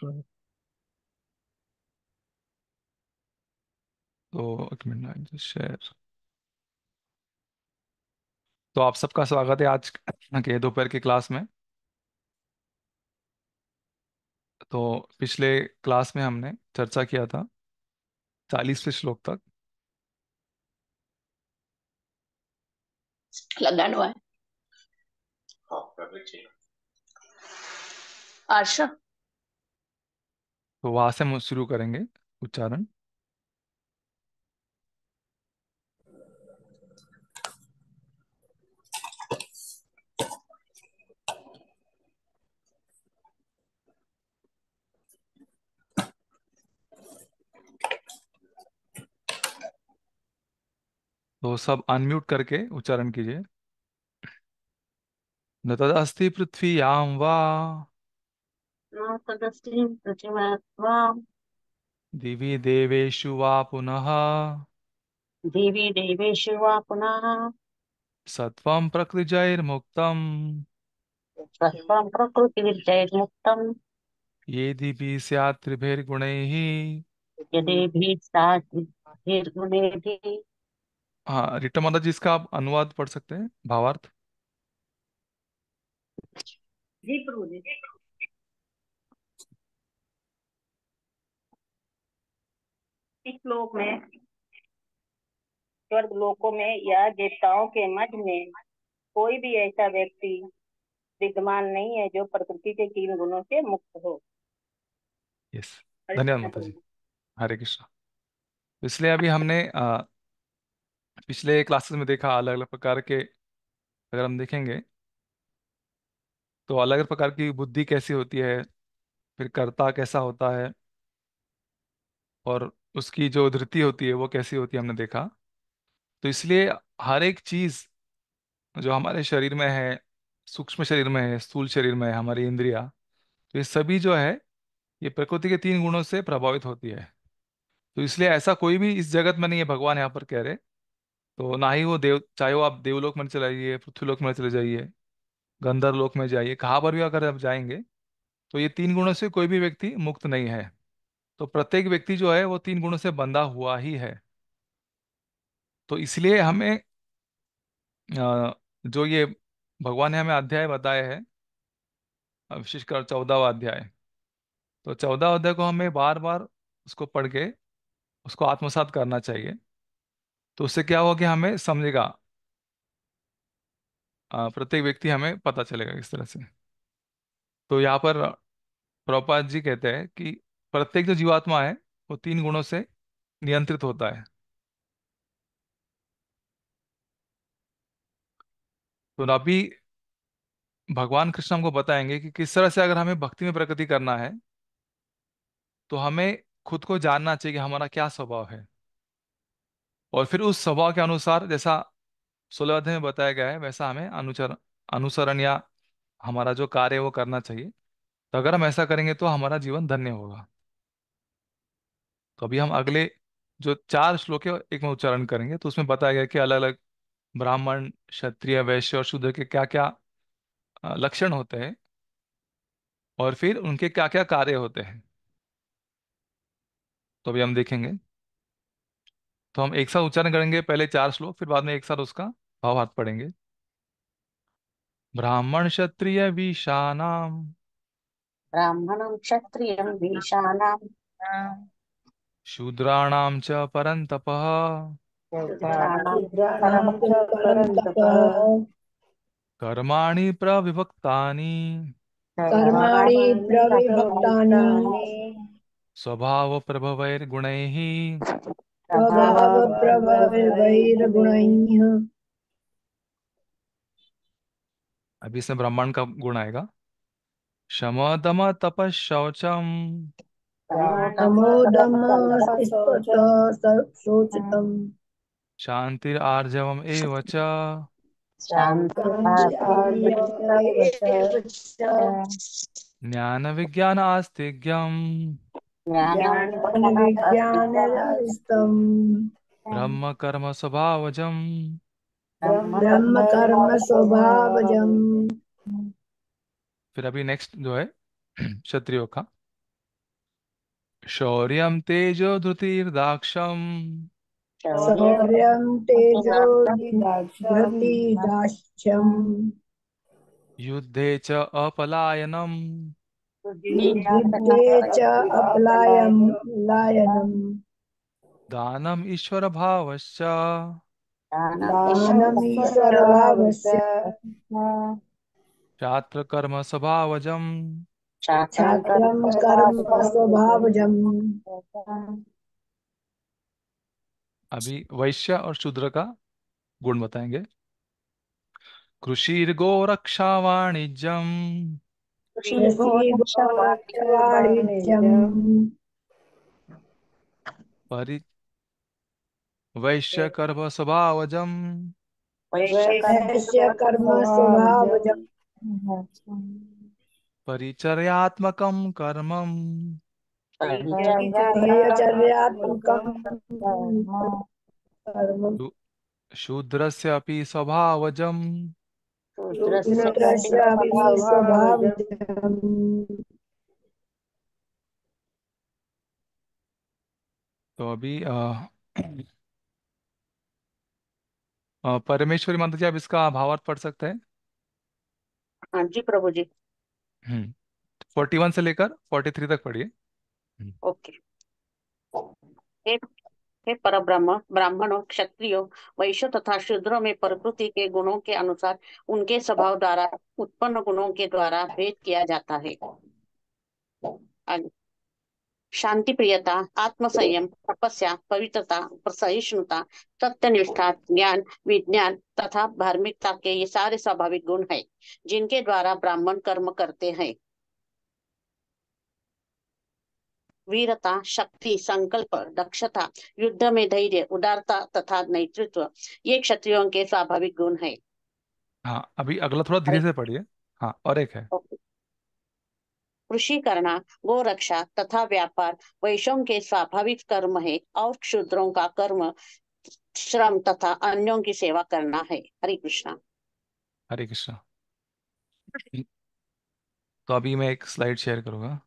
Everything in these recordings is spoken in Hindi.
12. तो एक मिनट शेयर तो आप सबका स्वागत है आज के दोपहर के क्लास में तो पिछले क्लास में हमने चर्चा किया था चालीसवें श्लोक तक लगान हाँ, है आशा तो वहां से हम शुरू करेंगे उच्चारण तो सब अनम्यूट करके उच्चारण कीजिए न पृथ्वी याम वा नोस्तदस्तीं पृथिव्या दिवि देवेशु वा पुनः दिवि देवेषु वा पुनः सत्त्वं प्रकृतिजैर्मुक्तम् सत्त्वं प्रकृतिर्जैर्मुक्तम् येदिभिः स्यात् त्रिभिर्गुणैः यदेभिः स्यात् त्रिभिर्गुणैः हाँ रिटा माता जी इसका आप अनुवाद पढ़ सकते हैं भावार्थ जी प्रभु जी श्लोक में स्वर्ग लोकों में या देवताओं के मध्य में कोई भी ऐसा व्यक्ति विद्यमान नहीं है जो प्रकृति के तीन गुणों से मुक्त हो यस yes. धन्यवाद माता जी हरे कृष्णा इसलिए अभी हमने आ, पिछले क्लासेस में देखा अलग अलग प्रकार के अगर हम देखेंगे तो अलग अलग प्रकार की बुद्धि कैसी होती है फिर कर्ता कैसा होता है और उसकी जो धृति होती है वो कैसी होती है हमने देखा तो इसलिए हर एक चीज़ जो हमारे शरीर में है सूक्ष्म शरीर में है स्थूल शरीर में है हमारी इंद्रिया तो ये सभी जो है ये प्रकृति के तीन गुणों से प्रभावित होती है तो इसलिए ऐसा कोई भी इस जगत में नहीं है भगवान यहाँ पर कह रहे तो ना ही वो देव चाहे वो आप देवलोक में चले जाइए पृथ्वीलोक में चले जाइए गंधर्व लोक में जाइए कहाँ पर भी अगर आप जाएंगे तो ये तीन गुणों से कोई भी व्यक्ति मुक्त नहीं है तो प्रत्येक व्यक्ति जो है वो तीन गुणों से बंधा हुआ ही है तो इसलिए हमें जो ये भगवान ने हमें अध्याय बताए हैं विशेषकर चौदहवा अध्याय तो चौदह अध्याय को हमें बार बार उसको पढ़ के उसको आत्मसात करना चाहिए तो उससे क्या होगा कि हमें समझेगा प्रत्येक व्यक्ति हमें पता चलेगा इस तरह से तो यहाँ पर प्रपात जी कहते हैं कि प्रत्येक जो जीवात्मा है वो तीन गुणों से नियंत्रित होता है तो अभी भगवान कृष्ण हमको बताएंगे कि किस तरह से अगर हमें भक्ति में प्रगति करना है तो हमें खुद को जानना चाहिए कि हमारा क्या स्वभाव है और फिर उस स्वभाव के अनुसार जैसा सोलह अध्याय में बताया गया है वैसा हमें अनुचर अनुसरण या हमारा जो कार्य है वो करना चाहिए तो अगर हम ऐसा करेंगे तो हमारा जीवन धन्य होगा तो अभी हम अगले जो चार श्लोक है एक में उच्चारण करेंगे तो उसमें बताया गया कि अलग अलग ब्राह्मण क्षत्रिय वैश्य और शूद्र के क्या क्या लक्षण होते हैं और फिर उनके क्या क्या कार्य होते हैं तो अभी हम देखेंगे तो हम एक साथ उच्चारण करेंगे पहले चार श्लोक फिर बाद में एक साथ उसका भाव हाथ पढ़ेंगे ब्राह्मण क्षत्रिय विषाणाम ब्राह्मण क्षत्रिय विषाणाम शूद्राण पर कर्मा प्रविभक्ता स्वभाव प्रभवैर्गुण अभी इसमें ब्राह्मण का गुण आएगा शम तम तप शौचम शांति एव च विज्ञान आस्तिक्यम् ब्रह्म कर्म स्वभावजम् ब्रह्म कर्म फिर अभी नेक्स्ट जो है क्षत्रियो का शौर्य तेजो धृतिर्दाक्षम् युद्धे च अपलायनम् युद्धे च अपलायनम् दानम् ईश्वरभावश्च दानम् शास्त्रं कर्म स्वभावजम अभी वैश्य और शूद्र का गुण बताएंगे कृषि गो रक्षा वाणिज्यम परि वैश्य कर्म स्वभावजम वैश्य कर्म स्वभावजम परिचर्यात्मक कर्म शूद्र से स्वभावजम् तो अभी परमेश्वरी मंत्र जी आप इसका भावार्थ पढ़ सकते हैं हाँ जी प्रभु जी हम्म। फोर्टी वन से लेकर फोर्टी थ्री तक पढ़िए हम्म। ओके हे हे पर ब्राह्मण ब्राह्मणों क्षत्रियो वैश्य तथा शूद्रों में प्रकृति के गुणों के अनुसार उनके स्वभाव द्वारा उत्पन्न गुणों के द्वारा भेद किया जाता है आगे शांति प्रियता आत्मसंयम तपस्या पवित्रता सहिष्णुता सत्यनिष्ठा ज्ञान विज्ञान तथा धार्मिकता के ये सारे स्वाभाविक गुण है जिनके द्वारा ब्राह्मण कर्म करते हैं वीरता शक्ति संकल्प दक्षता युद्ध में धैर्य उदारता तथा नेतृत्व ये क्षत्रियों के स्वाभाविक गुण है हाँ अभी अगला थोड़ा धीरे से पढ़िए हाँ और एक है ओके। कृषि करना गोरक्षा तथा व्यापार वैश्यों के स्वाभाविक कर्म है और क्षुद्रों का कर्म श्रम तथा अन्यों की सेवा करना है हरे कृष्णा हरे कृष्णा तो अभी मैं एक स्लाइड शेयर करूंगा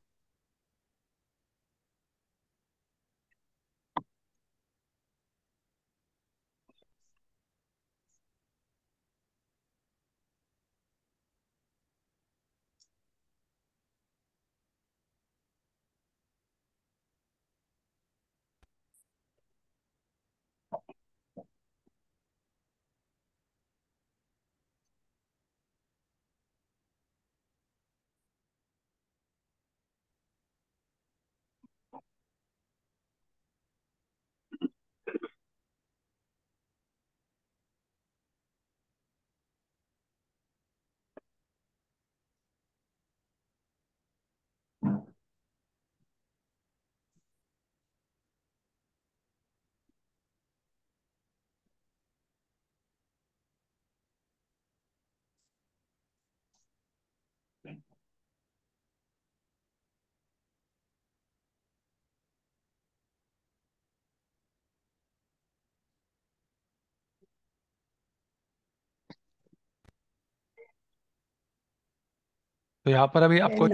तो यहाँ पर अभी आपको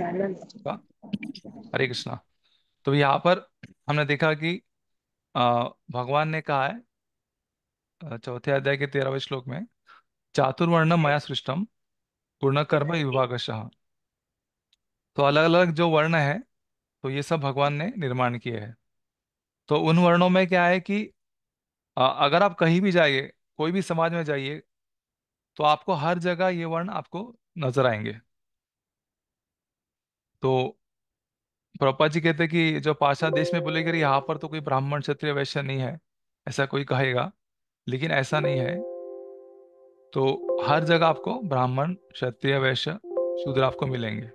हाँ। हरे कृष्णा तो यहाँ पर हमने देखा कि भगवान ने कहा है चौथे अध्याय के तेरहवें श्लोक में चातुर्वर्ण मया सृष्टम पूर्ण कर्म हम्म। विभागशाह तो अलग अलग जो वर्ण है तो ये सब भगवान ने निर्माण किए हैं तो उन वर्णों में क्या है कि अगर आप कहीं भी जाइए कोई भी समाज में जाइए तो आपको हर जगह ये वर्ण आपको नजर आएंगे तो प्रभुपाद जी कहते कि जो पाशा देश में बोलेगा कि यहाँ पर तो कोई ब्राह्मण क्षत्रिय वैश्य नहीं है ऐसा कोई कहेगा लेकिन ऐसा नहीं है तो हर जगह आपको ब्राह्मण क्षत्रिय वैश्य शूद्र आपको मिलेंगे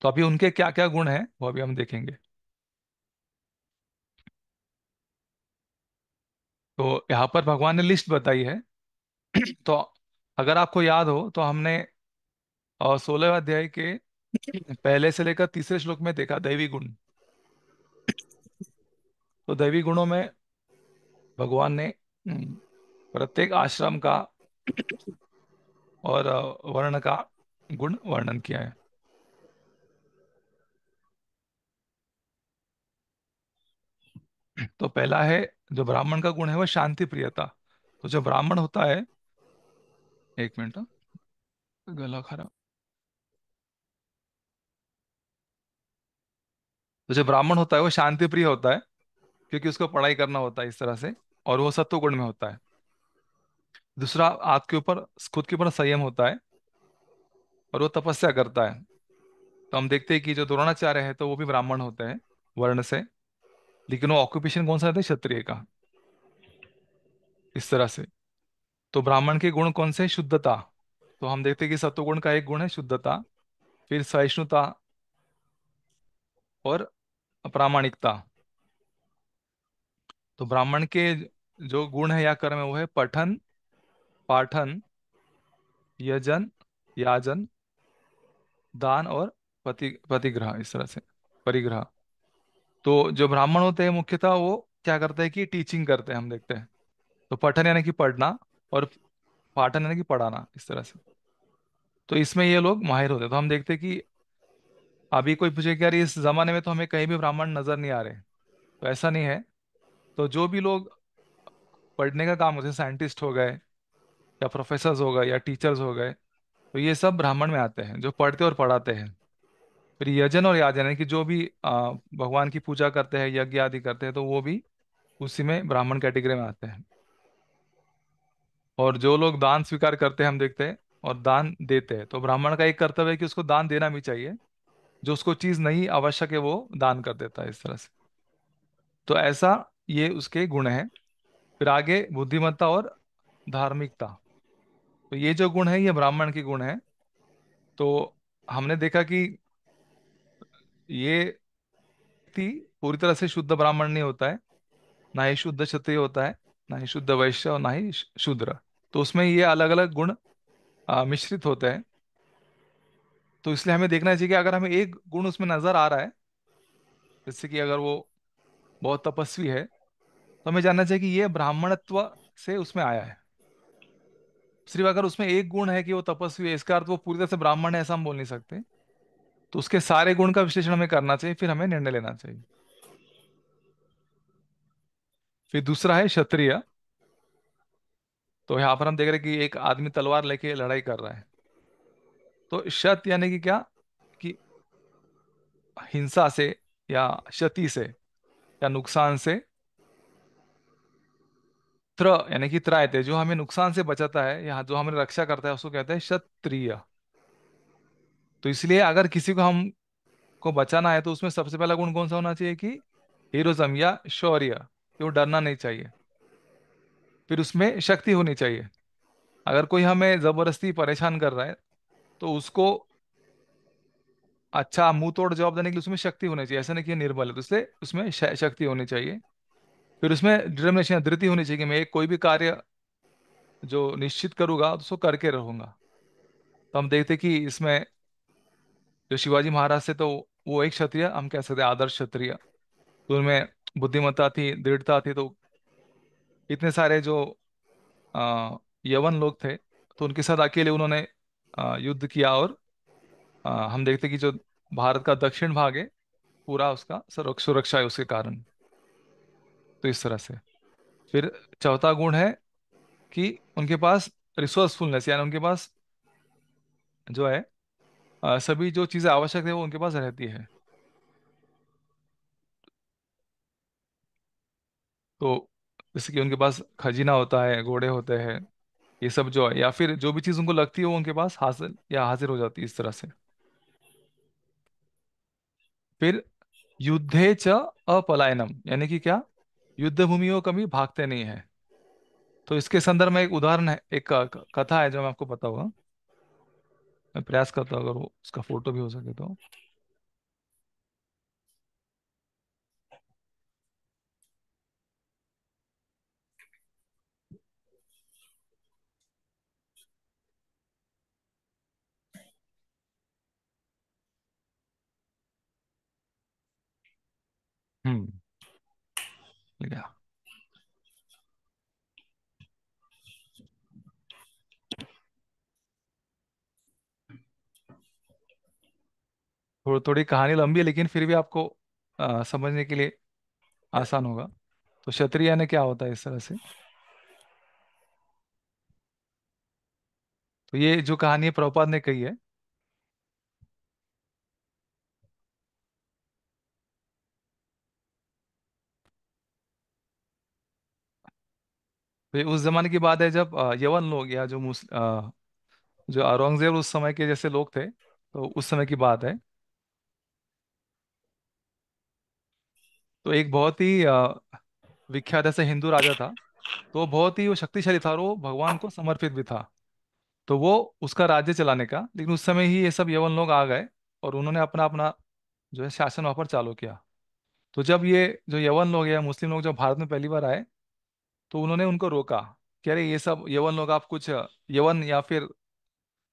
तो अभी उनके क्या क्या गुण हैं वो अभी हम देखेंगे तो यहाँ पर भगवान ने लिस्ट बताई है तो अगर आपको याद हो तो हमने सोलह अध्याय के पहले से लेकर तीसरे श्लोक में देखा दैवी गुण तो दैवी गुणों में भगवान ने प्रत्येक आश्रम का और वर्ण का गुण वर्णन किया है तो पहला है जो ब्राह्मण का गुण है वह शांति प्रियता तो जो ब्राह्मण होता है एक मिनट हाँ। गला खराब तो जो ब्राह्मण होता है वो शांति प्रिय होता है क्योंकि उसको पढ़ाई करना होता है इस तरह से और वो सत्व गुण में होता है दूसरा आग के ऊपर खुद के ऊपर संयम होता है और वो तपस्या करता है तो हम देखते हैं कि जो द्रोणाचार्य है तो वो भी ब्राह्मण होते हैं वर्ण से लेकिन वो ऑक्यूपेशन कौन सा रहता है क्षत्रिय का इस तरह से तो ब्राह्मण के गुण कौन से शुद्धता तो हम देखते हैं कि सत्वगुण का एक गुण है शुद्धता फिर सहिष्णुता और प्रामाणिकता तो ब्राह्मण के जो गुण है या कर्म है वो है पठन पाठन यजन याजन दान और पति पतिग्रह इस तरह से परिग्रह तो जो ब्राह्मण होते हैं मुख्यतः वो क्या करते हैं कि टीचिंग करते हैं हम देखते हैं तो पठन यानी कि पढ़ना और पाठन यानी कि पढ़ाना इस तरह से तो इसमें ये लोग माहिर होते तो हम देखते कि अभी कोई पूछे कि यार इस जमाने में तो हमें कहीं भी ब्राह्मण नजर नहीं आ रहे तो ऐसा नहीं है तो जो भी लोग पढ़ने का काम हैं साइंटिस्ट हो गए या प्रोफेसर हो गए या टीचर्स हो गए तो ये सब ब्राह्मण में आते हैं जो पढ़ते और पढ़ाते हैं फिर यजन और याजन यानी कि जो भी भगवान की पूजा करते हैं यज्ञ आदि करते हैं तो वो भी उसी में ब्राह्मण कैटेगरी में आते हैं और जो लोग दान स्वीकार करते हैं हम देखते हैं और दान देते हैं तो ब्राह्मण का एक कर्तव्य है कि उसको दान देना भी चाहिए जो उसको चीज नहीं आवश्यक है वो दान कर देता है इस तरह से तो ऐसा ये उसके गुण है फिर आगे बुद्धिमत्ता और धार्मिकता तो ये जो गुण है ये ब्राह्मण के गुण है तो हमने देखा कि ये व्यक्ति पूरी तरह से शुद्ध ब्राह्मण नहीं होता है ना ही शुद्ध क्षत्रिय होता है ना ही शुद्ध वैश्य और ना ही शूद्र तो उसमें ये अलग अलग गुण मिश्रित होते हैं तो इसलिए हमें देखना चाहिए कि अगर हमें एक गुण उसमें नजर आ रहा है जैसे कि अगर वो बहुत तपस्वी है तो हमें जानना चाहिए कि ये ब्राह्मणत्व से उसमें आया है सिर्फ अगर उसमें एक गुण है कि वो तपस्वी है इसका अर्थ वो पूरी तरह से ब्राह्मण है ऐसा हम बोल नहीं सकते तो उसके सारे गुण का विश्लेषण हमें करना चाहिए फिर हमें निर्णय लेना चाहिए फिर दूसरा है क्षत्रिय तो यहां पर हम देख रहे हैं कि एक आदमी तलवार लेके लड़ाई कर रहा है तो शत यानी कि क्या कि हिंसा से या क्षति से या नुकसान से त्र यानी कि थे जो हमें नुकसान से बचाता है या जो हमें रक्षा करता है उसको कहते हैं क्षत्रिय तो इसलिए अगर किसी को हम को बचाना है तो उसमें सबसे पहला गुण कौन सा होना चाहिए कि हीरोजम या शौर्य वो डरना नहीं चाहिए फिर उसमें शक्ति होनी चाहिए अगर कोई हमें जबरदस्ती परेशान कर रहा है तो उसको अच्छा मुंह तोड़ जवाब देने के लिए उसमें शक्ति होनी चाहिए ऐसा नहीं कि निर्बल है तो उसमें शक्ति होनी चाहिए फिर उसमें डिटर्मिनेशन धृति होनी चाहिए कि मैं कोई भी कार्य जो निश्चित करूंगा तो उसको करके रहूंगा तो हम देखते कि इसमें जो शिवाजी महाराज से तो वो एक क्षत्रिय हम कह सकते आदर्श क्षत्रिय तो उनमें बुद्धिमत्ता थी दृढ़ता थी तो इतने सारे जो यवन लोग थे तो उनके साथ अकेले उन्होंने युद्ध किया और आ, हम देखते कि जो भारत का दक्षिण भाग है पूरा उसका सुरक्षा है उसके कारण तो इस तरह से फिर चौथा गुण है कि उनके पास रिसोर्सफुलनेस यानी उनके पास जो है आ, सभी जो चीज़ें आवश्यक है वो उनके पास रहती है तो जैसे कि उनके पास खजीना होता है घोड़े होते हैं ये सब जो है या फिर जो भी चीज़ उनको लगती है वो उनके पास हासिल या हाजिर हो जाती है इस तरह से फिर युद्धे च अपलायनम यानी कि क्या युद्ध भूमियों कभी भागते नहीं है तो इसके संदर्भ में एक उदाहरण है एक कथा है जो मैं आपको बताऊंगा मैं प्रयास करता हूँ अगर वो उसका फोटो भी हो सके तो Hmm. Yeah. थोड़ी थोड़ी कहानी लंबी है लेकिन फिर भी आपको आ, समझने के लिए आसान होगा तो क्षत्रिय ने क्या होता है इस तरह से तो ये जो कहानी प्रभुपाद ने कही है तो उस जमाने की बात है जब यवन लोग या जो मुस जो औरंगजेब उस समय के जैसे लोग थे तो उस समय की बात है तो एक बहुत ही विख्यात ऐसे हिंदू राजा था तो बहुत ही वो शक्तिशाली था और वो भगवान को समर्पित भी था तो वो उसका राज्य चलाने का लेकिन उस समय ही ये सब यवन लोग आ गए और उन्होंने अपना अपना जो है शासन वहां पर चालू किया तो जब ये जो यवन लोग या मुस्लिम लोग जब भारत में पहली बार आए तो उन्होंने उनको रोका कह अरे ये सब यवन लोग आप कुछ यवन या फिर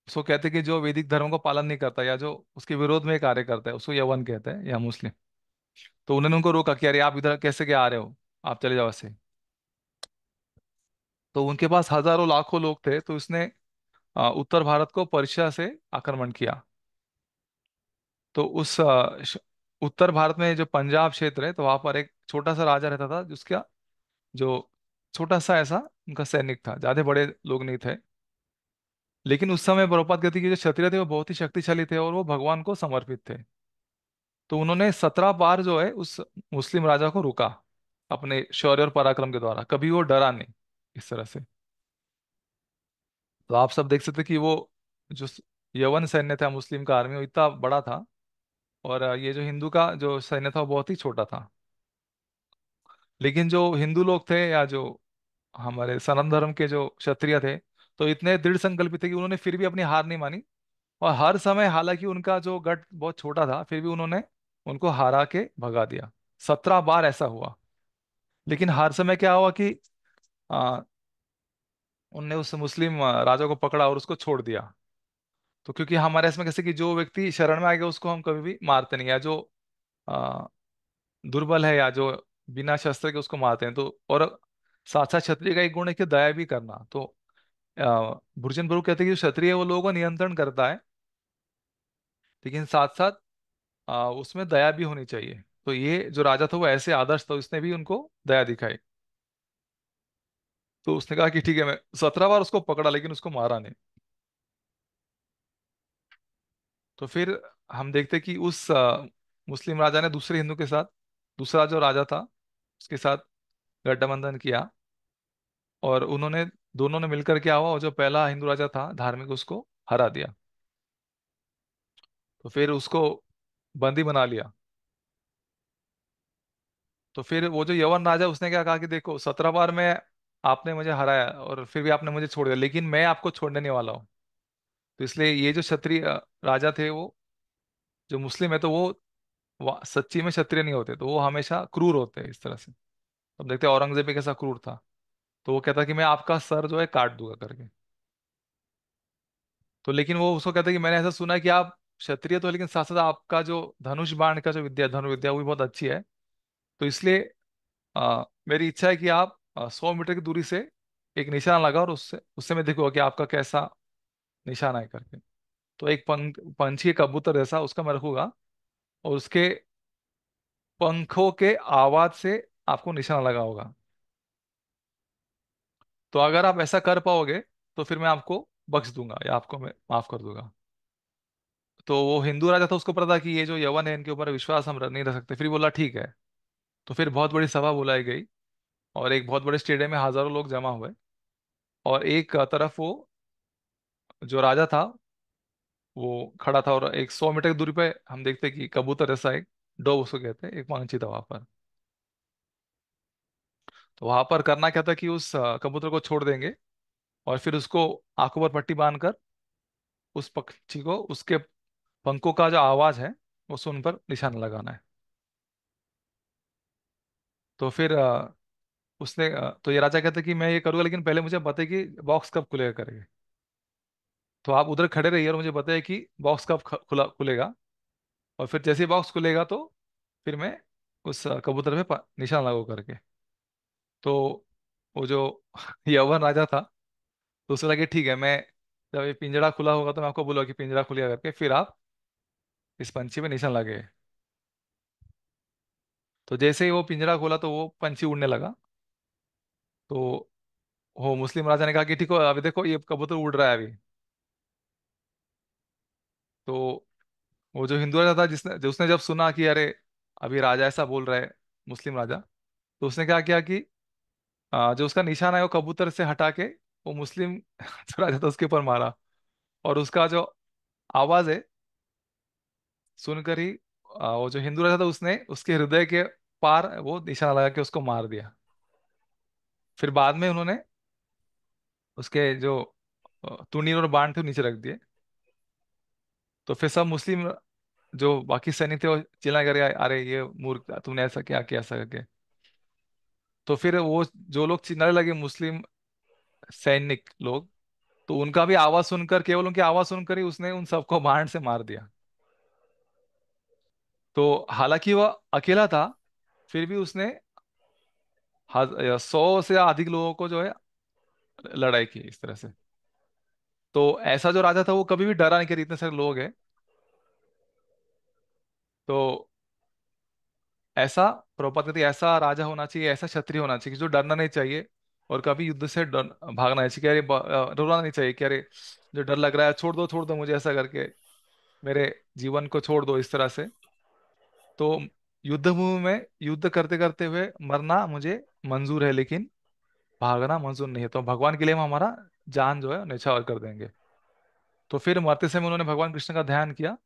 उसको कहते कि जो वैदिक धर्म का पालन नहीं करता या जो उसके विरोध में कार्य करता है उसको यवन कहते हैं या मुस्लिम तो उन्होंने उनको रोका कि अरे आप इधर कैसे क्या आ रहे हो आप चले जाओ ऐसे तो उनके पास हजारों लाखों लोग थे तो उसने उत्तर भारत को परीक्षा से आक्रमण किया तो उस उत्तर भारत में जो पंजाब क्षेत्र है तो वहां पर एक छोटा सा राजा रहता था जिसका जो छोटा सा ऐसा उनका सैनिक था ज्यादा बड़े लोग नहीं थे लेकिन उस समय बरोपात गति के जो क्षत्रिय थे वो बहुत ही शक्तिशाली थे और वो भगवान को समर्पित थे तो उन्होंने सत्रह बार जो है उस मुस्लिम राजा को रुका अपने शौर्य और पराक्रम के द्वारा कभी वो डरा नहीं इस तरह से तो आप सब देख सकते कि वो जो यवन सैन्य था मुस्लिम का आर्मी वो इतना बड़ा था और ये जो हिंदू का जो सैन्य था वो बहुत ही छोटा था लेकिन जो हिंदू लोग थे या जो हमारे सनातन धर्म के जो क्षत्रिय थे तो इतने दृढ़ संकल्पित थे कि उन्होंने फिर भी अपनी हार नहीं मानी और हर समय हालांकि उनका जो गट बहुत छोटा था फिर भी उन्होंने उनको हरा के भगा दिया सत्रह बार ऐसा हुआ लेकिन हर समय क्या हुआ कि आ, उनने उस मुस्लिम राजा को पकड़ा और उसको छोड़ दिया तो क्योंकि हमारे इसमें कैसे कि जो व्यक्ति शरण में आएगा उसको हम कभी भी मारते नहीं या जो दुर्बल है या जो बिना शस्त्र के उसको मारते हैं तो और साथ साथ क्षत्रिय का एक गुण है कि दया भी करना तो भुर्जन प्रभु कहते हैं कि क्षत्रिय वो लोगों को नियंत्रण करता है लेकिन साथ साथ आ, उसमें दया भी होनी चाहिए तो ये जो राजा था वो ऐसे आदर्श था उसने भी उनको दया दिखाई तो उसने कहा कि ठीक है मैं सत्रह बार उसको पकड़ा लेकिन उसको मारा नहीं तो फिर हम देखते कि उस आ, मुस्लिम राजा ने दूसरे हिंदू के साथ दूसरा जो राजा था उसके साथ गठबंधन किया और उन्होंने दोनों ने मिलकर क्या हुआ और जो पहला हिंदू राजा था धार्मिक उसको हरा दिया तो फिर उसको बंदी बना लिया तो फिर वो जो यवन राजा उसने क्या कहा कि देखो सत्रह बार में आपने मुझे हराया और फिर भी आपने मुझे छोड़ दिया लेकिन मैं आपको छोड़ने नहीं वाला हूं तो इसलिए ये जो क्षत्रिय राजा थे वो जो मुस्लिम है तो वो सच्ची में क्षत्रिय नहीं होते तो वो हमेशा क्रूर होते हैं इस तरह से अब देखते हैं औरंगजेब भी कैसा क्रूर था तो वो कहता कि मैं आपका सर जो है काट दूंगा करके तो लेकिन वो उसको कहता कि मैंने ऐसा सुना कि आप क्षत्रिय तो लेकिन साथ साथ आपका जो धनुष बाण का जो विद्या विद्या वो भी बहुत अच्छी है तो इसलिए मेरी इच्छा है कि आप सौ मीटर की दूरी से एक निशाना लगा और उससे उससे मैं देखूंगा कि आपका कैसा निशाना है करके तो एक पंख पंछी कबूतर जैसा उसका मैं रखूंगा और उसके पंखों के आवाज से आपको निशाना लगा होगा तो अगर आप ऐसा कर पाओगे तो फिर मैं आपको बख्श दूंगा या आपको मैं माफ कर दूंगा तो वो हिंदू राजा था उसको पता था कि ये जो यवन है इनके ऊपर विश्वास हम नहीं रख सकते फिर बोला ठीक है तो फिर बहुत बड़ी सभा बुलाई गई और एक बहुत बड़े स्टेडियम में हजारों लोग जमा हुए और एक तरफ वो जो राजा था वो खड़ा था और एक सौ मीटर की दूरी पे हम देखते हैं कि कबूतर ऐसा एक डोब उसको कहते हैं एक पंछी था वहां पर तो वहां पर करना क्या था कि उस कबूतर को छोड़ देंगे और फिर उसको आंखों पर पट्टी बांधकर उस पक्षी को उसके पंखों का जो आवाज है वो सुन पर निशाना लगाना है तो फिर उसने तो ये राजा कहते कि मैं ये करूँगा लेकिन पहले मुझे पता कि बॉक्स कब खुलेगा करेगा तो आप उधर खड़े रहिए और मुझे बताइए कि बॉक्स कब खुला खुलेगा और फिर जैसे ही बॉक्स खुलेगा तो फिर मैं उस कबूतर में निशान लागू करके तो वो जो यवन राजा था तो उसने लगे ठीक है मैं जब ये पिंजरा खुला होगा तो मैं आपको बोलूँगा कि पिंजरा खुलिया करके फिर आप इस पंछी पे निशान लगे तो जैसे ही वो पिंजरा खोला तो वो पंछी उड़ने लगा तो हो मुस्लिम राजा ने कहा कि ठीक हो अभी देखो ये कबूतर उड़ रहा है अभी तो वो जो हिंदू राजा था जिसने जो उसने जब सुना कि अरे अभी राजा ऐसा बोल रहा है मुस्लिम राजा तो उसने क्या किया कि आ, जो उसका निशान है वो कबूतर से हटा के वो मुस्लिम जो राजा था उसके ऊपर मारा और उसका जो आवाज़ है सुनकर ही आ, वो जो हिंदू राजा था उसने उसके हृदय के पार वो निशाना लगा के उसको मार दिया फिर बाद में उन्होंने उसके जो तुनीर और बाण थे नीचे रख दिए तो फिर सब मुस्लिम जो बाकी सैनिक थे वो चिल्ला कर अरे ये मूर्ख तुमने ऐसा क्या किया ऐसा करके तो फिर वो जो लोग चिल्लाने लगे मुस्लिम सैनिक लोग तो उनका भी आवाज सुनकर केवल उनकी आवाज सुनकर ही उसने उन सबको बाढ़ से मार दिया तो हालांकि वह अकेला था फिर भी उसने सौ से अधिक लोगों को जो है लड़ाई की इस तरह से तो ऐसा जो राजा था वो कभी भी डरा नहीं कर इतने सारे लोग हैं तो ऐसा प्रोपात कहते ऐसा राजा होना चाहिए ऐसा क्षत्रिय होना चाहिए जो डरना नहीं चाहिए और कभी युद्ध से डर भागना नहीं चाहिए अरे नहीं चाहिए कि अरे जो डर लग रहा है छोड़ दो छोड़ दो मुझे ऐसा करके मेरे जीवन को छोड़ दो इस तरह से तो युद्ध भूमि में युद्ध करते करते हुए मरना मुझे मंजूर है लेकिन भागना मंजूर नहीं है तो भगवान के लिए हम हमारा जान जो है न्यौछावर कर देंगे तो फिर मरते समय उन्होंने भगवान कृष्ण का ध्यान किया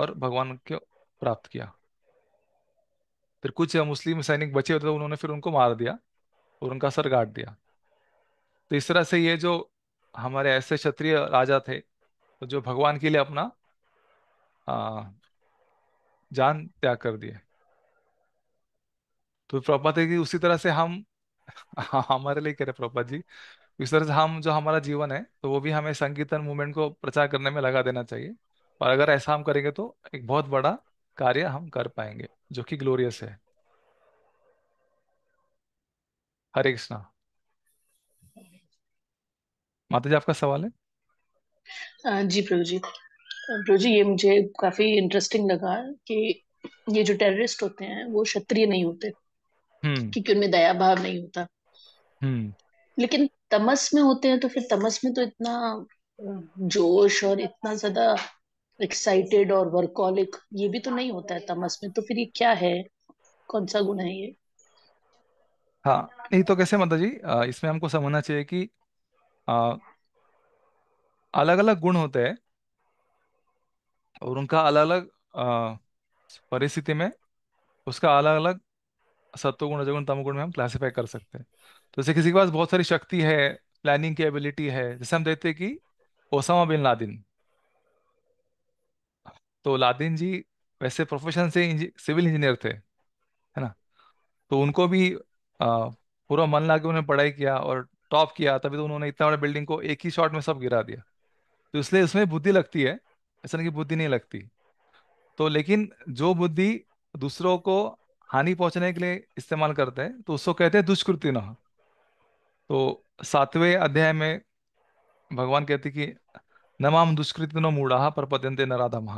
और भगवान के प्राप्त किया फिर कुछ मुस्लिम सैनिक बचे होते थे उन्होंने फिर उनको मार दिया और उनका सर काट दिया तो इस तरह से ये जो हमारे ऐसे क्षत्रिय राजा थे जो भगवान के लिए अपना आ, जान त्याग कर दिए तो प्रभुपा कि उसी तरह से हम हमारे लिए करे रहे जी इस तरह से हम जो हमारा जीवन है तो वो भी हमें संगीतन मूवमेंट को प्रचार करने में लगा देना चाहिए और अगर ऐसा हम करेंगे तो एक बहुत बड़ा कार्य हम कर पाएंगे जो कि ग्लोरियस है हरे कृष्णा माता जी आपका सवाल है जी प्रभु जी प्रभु जी ये मुझे काफी इंटरेस्टिंग लगा कि ये जो टेररिस्ट होते हैं वो क्षत्रिय नहीं होते हम्म। क्योंकि उनमें दया भाव नहीं होता हम्म। लेकिन तमस में होते हैं तो फिर तमस में तो इतना जोश और इतना ज्यादा एक्साइटेड और वर्कॉलिक ये भी तो नहीं होता है तमस में तो फिर ये क्या है कौन सा गुण है ये हाँ यही तो कैसे माता जी इसमें हमको समझना चाहिए कि अलग अलग गुण होते हैं और उनका अलग अलग परिस्थिति में उसका अलग अलग सत्व गुण रजगुण गुण में हम क्लासिफाई कर सकते हैं तो जैसे किसी के पास बहुत सारी शक्ति है प्लानिंग की एबिलिटी है जैसे हम देखते हैं कि ओसामा बिन लादिन तो लादेन जी वैसे प्रोफेशन से इंजी, सिविल इंजीनियर थे है ना तो उनको भी आ, पूरा मन लगा के उन्होंने पढ़ाई किया और टॉप किया तभी तो उन्होंने इतना बड़ा बिल्डिंग को एक ही शॉट में सब गिरा दिया तो इसलिए उसमें बुद्धि लगती है ऐसा नहीं कि बुद्धि नहीं लगती तो लेकिन जो बुद्धि दूसरों को हानि पहुंचने के लिए इस्तेमाल करते हैं तो उसको कहते हैं दुष्कृति न तो सातवें अध्याय में भगवान कहते कि नमाम दुष्कृति नो मूढ़ा परपत्यंते नराधम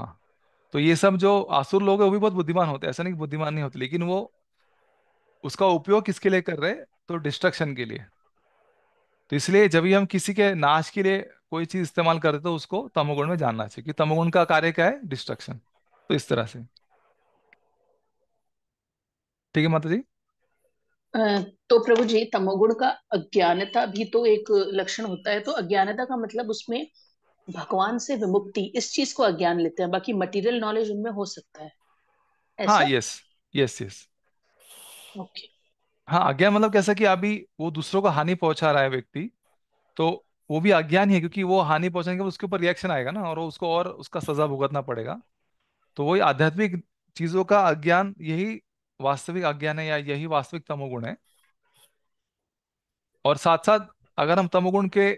तो ये सब जो आसुर लोग है वो भी बहुत बुद्धिमान होते हैं ऐसा नहीं बुद्धिमान नहीं होते लेकिन वो उसका उपयोग किसके लिए कर रहे तो डिस्ट्रक्शन के लिए तो इसलिए जब भी हम किसी के नाश के लिए कोई चीज इस्तेमाल करते तो उसको तमोगुण में जानना चाहिए कि तमोगुण का कार्य क्या है डिस्ट्रक्शन तो इस तरह से ठीक है माता जी तो प्रभु जी तमोगुण का अज्ञानता भी तो एक लक्षण होता है तो अज्ञानता का मतलब उसमें भगवान से विमुक्ति इस चीज को अज्ञान लेते हैं बाकी मटेरियल नॉलेज उनमें हो सकता है ऐसा? हाँ यस यस यस ओके हाँ अज्ञान मतलब कैसा कि अभी वो दूसरों को हानि पहुंचा रहा है व्यक्ति तो वो भी अज्ञान ही है क्योंकि वो हानि पहुंचाने के बाद उसके ऊपर रिएक्शन आएगा ना और उसको और उसका सजा भुगतना पड़ेगा तो वही आध्यात्मिक चीजों का अज्ञान यही वास्तविक अज्ञान है या यही वास्तविक तमोगुण है और साथ साथ अगर हम तमोगुण के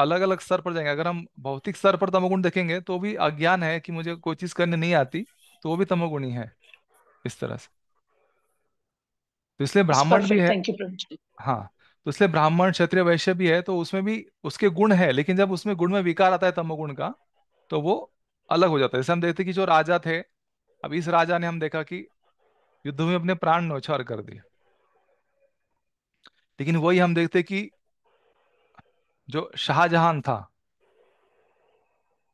अलग अलग स्तर पर जाएंगे अगर हम भौतिक स्तर पर तमोगुण देखेंगे तो भी अज्ञान है कि मुझे कोई चीज करने नहीं आती तो वो भी तमोगुणी है इस तरह से तो इसलिए ब्राह्मण भी है हाँ तो इसलिए ब्राह्मण क्षत्रिय वैश्य भी है तो उसमें भी उसके गुण है लेकिन जब उसमें गुण में विकार आता है तमोगुण का तो वो अलग हो जाता है जैसे हम देखते कि जो राजा थे अब इस राजा ने हम देखा कि युद्ध में अपने प्राण नौछार कर दिए लेकिन वही हम देखते कि जो शाहजहां था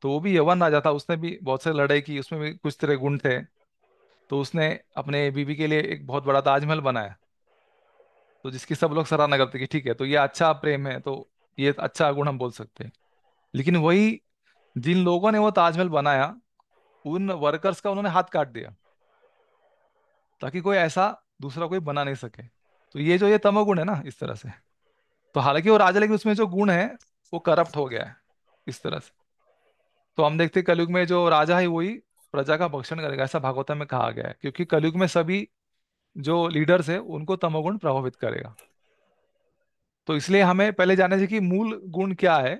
तो वो भी यवन राजा था उसने भी बहुत सारी लड़ाई की उसमें भी कुछ तरह गुण थे तो उसने अपने बीबी के लिए एक बहुत बड़ा ताजमहल बनाया तो जिसकी सब लोग सराहना करते कि ठीक है तो ये अच्छा प्रेम है तो ये अच्छा गुण हम बोल सकते हैं लेकिन वही जिन लोगों ने वो ताजमहल बनाया उन वर्कर्स का उन्होंने हाथ काट दिया ताकि कोई ऐसा दूसरा कोई बना नहीं सके तो ये जो ये तमोगुण है ना इस तरह से तो हालांकि वो राजा लेकिन उसमें जो गुण है वो करप्ट हो गया है इस तरह से तो हम देखते कलयुग में जो राजा है वही प्रजा का भक्षण करेगा ऐसा भागवता में कहा गया है क्योंकि कलयुग में सभी जो लीडर्स है उनको तमोगुण प्रभावित करेगा तो इसलिए हमें पहले जानना चाहिए कि मूल गुण क्या है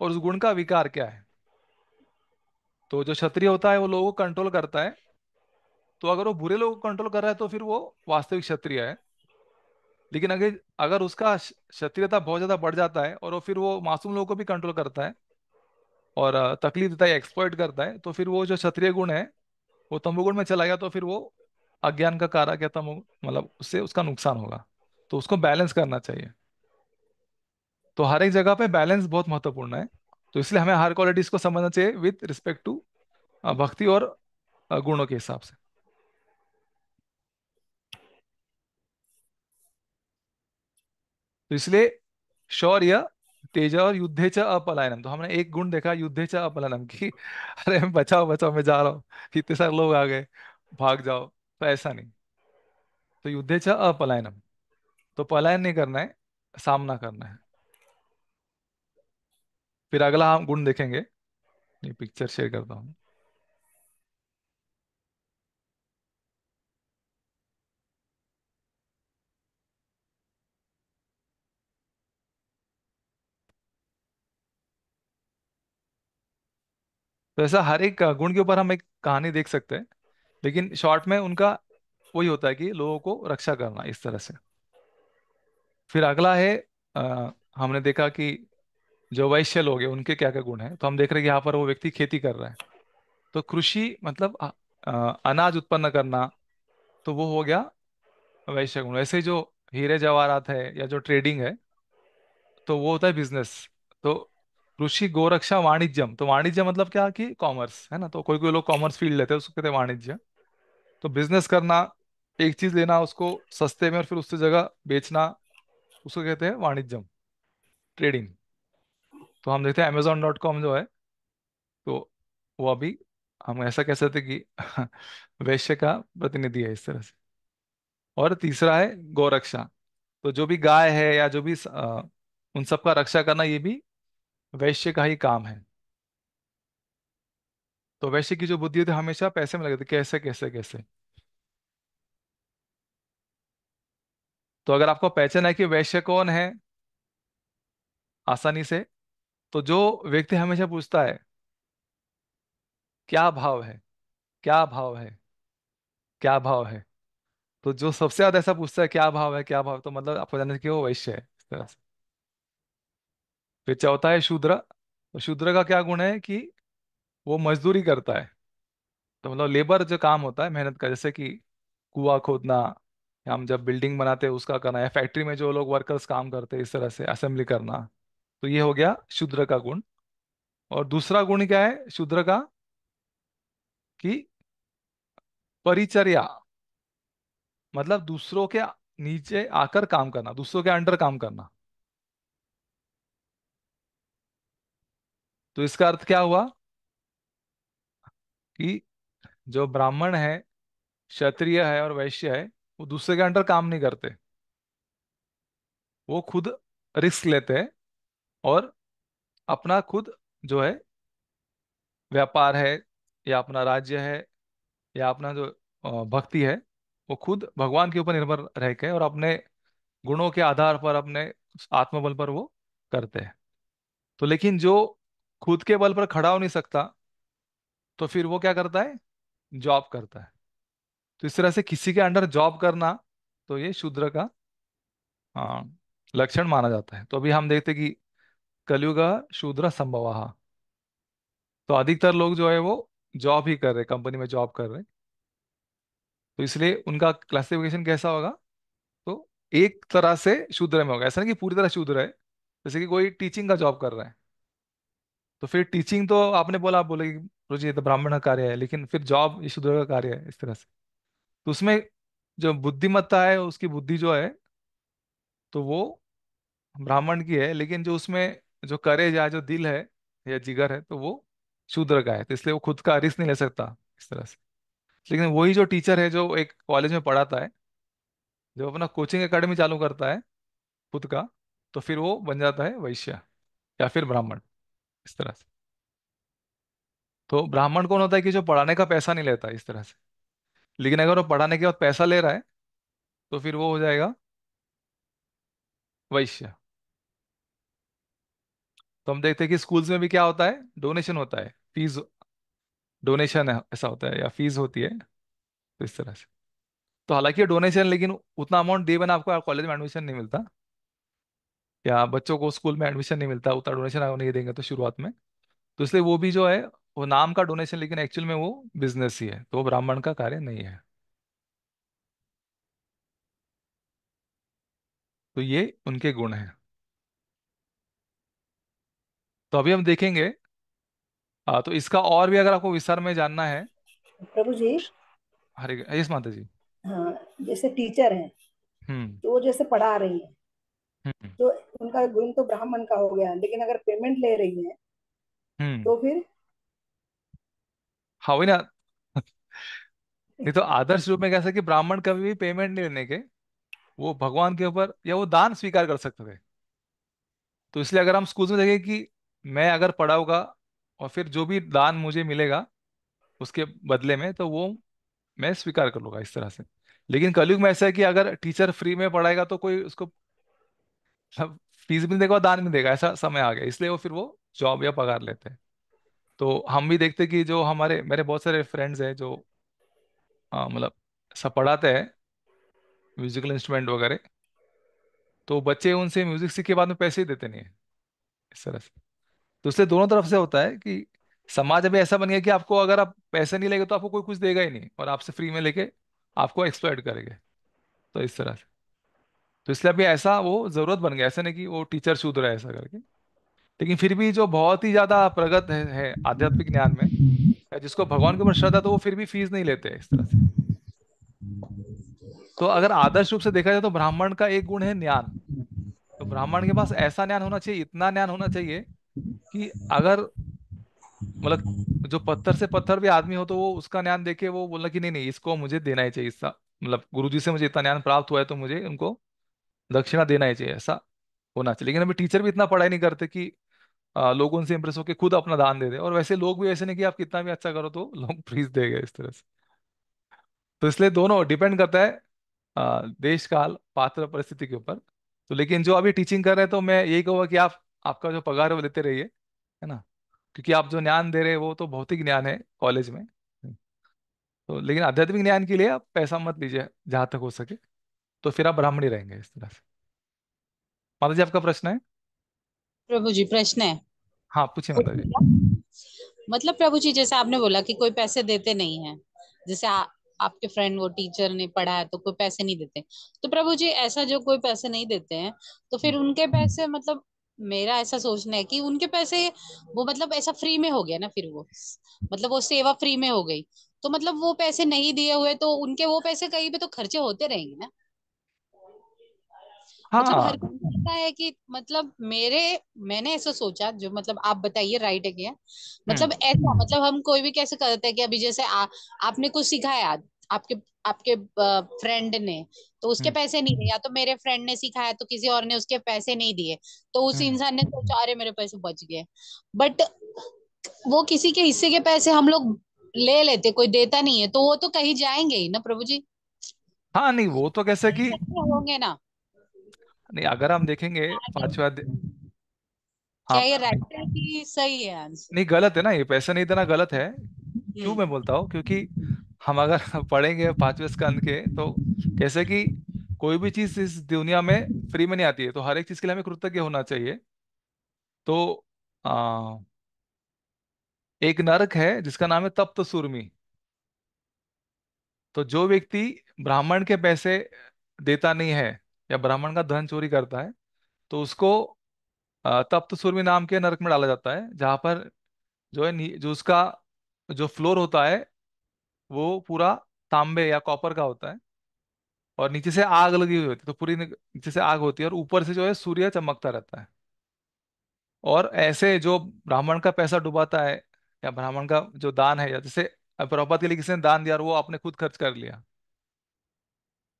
और उस गुण का विकार क्या है तो जो क्षत्रिय होता है वो लोगों को कंट्रोल करता है तो अगर वो बुरे लोगों को कंट्रोल कर रहा है तो फिर वो वास्तविक क्षत्रिय है लेकिन अगर अगर उसका क्षत्रियता बहुत ज़्यादा बढ़ जाता है और वो फिर वो मासूम लोगों को भी कंट्रोल करता है और तकलीफ देता है एक्सप्लॉइट करता है तो फिर वो जो क्षत्रिय गुण है वो गुण में चला गया तो फिर वो अज्ञान का कारक या तमो मतलब उससे उसका नुकसान होगा तो उसको बैलेंस करना चाहिए तो हर एक जगह पे बैलेंस बहुत महत्वपूर्ण है तो इसलिए हमें हर क्वालिटीज को समझना चाहिए विथ रिस्पेक्ट टू भक्ति और गुणों के हिसाब से तो इसलिए शौर्य तेज और युद्धे च अपलायनम तो हमने एक गुण देखा युद्धे च अपलायनम की अरे बचाओ बचाओ मैं जा रहा हूँ इतने सारे लोग आ गए भाग जाओ तो ऐसा नहीं तो युद्धे च अपलायनम तो पलायन नहीं करना है सामना करना है फिर अगला हम गुण देखेंगे ये पिक्चर शेयर करता हूँ तो ऐसा हर एक गुण के ऊपर हम एक कहानी देख सकते हैं लेकिन शॉर्ट में उनका वही होता है कि लोगों को रक्षा करना इस तरह से फिर अगला है आ, हमने देखा कि जो वैश्य लोग हैं उनके क्या क्या गुण है तो हम देख रहे हैं कि यहाँ पर वो व्यक्ति खेती कर रहा है तो कृषि मतलब आ, अनाज उत्पन्न करना तो वो हो गया वैश्य गुण ऐसे जो हीरे जवाहरात है या जो ट्रेडिंग है तो वो होता है बिजनेस तो कृषि गोरक्षा वाणिज्यम तो वाणिज्य मतलब क्या कि कॉमर्स है ना तो कोई कोई लोग कॉमर्स फील्ड लेते हैं उसको कहते हैं वाणिज्य तो बिजनेस करना एक चीज लेना उसको सस्ते में और फिर उससे जगह बेचना उसको कहते हैं वाणिज्यम ट्रेडिंग तो हम देखते हैं अमेजोन डॉट कॉम जो है तो वो अभी हम ऐसा कह सकते कि वैश्य का प्रतिनिधि है इस तरह से और तीसरा है गौरक्षा तो जो भी गाय है या जो भी आ, उन सबका रक्षा करना ये भी वैश्य का ही काम है तो वैश्य की जो बुद्धि होती है हमेशा पैसे में लगती है कैसे कैसे कैसे तो अगर आपको पहचान है कि वैश्य कौन है आसानी से तो जो व्यक्ति हमेशा पूछता है क्या भाव है क्या भाव है क्या भाव है तो जो सबसे ज्यादा ऐसा पूछता है क्या भाव है क्या भाव है? तो मतलब आपको जानना कि वो वैश्य है इस तरह से फिर चौथा है शूद्र तो शूद्र का क्या गुण है कि वो मजदूरी करता है तो मतलब लेबर जो काम होता है मेहनत का जैसे कि कुआ खोदना हम जब बिल्डिंग बनाते हैं उसका करना या फैक्ट्री में जो लोग वर्कर्स काम करते हैं इस तरह से असेंबली करना तो ये हो गया शूद्र का गुण और दूसरा गुण क्या है शूद्र का कि परिचर्या मतलब दूसरों के नीचे आकर काम करना दूसरों के अंडर काम करना तो इसका अर्थ क्या हुआ कि जो ब्राह्मण है क्षत्रिय है और वैश्य है वो दूसरे के अंडर काम नहीं करते वो खुद रिस्क लेते हैं और अपना खुद जो है व्यापार है या अपना राज्य है या अपना जो भक्ति है वो खुद भगवान के ऊपर निर्भर रह के और अपने गुणों के आधार पर अपने आत्मबल पर वो करते हैं तो लेकिन जो खुद के बल पर खड़ा हो नहीं सकता तो फिर वो क्या करता है जॉब करता है तो इस तरह से किसी के अंडर जॉब करना तो ये शूद्र का लक्षण माना जाता है तो अभी हम देखते कि कलयुग शूद्र संभव तो अधिकतर लोग जो है वो जॉब ही कर रहे कंपनी में जॉब कर रहे तो इसलिए उनका क्लासिफिकेशन कैसा होगा तो एक तरह से शूद्र में होगा ऐसा नहीं कि पूरी तरह शूद्र है जैसे कि कोई टीचिंग का जॉब कर रहा है तो फिर टीचिंग तो आपने बोला आप बोले कि रोजी ये तो ब्राह्मण का कार्य है लेकिन फिर जॉब यशुधर का कार्य है इस तरह से तो उसमें जो बुद्धिमत्ता है उसकी बुद्धि जो है तो वो ब्राह्मण की है लेकिन जो उसमें जो करे या जो दिल है या जिगर है तो वो शूद्र का है तो इसलिए वो खुद का रिस्क नहीं ले सकता इस तरह से लेकिन वही जो टीचर है जो एक कॉलेज में पढ़ाता है जो अपना कोचिंग अकेडमी चालू करता है खुद का तो फिर वो बन जाता है वैश्य या फिर ब्राह्मण इस तरह से तो ब्राह्मण कौन होता है कि जो पढ़ाने का पैसा नहीं लेता इस तरह से लेकिन अगर वो पढ़ाने के बाद पैसा ले रहा है तो फिर वो हो जाएगा वैश्य तो हम देखते हैं कि स्कूल्स में भी क्या होता है डोनेशन होता है फीस डोनेशन है ऐसा होता है या फीस होती है तो इस तरह से तो हालांकि डोनेशन लेकिन उतना अमाउंट दिए बना आपको कॉलेज में एडमिशन नहीं मिलता या बच्चों को स्कूल में एडमिशन नहीं मिलता उतना डोनेशन अगर नहीं देंगे तो शुरुआत में तो इसलिए वो भी जो है वो नाम का डोनेशन लेकिन एक्चुअल में वो बिजनेस ही है तो ब्राह्मण का कार्य नहीं है तो ये उनके गुण हैं तो अभी हम देखेंगे आ, तो इसका और भी अगर आपको विस्तार में जानना है प्रभु जी हरे यस माता जी हाँ जैसे टीचर हैं हम्म। तो वो जैसे पढ़ा रही है हम्म। तो उनका गुण तो ब्राह्मण का हो गया लेकिन अगर पेमेंट ले रही है हम्म। तो फिर हाँ ना नहीं तो आदर्श रूप में कैसा कि ब्राह्मण कभी भी पेमेंट नहीं लेने के वो भगवान के ऊपर या वो दान स्वीकार कर सकते थे तो इसलिए अगर हम स्कूल में देखें कि मैं अगर पढ़ाऊंगा और फिर जो भी दान मुझे मिलेगा उसके बदले में तो वो मैं स्वीकार कर लूंगा इस तरह से लेकिन कलयुग में ऐसा है कि अगर टीचर फ्री में पढ़ाएगा तो कोई उसको फीस भी नहीं देगा दान भी देगा ऐसा समय आ गया इसलिए वो फिर वो जॉब या पगार लेते हैं तो हम भी देखते कि जो हमारे मेरे बहुत सारे फ्रेंड्स हैं जो हाँ, मतलब सब पढ़ाते हैं म्यूजिकल इंस्ट्रूमेंट वगैरह तो बच्चे उनसे म्यूजिक सीख के बाद में पैसे ही देते नहीं है इस तरह से तो इससे दोनों तरफ से होता है कि समाज अभी ऐसा बन गया कि आपको अगर आप पैसे नहीं लेंगे तो आपको कोई कुछ देगा ही नहीं और आपसे फ्री में लेके आपको एक्सप्लॉयट करेंगे तो इस तरह से तो इसलिए अभी ऐसा वो ज़रूरत बन गया ऐसा नहीं कि वो टीचर शूद है ऐसा करके लेकिन फिर भी जो बहुत ही ज़्यादा प्रगत है, है आध्यात्मिक ज्ञान में जिसको भगवान के ऊपर श्रद्धा तो वो फिर भी फीस नहीं लेते इस तरह से तो अगर आदर्श रूप से देखा जाए तो ब्राह्मण का एक गुण है ज्ञान तो ब्राह्मण के पास ऐसा ज्ञान होना चाहिए इतना ज्ञान होना चाहिए कि अगर मतलब जो पत्थर से पत्थर भी आदमी हो तो वो उसका ज्ञान देखे वो बोला कि नहीं नहीं इसको मुझे देना ही चाहिए इसका मतलब गुरु जी से मुझे इतना ज्ञान प्राप्त हुआ है तो मुझे उनको दक्षिणा देना ही चाहिए ऐसा होना चाहिए लेकिन अभी टीचर भी इतना पढ़ाई नहीं करते कि लोगों लोग उनसे इंप्रेस होकर खुद अपना दान दे दे और वैसे लोग भी ऐसे नहीं कि आप कितना भी अच्छा करो तो लोग फ्रीज देंगे इस तरह से तो इसलिए दोनों डिपेंड करता है देश काल पात्र परिस्थिति के ऊपर तो लेकिन जो अभी टीचिंग कर रहे हैं तो मैं यही कहूँगा कि आप आपका जो पगार है वो लेते रहिए है ना क्योंकि आप जो ज्ञान दे रहे हैं वो तो भौतिक ज्ञान है कॉलेज में तो लेकिन आध्यात्मिक ज्ञान के लिए आप पैसा मत लीजिए जहाँ तक हो सके तो फिर आप ब्राह्मण ही रहेंगे इस तरह से माता जी आपका प्रश्न है प्रभु जी प्रश्न है हाँ पूछिए माता जी मतलब प्रभु जी जैसे आपने बोला कि कोई पैसे देते नहीं है जैसे आ, आपके फ्रेंड वो टीचर ने पढ़ा है तो कोई पैसे नहीं देते तो प्रभु जी ऐसा जो कोई पैसे नहीं देते हैं तो फिर हम्म। उनके पैसे मतलब मेरा ऐसा सोचना है कि उनके पैसे वो मतलब ऐसा फ्री में हो गया ना फिर वो मतलब वो सेवा फ्री में हो गई तो मतलब वो पैसे नहीं दिए हुए तो उनके वो पैसे कहीं पे तो खर्चे होते रहेंगे ना हाँ पता है कि मतलब मेरे मैंने ऐसा सोचा जो मतलब आप बताइए राइट है क्या मतलब हम्म। ऐसा मतलब हम कोई भी कैसे करते हैं कि अभी जैसे आ, आपने कुछ सिखाया आपके आपके फ्रेंड ने तो उसके हम्म। पैसे नहीं दिए या तो मेरे फ्रेंड ने सिखाया तो किसी और ने उसके पैसे नहीं दिए तो उस हम्म। इंसान ने सोचा अरे मेरे पैसे बच गए बट वो किसी के हिस्से के पैसे हम लोग ले लेते कोई देता नहीं है तो वो तो कहीं जाएंगे ही ना प्रभु जी हाँ नहीं वो तो कैसे कि होंगे ना नहीं अगर हम देखेंगे पांचवा हाँ क्या ये सही है आंसर नहीं गलत है ना ये पैसा नहीं देना गलत है हम्म। क्यों मैं बोलता हूँ क्योंकि हम अगर पढ़ेंगे पांचवें स्कंद के तो कैसे कि कोई भी चीज इस दुनिया में फ्री में नहीं आती है तो हर एक चीज के लिए हमें कृतज्ञ होना चाहिए तो आ, एक नरक है जिसका नाम है तप्त सुरमी तो जो व्यक्ति ब्राह्मण के पैसे देता नहीं है या ब्राह्मण का धन चोरी करता है तो उसको तप्त सूर्य नाम के नरक में डाला जाता है जहाँ पर जो है जो उसका जो फ्लोर होता है वो पूरा तांबे या कॉपर का होता है और नीचे से आग लगी हुई होती है तो पूरी नीचे से आग होती है और ऊपर से जो है सूर्य चमकता रहता है और ऐसे जो ब्राह्मण का पैसा डुबाता है या ब्राह्मण का जो दान है या जैसे प्रभुपाद के लिए किसी ने दान दिया और वो आपने खुद खर्च कर लिया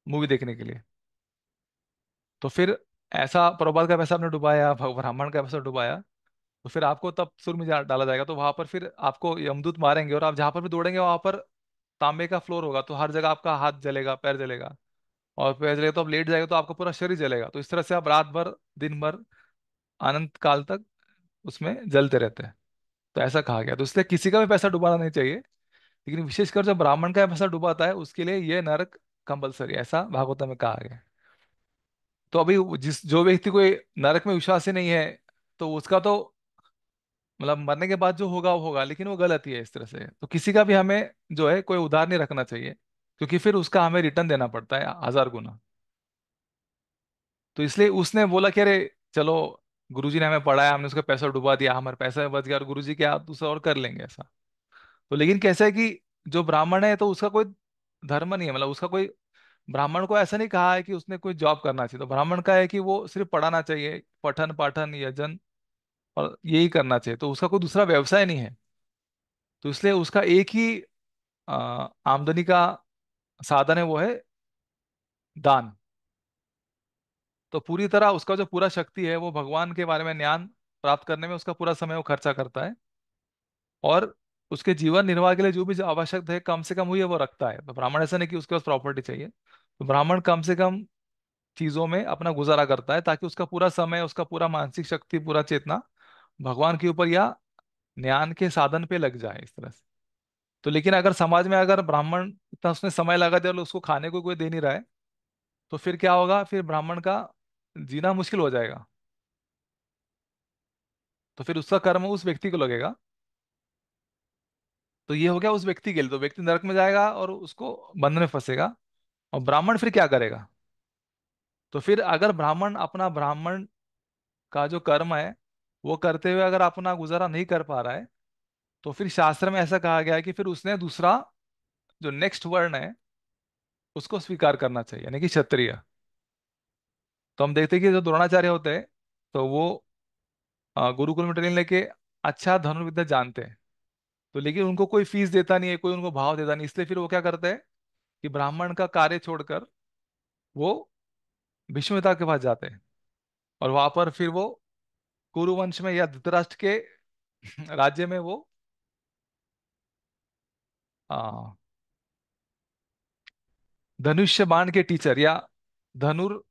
मूवी देखने के लिए तो फिर ऐसा प्रभुपाद का पैसा आपने डुबाया ब्राह्मण का पैसा डुबाया तो फिर आपको तब सुर में डाला जाएगा तो वहां पर फिर आपको यमदूत मारेंगे और आप जहां पर भी दौड़ेंगे वहां पर तांबे का फ्लोर होगा तो हर जगह आपका हाथ जलेगा पैर जलेगा और पैर जलेगा तो आप लेट जाएगा तो आपका पूरा शरीर जलेगा तो इस तरह से आप रात भर दिन भर अनंत काल तक उसमें जलते रहते हैं तो ऐसा कहा गया तो इसलिए किसी का भी पैसा डुबाना नहीं चाहिए लेकिन विशेषकर जब ब्राह्मण का पैसा डुबाता है उसके लिए ये नरक कंपल्सरी ऐसा भागवत में कहा गया तो अभी जिस जो व्यक्ति को नरक में विश्वास ही नहीं है तो उसका तो मतलब मरने के बाद जो होगा वो होगा लेकिन वो गलत ही है इस तरह से तो किसी का भी हमें जो है कोई उधार नहीं रखना चाहिए क्योंकि फिर उसका हमें रिटर्न देना पड़ता है हजार गुना तो इसलिए उसने बोला कि अरे चलो गुरुजी ने हमें पढ़ाया हमने उसका पैसा डुबा दिया हमारे पैसा बच गया और गुरु जी क्या आप दूसरा और कर लेंगे ऐसा तो लेकिन कैसा है कि जो ब्राह्मण है तो उसका कोई धर्म नहीं है मतलब उसका कोई ब्राह्मण को ऐसा नहीं कहा है कि उसने कोई जॉब करना चाहिए तो ब्राह्मण का है कि वो सिर्फ पढ़ाना चाहिए पठन पाठन यजन और यही करना चाहिए तो उसका कोई दूसरा व्यवसाय नहीं है तो इसलिए उसका एक ही आमदनी का साधन है वो है दान तो पूरी तरह उसका जो पूरा शक्ति है वो भगवान के बारे में ज्ञान प्राप्त करने में उसका पूरा समय वो खर्चा करता है और उसके जीवन निर्वाह के लिए जो भी आवश्यक है कम से कम हुई है वो रखता है तो ब्राह्मण ऐसा नहीं कि उसके पास प्रॉपर्टी चाहिए तो ब्राह्मण कम से कम चीजों में अपना गुजारा करता है ताकि उसका पूरा समय उसका पूरा मानसिक शक्ति पूरा चेतना भगवान के ऊपर या ज्ञान के साधन पे लग जाए इस तरह से तो लेकिन अगर समाज में अगर ब्राह्मण इतना उसने समय लगा दिया उसको खाने को कोई दे नहीं रहा है तो फिर क्या होगा फिर ब्राह्मण का जीना मुश्किल हो जाएगा तो फिर उसका कर्म उस व्यक्ति को लगेगा तो ये हो गया उस व्यक्ति के लिए तो व्यक्ति नरक में जाएगा और उसको बंधन में फंसेगा और ब्राह्मण फिर क्या करेगा तो फिर अगर ब्राह्मण अपना ब्राह्मण का जो कर्म है वो करते हुए अगर अपना गुजारा नहीं कर पा रहा है तो फिर शास्त्र में ऐसा कहा गया है कि फिर उसने दूसरा जो नेक्स्ट वर्ण है उसको स्वीकार करना चाहिए यानी कि क्षत्रिय तो हम देखते हैं कि जो द्रोणाचार्य होते हैं तो वो गुरुकुल में ट्रेनिंग लेके अच्छा धनुर्विद्या जानते हैं तो लेकिन उनको कोई फीस देता नहीं है कोई उनको भाव देता नहीं इसलिए फिर वो क्या करते हैं कि ब्राह्मण का कार्य छोड़कर वो भीष्मिता के पास जाते हैं और वहां पर फिर वो कुरुवंश में या धृतराष्ट्र के राज्य में वो धनुष्य बाण के टीचर या धनुर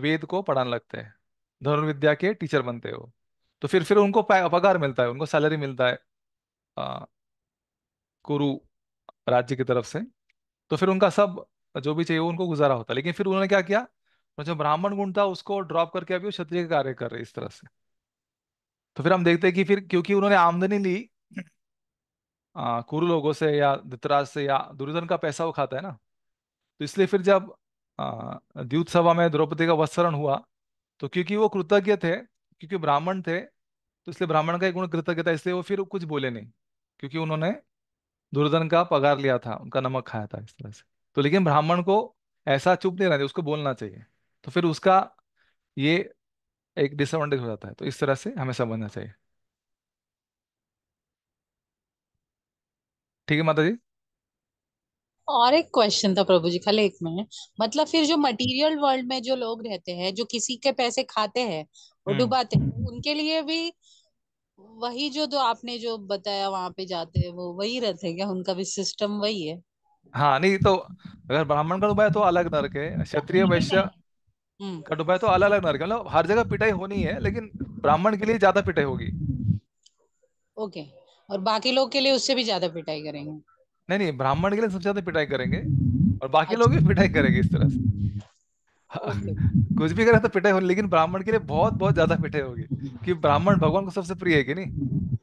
वेद को पढ़ाने लगते हैं धनुर्विद्या के टीचर बनते हो तो फिर फिर उनको पगार मिलता है उनको सैलरी मिलता है आ, कुरु राज्य की तरफ से तो फिर उनका सब जो भी चाहिए उनको गुजारा होता लेकिन फिर उन्होंने क्या किया जो ब्राह्मण गुण था उसको ड्रॉप करके अभी क्षत्रिय का कार्य कर रहे इस तरह से तो फिर हम देखते हैं कि फिर क्योंकि उन्होंने आमदनी ली कुरु लोगों से या धृतराज से या दुर्योधन का पैसा वो खाता है ना तो इसलिए फिर जब द्यूत सभा में द्रौपदी का वस्त्रण हुआ तो क्योंकि वो कृतज्ञ थे क्योंकि ब्राह्मण थे तो इसलिए ब्राह्मण का एक गुण कृतज्ञ था इसलिए वो फिर कुछ बोले नहीं क्योंकि उन्होंने दुर्धन का पगार लिया था उनका नमक खाया था इस तरह से तो लेकिन ब्राह्मण को ऐसा चुप नहीं रहना उसको बोलना चाहिए तो फिर उसका ये एक डिसएडवांटेज हो जाता है तो इस तरह से हमें समझना चाहिए ठीक है माता जी और एक क्वेश्चन था प्रभु जी खाली एक मिनट मतलब फिर जो मटेरियल वर्ल्ड में जो लोग रहते हैं जो किसी के पैसे खाते हैं और हम्म। डुबाते हैं उनके लिए भी वही जो तो आपने जो बताया वहां पे जाते हैं वो वही रहते हैं क्या उनका भी सिस्टम वही है हाँ नहीं तो अगर ब्राह्मण का डुबाया तो अलग नरक है क्षत्रिय हम्म। वैश्य हम्म। का डुबाया तो अलग अलग नरक है मतलब हर जगह पिटाई होनी है लेकिन ब्राह्मण के लिए ज्यादा पिटाई होगी ओके और बाकी लोग के लिए उससे भी ज्यादा पिटाई करेंगे नहीं नहीं ब्राह्मण के लिए सबसे ज्यादा पिटाई करेंगे और बाकी लोग भी अच्छा। पिटाई करेंगे इस तरह से कुछ भी करा तो पिटे हो लेकिन ब्राह्मण के लिए बहुत बहुत ज्यादा पिटे होगी कि ब्राह्मण भगवान को सबसे प्रिय है कि नहीं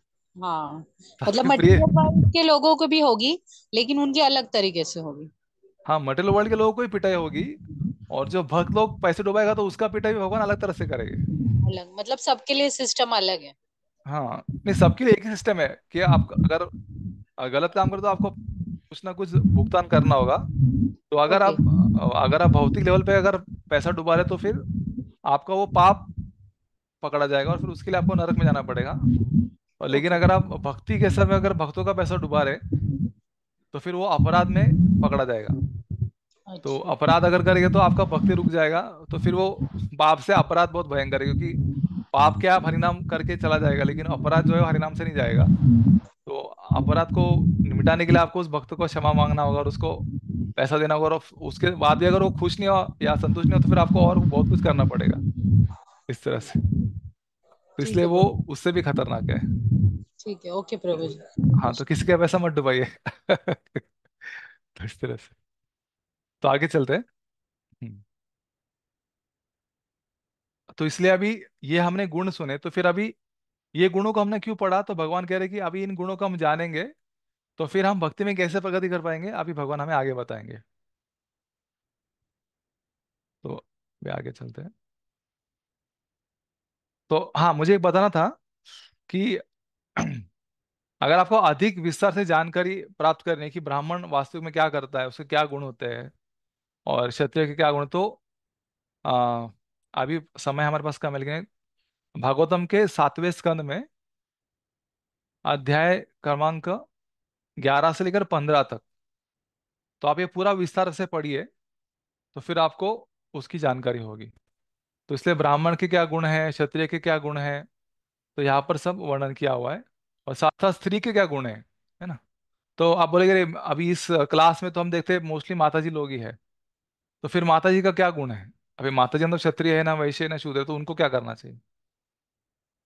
हाँ मतलब मटेरियल वर्ल्ड के लोगों को भी होगी लेकिन उनके अलग तरीके से होगी हाँ मटेरियल वर्ल्ड के लोगों को भी पिटाई होगी और जो भक्त लोग पैसे डुबाएगा तो उसका पिटाई भी भगवान अलग तरह से करेगा अलग मतलब सबके लिए सिस्टम अलग है हाँ नहीं सबके लिए एक ही सिस्टम है कि आप अगर गलत काम करो तो आपको कुछ ना कुछ भुगतान करना होगा तो अगर आप अगर आप भौतिक लेवल पे अगर पैसा डुबा रहे तो फिर आपका वो पाप पकड़ा जाएगा और फिर उसके लिए आपको नरक में जाना पड़ेगा और लेकिन अगर आप भक्ति के समय अगर भक्तों का पैसा डुबा रहे तो फिर वो अपराध में पकड़ा जाएगा तो अच्छा। अपराध अगर करेंगे तो आपका भक्ति रुक जाएगा तो फिर वो पाप से अपराध बहुत भयंकर है क्योंकि पाप के आप हरिनाम करके चला जाएगा लेकिन अपराध जो है हरिनाम से नहीं जाएगा अपराध को निमटाने के लिए आपको उस भक्त को क्षमा मांगना होगा और उसको पैसा देना होगा और उसके बाद भी अगर वो खुश नहीं हो या संतुष्ट नहीं हो तो फिर आपको और बहुत कुछ करना पड़ेगा इस तरह से तो इसलिए वो उससे भी खतरनाक है ठीक है ओके प्रभु जी हाँ तो किसी का पैसा मत डुबाइए तो इस तरह से तो आगे चलते हैं हम्म। तो इसलिए अभी ये हमने गुण सुने तो फिर अभी ये गुणों को हमने क्यों पढ़ा तो भगवान कह रहे कि अभी इन गुणों को हम जानेंगे तो फिर हम भक्ति में कैसे प्रगति कर पाएंगे अभी भगवान हमें आगे बताएंगे तो वे आगे चलते हैं तो हाँ मुझे एक बताना था कि अगर आपको अधिक विस्तार से जानकारी प्राप्त करने की ब्राह्मण वास्तु में क्या करता है उसके क्या गुण होते हैं और क्षत्रिय के क्या गुण तो आ, अभी समय हमारे पास कम है लेकिन भागवतम के सातवें स्कंद में अध्याय क्रमांक ग्यारह से लेकर पंद्रह तक तो आप ये पूरा विस्तार से पढ़िए तो फिर आपको उसकी जानकारी होगी तो इसलिए ब्राह्मण के क्या गुण हैं क्षत्रिय के क्या गुण हैं तो यहाँ पर सब वर्णन किया हुआ है और साथ साथ स्त्री के क्या गुण हैं है ना तो आप बोलेंगे अभी इस क्लास में तो हम देखते हैं मोस्टली माता जी लोग ही है तो फिर माता जी का क्या गुण है अभी माता जी अंदर क्षत्रिय है ना वैश्य ना शूद्र तो उनको क्या करना चाहिए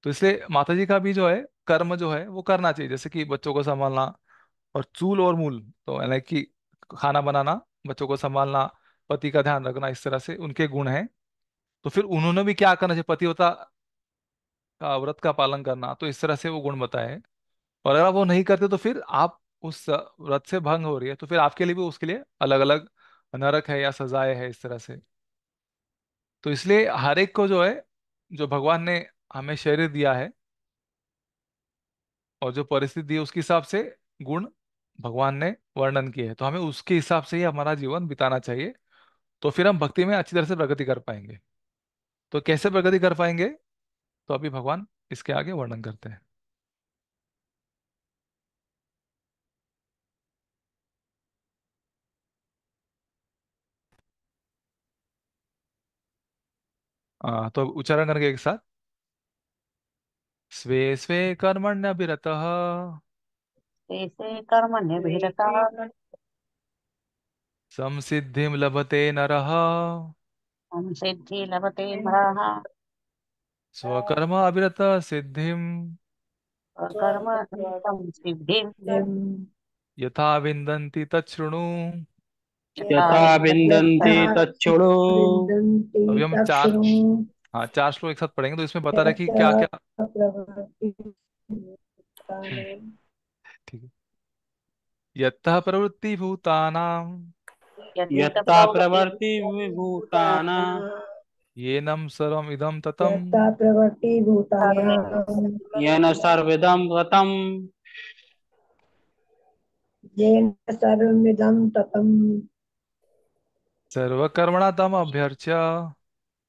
तो इसलिए माता जी का भी जो है कर्म जो है वो करना चाहिए जैसे कि बच्चों को संभालना और चूल और मूल तो यानी कि खाना बनाना बच्चों को संभालना पति का ध्यान रखना इस तरह से उनके गुण हैं तो फिर उन्होंने भी क्या करना चाहिए पतिव्रता का व्रत का पालन करना तो इस तरह से वो गुण बताए और अगर आप वो नहीं करते तो फिर आप उस व्रत से भंग हो रही है तो फिर आपके लिए भी उसके लिए अलग अलग नरक है या सजाए है इस तरह से तो इसलिए हर एक को जो है जो भगवान ने हमें शरीर दिया है और जो परिस्थिति है उसके हिसाब से गुण भगवान ने वर्णन किए हैं तो हमें उसके हिसाब से ही हमारा जीवन बिताना चाहिए तो फिर हम भक्ति में अच्छी तरह से प्रगति कर पाएंगे तो कैसे प्रगति कर पाएंगे तो अभी भगवान इसके आगे वर्णन करते हैं आ, तो उच्चारण करके एक साथ स्वे स्वे कर्मण्यभिरतः एते कर्मण्यभिरतः संसिद्धिं लभते नरः संसिद्धि लभते नरः स्वकर्म अभिरत सिद्धिं स्वकर्म यथा विन्दन्ति तच्छृणु यथा विन्दन्ति तच्छृणु तच्छृणु तव्यं हाँ चार श्लोक एक साथ पढ़ेंगे तो इसमें बता रहा है कि क्या क्या ठीक है यत्तः प्रवृत्ति भूतानाम यत्ता प्रवृत्ति भूतानाम नम सर्वम इदम ततम यत्ता प्रवृत्ति भूतानाम येन सर्वमिदं ततम येन सर्वमिदं ततम सर्वकर्मणा तम अभ्यर्च्य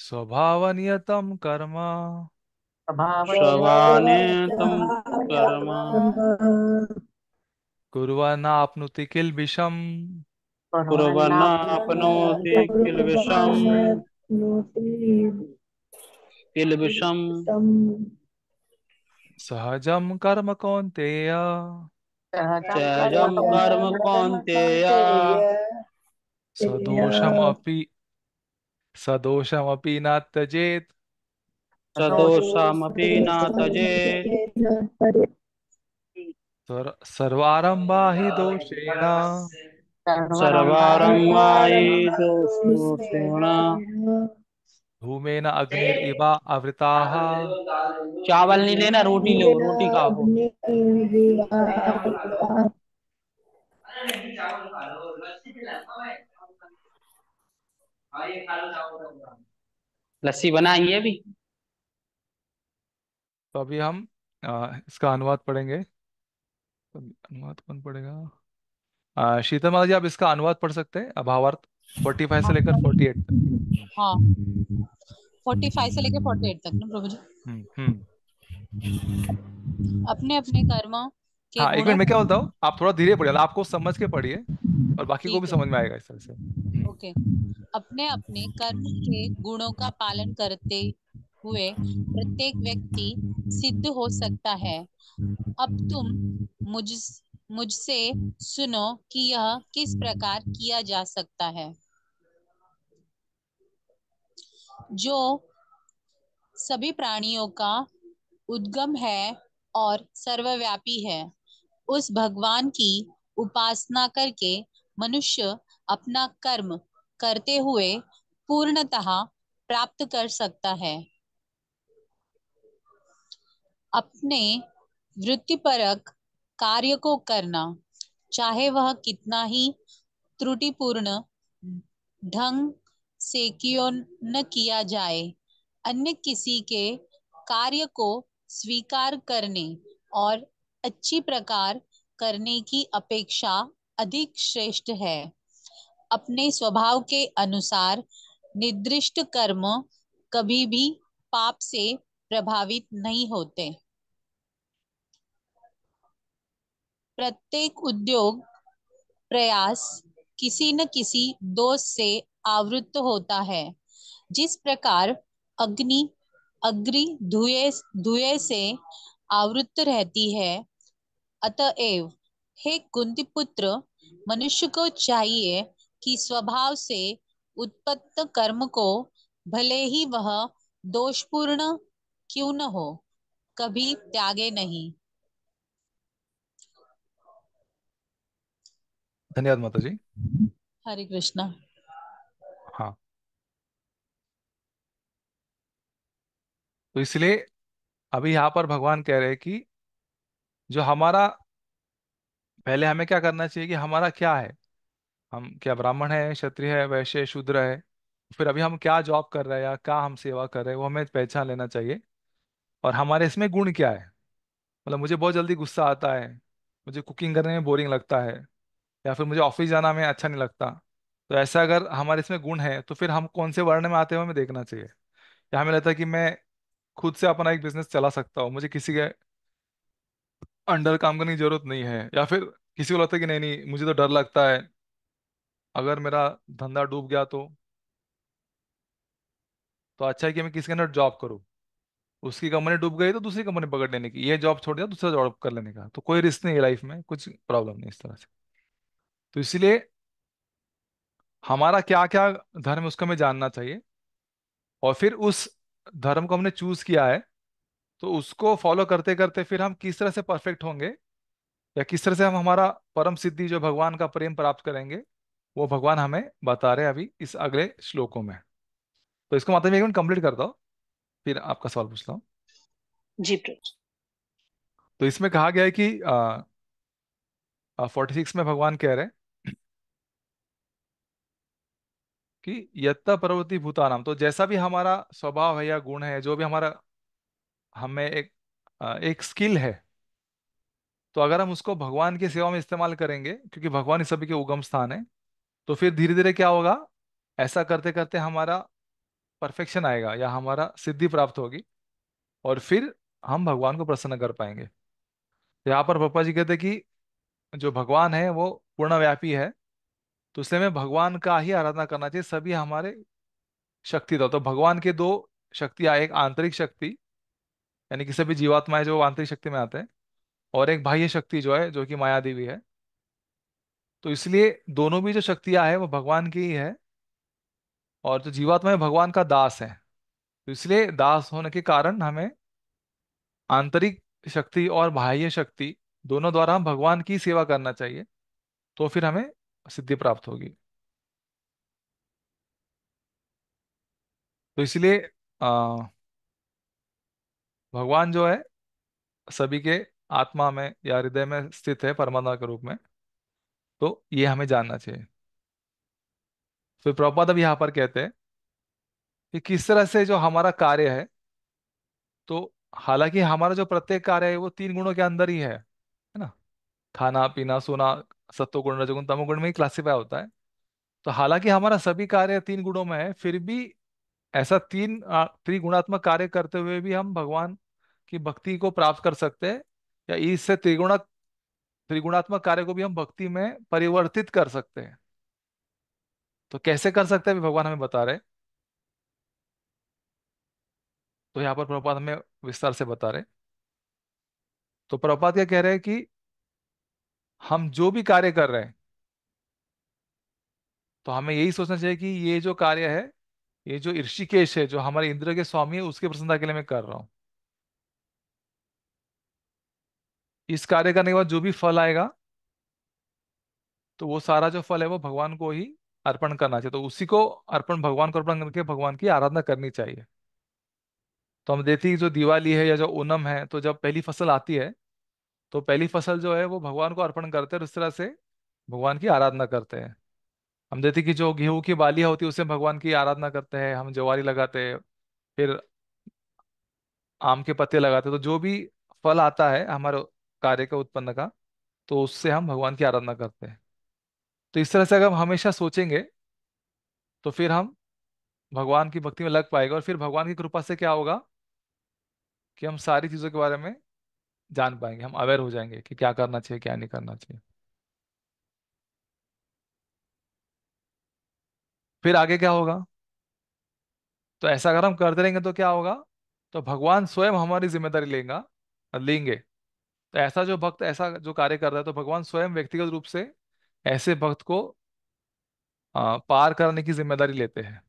स्वभावनियतम कर्म स्वभावनियतम कर्म कुर्वन्नाप्नोति किल विषम कुर्वन्नाप्नोति किल विषम किल विषम सहजम कर्म कौन्तेय सहजम कर्म कौन्तेय अपि सदोषमी न त्यजेत् सर्वरंभा न दोषेण धूमेन अग्निरिव आवृता चावल नहीं लेना रोटी लो रोटी खाओ हाँ, लस्सी बनाएंगे अभी तो अभी हम आ, इसका अनुवाद पढ़ेंगे तो अनुवाद कौन पढ़ेगा शीतल माता जी आप इसका अनुवाद पढ़ सकते हैं अभावार्थ फोर्टी फाइव से लेकर फोर्टी एट तक हाँ 45 से लेकर 48 तक ना प्रभु जी हम्म, हम्म। अपने अपने कर्मों हाँ एक मिनट मैं क्या बोलता हूँ आप थोड़ा धीरे पढ़िए आपको समझ के पढ़िए और बाकी को भी समझ में आएगा इस तरह से हम्म। ओके अपने अपने कर्म के गुणों का पालन करते हुए प्रत्येक व्यक्ति सिद्ध हो सकता है अब तुम मुझ मुझसे सुनो कि यह किस प्रकार किया जा सकता है जो सभी प्राणियों का उद्गम है और सर्वव्यापी है उस भगवान की उपासना करके मनुष्य अपना कर्म करते हुए पूर्णतः प्राप्त कर सकता है अपने वृत्तिपरक कार्य को करना चाहे वह कितना ही त्रुटिपूर्ण ढंग से क्यों न किया जाए अन्य किसी के कार्य को स्वीकार करने और अच्छी प्रकार करने की अपेक्षा अधिक श्रेष्ठ है अपने स्वभाव के अनुसार निर्दिष्ट कर्म कभी भी पाप से प्रभावित नहीं होते प्रत्येक उद्योग प्रयास किसी न किसी दोष से आवृत होता है जिस प्रकार अग्नि अग्नि धुए धुए से आवृत रहती है अतएव हे कुंती पुत्र मनुष्य को चाहिए कि स्वभाव से उत्पत्त कर्म को भले ही वह दोषपूर्ण क्यों न हो कभी त्यागे नहीं धन्यवाद माता जी हरे कृष्णा हाँ तो इसलिए अभी यहां पर भगवान कह रहे हैं कि जो हमारा पहले हमें क्या करना चाहिए कि हमारा क्या है हम क्या ब्राह्मण है क्षत्रिय है वैश्य शूद्र है फिर अभी हम क्या जॉब कर रहे हैं या क्या हम सेवा कर रहे हैं वो हमें पहचान लेना चाहिए और हमारे इसमें गुण क्या है मतलब मुझे बहुत जल्दी गुस्सा आता है मुझे कुकिंग करने में बोरिंग लगता है या फिर मुझे ऑफिस जाना में अच्छा नहीं लगता तो ऐसा अगर हमारे इसमें गुण है तो फिर हम कौन से वर्ण में आते हुए हमें देखना चाहिए या हमें लगता है कि मैं खुद से अपना एक बिजनेस चला सकता हूँ मुझे किसी के अंडर काम करने की जरूरत नहीं है या फिर किसी को लगता है कि नहीं नहीं मुझे तो डर लगता है अगर मेरा धंधा डूब गया तो तो अच्छा है कि मैं किसके अंदर जॉब करूँ उसकी कंपनी डूब गई तो दूसरी कंपनी पकड़ लेने की ये जॉब छोड़ दिया दूसरा जॉब कर लेने का तो कोई रिस्क नहीं है लाइफ में कुछ प्रॉब्लम नहीं इस तरह से तो इसलिए हमारा क्या क्या धर्म है उसको हमें जानना चाहिए और फिर उस धर्म को हमने चूज किया है तो उसको फॉलो करते करते फिर हम किस तरह से परफेक्ट होंगे या किस तरह से हम हमारा परम सिद्धि जो भगवान का प्रेम प्राप्त करेंगे वो भगवान हमें बता रहे अभी इस अगले श्लोकों में तो इसको माता मिनट कंप्लीट करता हूँ फिर आपका सवाल पूछता हूँ जी तो इसमें कहा गया है कि फोर्टी सिक्स में भगवान कह रहे कि यत्ता प्रवृत्ति भूतानाम तो जैसा भी हमारा स्वभाव है या गुण है जो भी हमारा हमें एक एक स्किल है तो अगर हम उसको भगवान की सेवा में इस्तेमाल करेंगे क्योंकि भगवान ही सभी के उगम स्थान है तो फिर धीरे धीरे क्या होगा ऐसा करते करते हमारा परफेक्शन आएगा या हमारा सिद्धि प्राप्त होगी और फिर हम भगवान को प्रसन्न कर पाएंगे तो यहाँ पर पप्पा जी कहते कि जो भगवान है वो पूर्णव्यापी है तो इसलिए हमें भगवान का ही आराधना करना चाहिए सभी हमारे शक्ति था तो भगवान के दो शक्तियाँ एक आंतरिक शक्ति यानी कि सभी जीवात्माएं जो आंतरिक शक्ति में आते हैं और एक बाह्य शक्ति जो है जो कि माया देवी है तो इसलिए दोनों भी जो शक्तियां हैं वो भगवान की ही है और जो जीवात्मा है भगवान का दास है तो इसलिए दास होने के कारण हमें आंतरिक शक्ति और बाह्य शक्ति दोनों द्वारा हम भगवान की सेवा करना चाहिए तो फिर हमें सिद्धि प्राप्त होगी तो इसलिए अः भगवान जो है सभी के आत्मा में या हृदय में स्थित है परमात्मा के रूप में तो ये हमें जानना चाहिए फिर प्रभुपाद अब यहाँ पर कहते हैं कि किस तरह से जो हमारा कार्य है तो हालांकि हमारा जो प्रत्येक कार्य है वो तीन गुणों के अंदर ही है है ना खाना पीना सोना सत्वगुण रजगुण तमोगुण में ही क्लासीफाई होता है तो हालांकि हमारा सभी कार्य तीन गुणों में है फिर भी ऐसा तीन त्रिगुणात्मक कार्य करते हुए भी हम भगवान की भक्ति को प्राप्त कर सकते हैं या इससे त्रिगुण त्रिगुणात्मक कार्य को भी हम भक्ति में परिवर्तित कर सकते हैं तो कैसे कर सकते हैं भगवान हमें बता रहे तो यहाँ पर प्रभुपात हमें विस्तार से बता रहे तो प्रभुपात क्या कह रहे हैं कि हम जो भी कार्य कर रहे हैं तो हमें यही सोचना चाहिए कि ये जो कार्य है ये जो ऋषिकेश है जो हमारे इंद्र के स्वामी है उसके प्रसन्नता के लिए मैं कर रहा हूँ इस कार्य करने के बाद जो भी फल आएगा तो वो सारा जो फल है वो भगवान को ही अर्पण करना चाहिए तो उसी को अर्पण भगवान को अर्पण करके भगवान की आराधना करनी चाहिए तो हम देखते हैं जो दिवाली है या जो ओनम है तो जब पहली फसल आती है तो पहली फसल जो है वो भगवान को अर्पण करते हैं और इस तरह से भगवान की आराधना करते हैं हम जैसे कि जो गेहूं की बाली होती है उससे भगवान की आराधना करते हैं हम जवारी लगाते हैं फिर आम के पत्ते लगाते हैं तो जो भी फल आता है हमारे कार्य का उत्पन्न का तो उससे हम भगवान की आराधना करते हैं तो इस तरह से अगर हम हमेशा सोचेंगे तो फिर हम भगवान की भक्ति में लग पाएगा और फिर भगवान की कृपा से क्या होगा कि हम सारी चीज़ों के बारे में जान पाएंगे हम अवेयर हो जाएंगे कि क्या करना चाहिए क्या नहीं करना चाहिए फिर आगे क्या होगा तो ऐसा अगर हम करते रहेंगे तो क्या होगा तो भगवान स्वयं हमारी जिम्मेदारी लेगा लेंगे तो ऐसा जो भक्त ऐसा जो कार्य कर रहा है तो भगवान स्वयं व्यक्तिगत रूप से ऐसे भक्त को आ, पार करने की जिम्मेदारी लेते हैं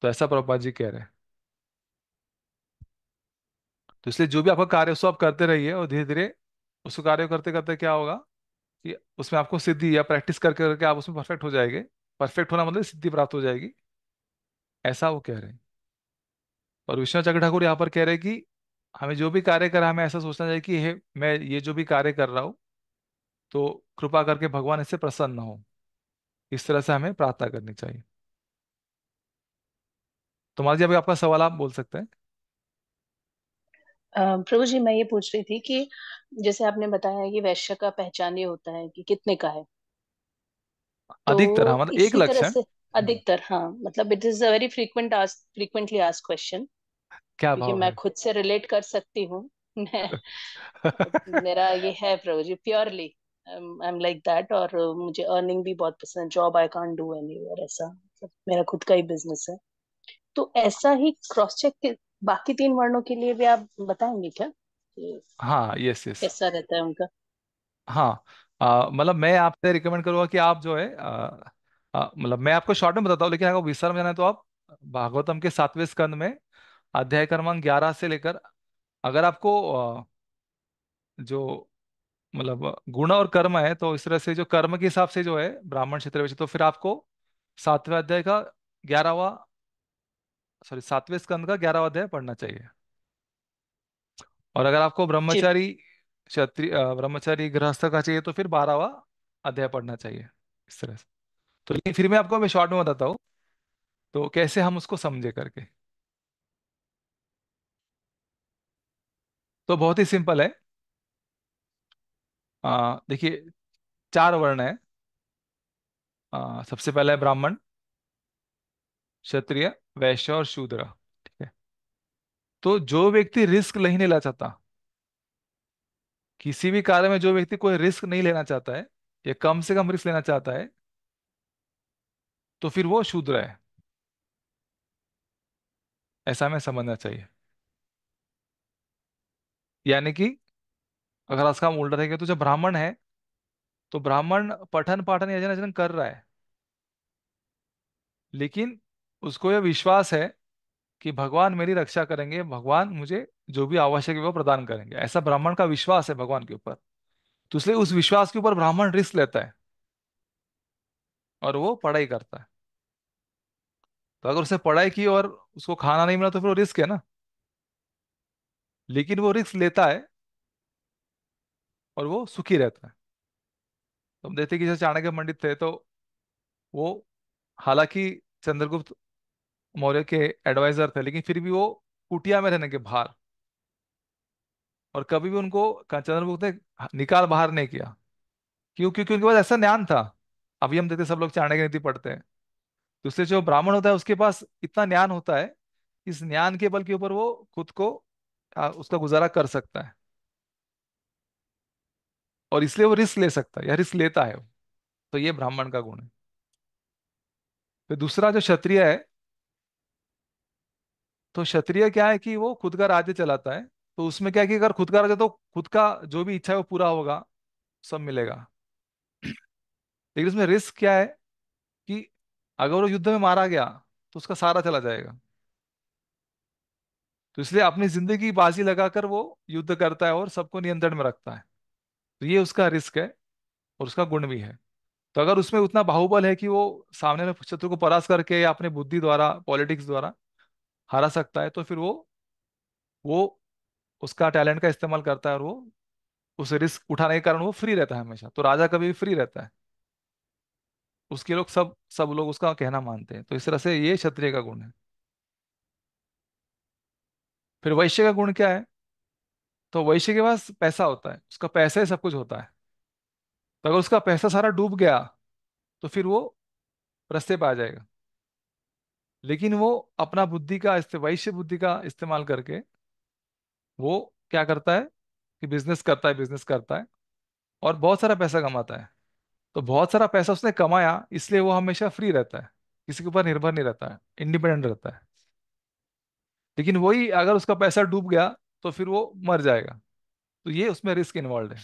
तो ऐसा प्रभुपाद जी कह रहे हैं तो इसलिए जो भी आपका कार्य उसको आप करते रहिए और धीरे धीरे उसको कार्य करते करते क्या होगा कि उसमें आपको सिद्धि या प्रैक्टिस करके करके आप उसमें परफेक्ट हो जाएंगे परफेक्ट होना मतलब सिद्धि प्राप्त हो जाएगी ऐसा वो कह रहे हैं और विष्णु चक्र ठाकुर यहाँ पर कह रहे हैं कि हमें जो भी कार्य करा हमें ऐसा सोचना चाहिए कि हे मैं ये जो भी कार्य कर रहा हूँ तो कृपा करके भगवान इससे प्रसन्न हो इस तरह से हमें प्रार्थना करनी चाहिए तो मार जी अभी आपका सवाल आप बोल सकते हैं प्रभु जी मैं ये पूछ रही थी कि जैसे आपने बताया कि वैश्य का पहचान ये होता है कि कितने का है तो अधिकतर हाँ मतलब एक इसी तरह लक्ष्य है से अधिकतर हाँ मतलब it is a very frequent ask frequently ask question क्या क्योंकि भाव मैं है खुद से रिलेट कर सकती हूँ मेरा ये है Prabhu ji purely I am like that और मुझे अर्निंग भी बहुत पसंद है job I can't do anywhere ऐसा मतलब मेरा खुद का ही बिजनेस है तो ऐसा ही क्रॉस चेक के बाकी तीन वर्णों के लिए भी आप बताएंगे क्या हाँ यस यस कैसा रहता है उनका हाँ मतलब मैं आपसे रिकमेंड करूंगा कि आप जो है मतलब मैं आपको शॉर्ट में बताता हूँ लेकिन अगर विस्तार में जाना है तो आप भागवतम के सातवें स्कंद में अध्याय क्रमांक ग्यारह से लेकर अगर आपको आ, जो मतलब गुण और कर्म है तो इस तरह से जो कर्म के हिसाब से जो है ब्राह्मण क्षेत्र तो फिर आपको सातवें अध्याय का ग्यारहवा सॉरी सातवें स्कंद का ग्यारहवा अध्याय पढ़ना चाहिए और अगर आपको ब्रह्मचारी क्षत्रिय ब्रह्मचारी गृहस्थ का चाहिए तो फिर बारहवा अध्याय पढ़ना चाहिए इस तरह से तो लेकिन फिर मैं आपको मैं शॉर्ट में बताता हूँ तो कैसे हम उसको समझे करके तो बहुत ही सिंपल है देखिए चार वर्ण है आ, सबसे पहला है ब्राह्मण क्षत्रिय वैश्य और शूद्र ठीक है तो जो व्यक्ति रिस्क नहीं लेना चाहता किसी भी कार्य में जो व्यक्ति कोई रिस्क नहीं लेना चाहता है या कम से कम रिस्क लेना चाहता है तो फिर वो शूद्र है ऐसा हमें समझना चाहिए यानी कि अगर आज हम उल्टा देखें तो जब ब्राह्मण है तो ब्राह्मण पठन पाठन यजन अजन कर रहा है लेकिन उसको यह विश्वास है कि भगवान मेरी रक्षा करेंगे भगवान मुझे जो भी आवश्यक है वो प्रदान करेंगे ऐसा ब्राह्मण का विश्वास है भगवान के ऊपर तो इसलिए उस विश्वास के ऊपर ब्राह्मण रिस्क लेता है और वो पढ़ाई करता है तो अगर उसने पढ़ाई की और उसको खाना नहीं मिला तो फिर वो रिस्क है ना लेकिन वो रिस्क लेता है और वो सुखी रहता है तो हम देखते कि जैसे चाणक्य पंडित थे तो वो हालांकि चंद्रगुप्त मौर्य के एडवाइजर थे लेकिन फिर भी वो कुटिया में रहने के बाहर और कभी भी उनको चंद्रगुप्त ने हाँ, निकाल बाहर नहीं किया क्यों क्योंकि उनके पास ऐसा ज्ञान था अभी हम देखते सब लोग चाणक्य नीति पढ़ते हैं दूसरे तो जो ब्राह्मण होता है उसके पास इतना ज्ञान होता है इस ज्ञान के बल के ऊपर वो खुद को उसका गुजारा कर सकता है और इसलिए वो रिस्क ले सकता है या रिस्क लेता है तो ये ब्राह्मण का गुण है तो दूसरा जो क्षत्रिय है तो क्षत्रिय क्या है कि वो खुद का राज्य चलाता है तो उसमें क्या है कि अगर खुद का राज्य तो खुद का जो भी इच्छा है वो पूरा होगा सब मिलेगा लेकिन उसमें रिस्क क्या है कि अगर वो युद्ध में मारा गया तो उसका सारा चला जाएगा तो इसलिए अपनी जिंदगी बाजी लगाकर वो युद्ध करता है और सबको नियंत्रण में रखता है तो ये उसका रिस्क है और उसका गुण भी है तो अगर उसमें उतना बाहुबल है कि वो सामने में शत्रु को परास करके या अपने बुद्धि द्वारा पॉलिटिक्स द्वारा हरा सकता है तो फिर वो वो उसका टैलेंट का इस्तेमाल करता है और वो उस रिस्क उठाने के कारण वो फ्री रहता है हमेशा तो राजा कभी भी फ्री रहता है उसके लोग सब सब लोग उसका कहना मानते हैं तो इस तरह से ये क्षत्रिय का गुण है फिर वैश्य का गुण क्या है तो वैश्य के पास पैसा होता है उसका पैसा ही सब कुछ होता है तो अगर उसका पैसा सारा डूब गया तो फिर वो रस्ते पर आ जाएगा लेकिन वो अपना बुद्धि का वैश्य बुद्धि का इस्तेमाल करके वो क्या करता है कि बिजनेस करता है बिजनेस करता है और बहुत सारा पैसा कमाता है तो बहुत सारा पैसा उसने कमाया इसलिए वो हमेशा फ्री रहता है किसी के ऊपर निर्भर नहीं रहता है इंडिपेंडेंट रहता है लेकिन वही अगर उसका पैसा डूब गया तो फिर वो मर जाएगा तो ये उसमें रिस्क इन्वॉल्व है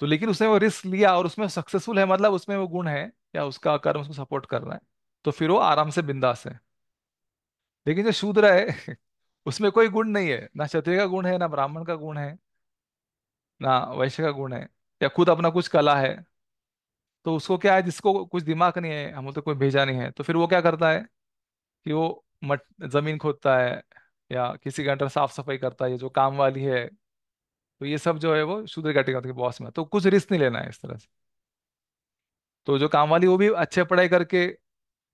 तो लेकिन उसने वो रिस्क लिया और उसमें सक्सेसफुल है मतलब उसमें वो गुण है या उसका कर्म उसको सपोर्ट कर रहा है तो फिर वो आराम से बिंदास है लेकिन जो शूद्र है उसमें कोई गुण नहीं है ना क्षत्रिय का गुण है ना ब्राह्मण का गुण है ना वैश्य का गुण है या खुद अपना कुछ कला है तो उसको क्या है जिसको कुछ दिमाग नहीं है हम तो कोई भेजा नहीं है तो फिर वो क्या करता है कि वो मट जमीन खोदता है या किसी के अंडर साफ सफाई करता है जो काम वाली है तो ये सब जो है वो शूद्र कैटेगरी के बॉस में तो कुछ रिस्क नहीं लेना है इस तरह से तो जो काम वाली वो भी अच्छे पढ़ाई करके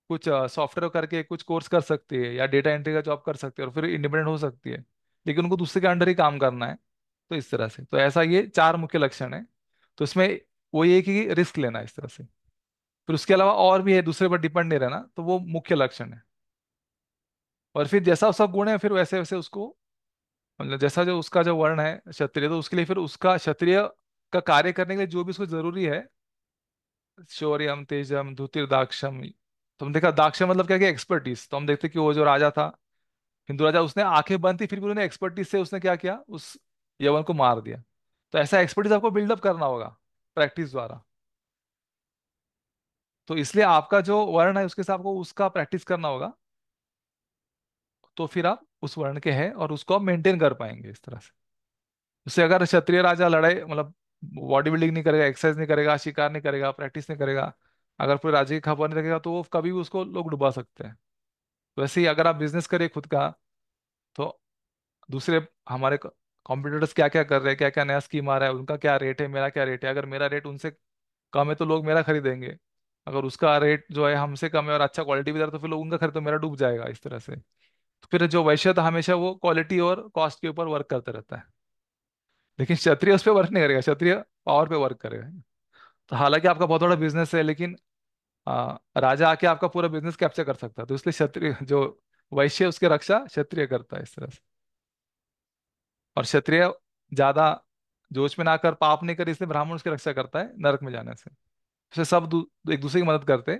कुछ सॉफ्टवेयर करके कुछ कोर्स कर सकती है या डेटा एंट्री का जॉब कर सकती है और फिर इंडिपेंडेंट हो सकती है लेकिन उनको दूसरे के अंडर ही काम करना है तो इस तरह से तो ऐसा ये चार मुख्य लक्षण है तो इसमें वो ये कि रिस्क लेना इस तरह से फिर उसके अलावा और भी है दूसरे पर डिपेंड नहीं रहना तो वो मुख्य लक्षण है और फिर जैसा उसका गुण है फिर वैसे वैसे उसको मतलब जैसा जो उसका जो वर्ण है क्षत्रिय तो उसके लिए फिर उसका क्षत्रिय का कार्य करने के लिए जो भी उसको जरूरी है शौर्यम तेजम धुतिर दाक्षम तो हम देखा दाक्ष मतलब क्या क्या एक्सपर्टीज तो हम देखते कि वो जो राजा था हिंदू राजा उसने आंखें बंद थी फिर भी उन्होंने एक्सपर्टीज से उसने क्या किया उस यवन को मार दिया तो ऐसा एक्सपर्टीज आपको बिल्डअप करना होगा प्रैक्टिस द्वारा तो इसलिए आपका जो वर्ण है उसके हिसाब को उसका प्रैक्टिस करना होगा तो फिर आप उस वर्ण के हैं और उसको आप मेंटेन कर पाएंगे इस तरह से उससे अगर क्षत्रिय राजा लड़ाई मतलब बॉडी बिल्डिंग नहीं करेगा एक्सरसाइज नहीं करेगा शिकार नहीं करेगा प्रैक्टिस नहीं करेगा अगर कोई राज्य की खबर नहीं रखेगा तो वो कभी भी उसको लोग डुबा सकते हैं तो वैसे ही अगर आप बिजनेस करिए खुद का तो दूसरे हमारे कॉम्पिटिटर्स क्या क्या कर रहे हैं क्या क्या नया स्कीम आ रहा है उनका क्या रेट है मेरा क्या रेट है अगर मेरा रेट उनसे कम है तो लोग मेरा खरीदेंगे अगर उसका रेट जो है हमसे कम है और अच्छा क्वालिटी भी दे रहा तो फिर लोग उनका खरीद तो मेरा डूब जाएगा इस तरह से तो फिर जो वैश्य था हमेशा वो क्वालिटी और कॉस्ट के ऊपर वर्क करता रहता है लेकिन क्षत्रिय उस पर वर्क नहीं करेगा क्षत्रिय पावर पे वर्क करेगा तो हालांकि आपका बहुत बड़ा बिजनेस है लेकिन आ, राजा आके आपका पूरा बिजनेस कैप्चर कर सकता है तो इसलिए क्षत्रिय जो वैश्य उसकी रक्षा क्षत्रिय करता है इस तरह से और क्षत्रिय ज्यादा जोश में ना कर पाप नहीं कर इसलिए ब्राह्मण उसकी रक्षा करता है नरक में जाने से उससे सब एक दूसरे की मदद करते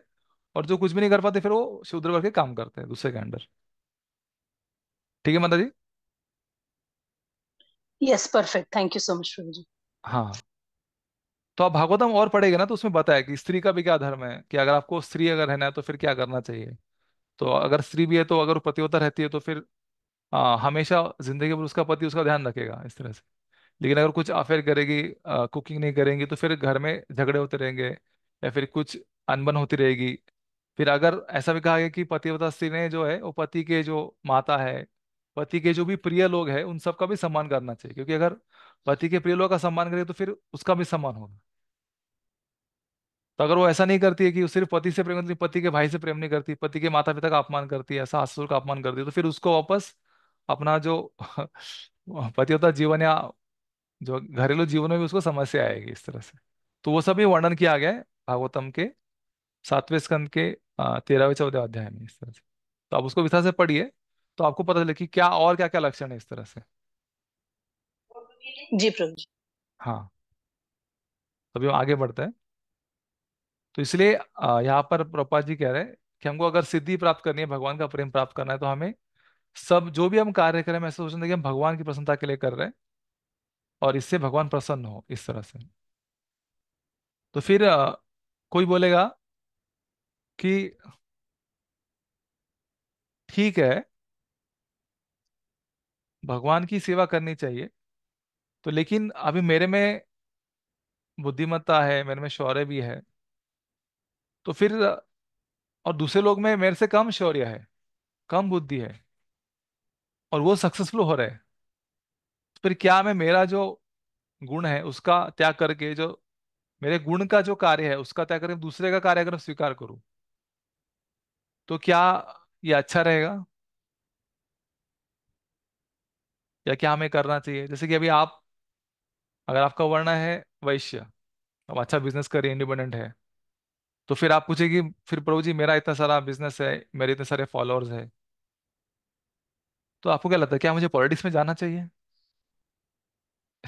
और जो कुछ भी नहीं कर पाते फिर वो शूद्र करके काम करते हैं दूसरे के अंडर ठीक है माता जी yes perfect thank you so much जी हाँ तो आप भागवतम और पढ़ेगा ना तो उसमें बताया कि स्त्री का भी क्या धर्म है कि अगर आपको स्त्री अगर रहना है तो फिर क्या करना चाहिए तो अगर स्त्री भी है तो अगर पतिव्रता रहती है तो फिर आ, हमेशा जिंदगी भर उसका पति उसका ध्यान रखेगा इस तरह से लेकिन अगर कुछ अफेयर करेगी आ, कुकिंग नहीं करेंगी तो फिर घर में झगड़े होते रहेंगे या फिर कुछ अनबन होती रहेगी फिर अगर ऐसा भी कहा गया कि पतिव्रता स्त्री ने जो है वो पति के जो माता है पति के जो भी प्रिय लोग हैं उन सब का भी सम्मान करना चाहिए क्योंकि अगर पति के प्रिय लोग का सम्मान करेगी तो फिर उसका भी सम्मान होगा तो अगर वो ऐसा नहीं करती है कि सिर्फ पति से प्रेम करती पति के भाई से प्रेम नहीं करती पति के माता पिता का अपमान करती है सास ससुर का अपमान करती है तो फिर उसको वापस अपना जो होता जीवन या जो घरेलू जीवन में भी उसको समस्या आएगी इस तरह से तो वो सभी वर्णन किया गया है भागवतम के सातवें स्कंद के तेरहवें चौदह अध्याय में इस तरह से तो आप उसको विस्तार से पढ़िए तो आपको पता चले कि क्या और क्या क्या लक्षण है इस तरह से जी प्रभु जी हाँ तभी हम आगे बढ़ते हैं तो इसलिए यहाँ पर प्रपा जी कह रहे हैं कि हमको अगर सिद्धि प्राप्त करनी है भगवान का प्रेम प्राप्त करना है तो हमें सब जो भी हम कार्य करें हैं ऐसा सोचना कि हम भगवान की प्रसन्नता के लिए कर रहे हैं और इससे भगवान प्रसन्न हो इस तरह से तो फिर कोई बोलेगा कि ठीक है भगवान की सेवा करनी चाहिए तो लेकिन अभी मेरे में बुद्धिमत्ता है मेरे में शौर्य भी है तो फिर और दूसरे लोग में मेरे से कम शौर्य है कम बुद्धि है और वो सक्सेसफुल हो रहे तो फिर क्या मैं मेरा जो गुण है उसका त्याग करके जो मेरे गुण का जो कार्य है उसका त्याग करके दूसरे का कार्य अगर स्वीकार करूं तो क्या ये अच्छा रहेगा या क्या हमें करना चाहिए जैसे कि अभी आप अगर आपका वर्ण है वैश्य अब अच्छा बिजनेस करिए इंडिपेंडेंट है तो फिर आप पूछेगी फिर प्रभु जी मेरा इतना सारा बिजनेस है मेरे इतने सारे फॉलोअर्स है तो आपको क्या लगता है क्या मुझे पॉलिटिक्स में जाना चाहिए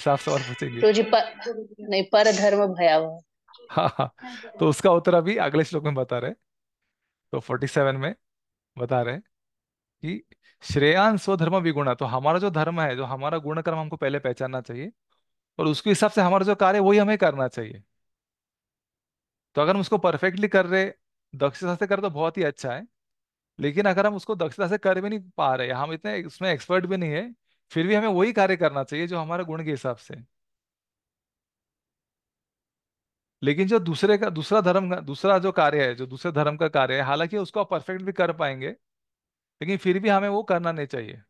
साफ सवाल पूछेगी तो जी पर नहीं पर धर्म भया हाँ हाँ तो उसका उत्तर अभी अगले श्लोक में बता रहे तो फोर्टी सेवन में बता रहे कि श्रेयान स्वधर्म विगुणा तो हमारा जो धर्म है जो हमारा गुण कर्म हमको पहले पहचानना चाहिए और उसके हिसाब से हमारा जो कार्य है वही हमें करना चाहिए तो अगर हम उसको परफेक्टली कर रहे दक्षता से कर तो बहुत ही अच्छा है लेकिन अगर हम उसको दक्षता से कर भी नहीं पा रहे हम इतने उसमें एक्सपर्ट भी नहीं है फिर भी हमें वही कार्य करना चाहिए जो हमारे गुण के हिसाब से लेकिन जो दूसरे का दूसरा धर्म का दूसरा जो कार्य है जो दूसरे धर्म का कार्य है हालांकि उसको आप परफेक्ट भी कर पाएंगे लेकिन फिर भी हमें वो करना नहीं चाहिए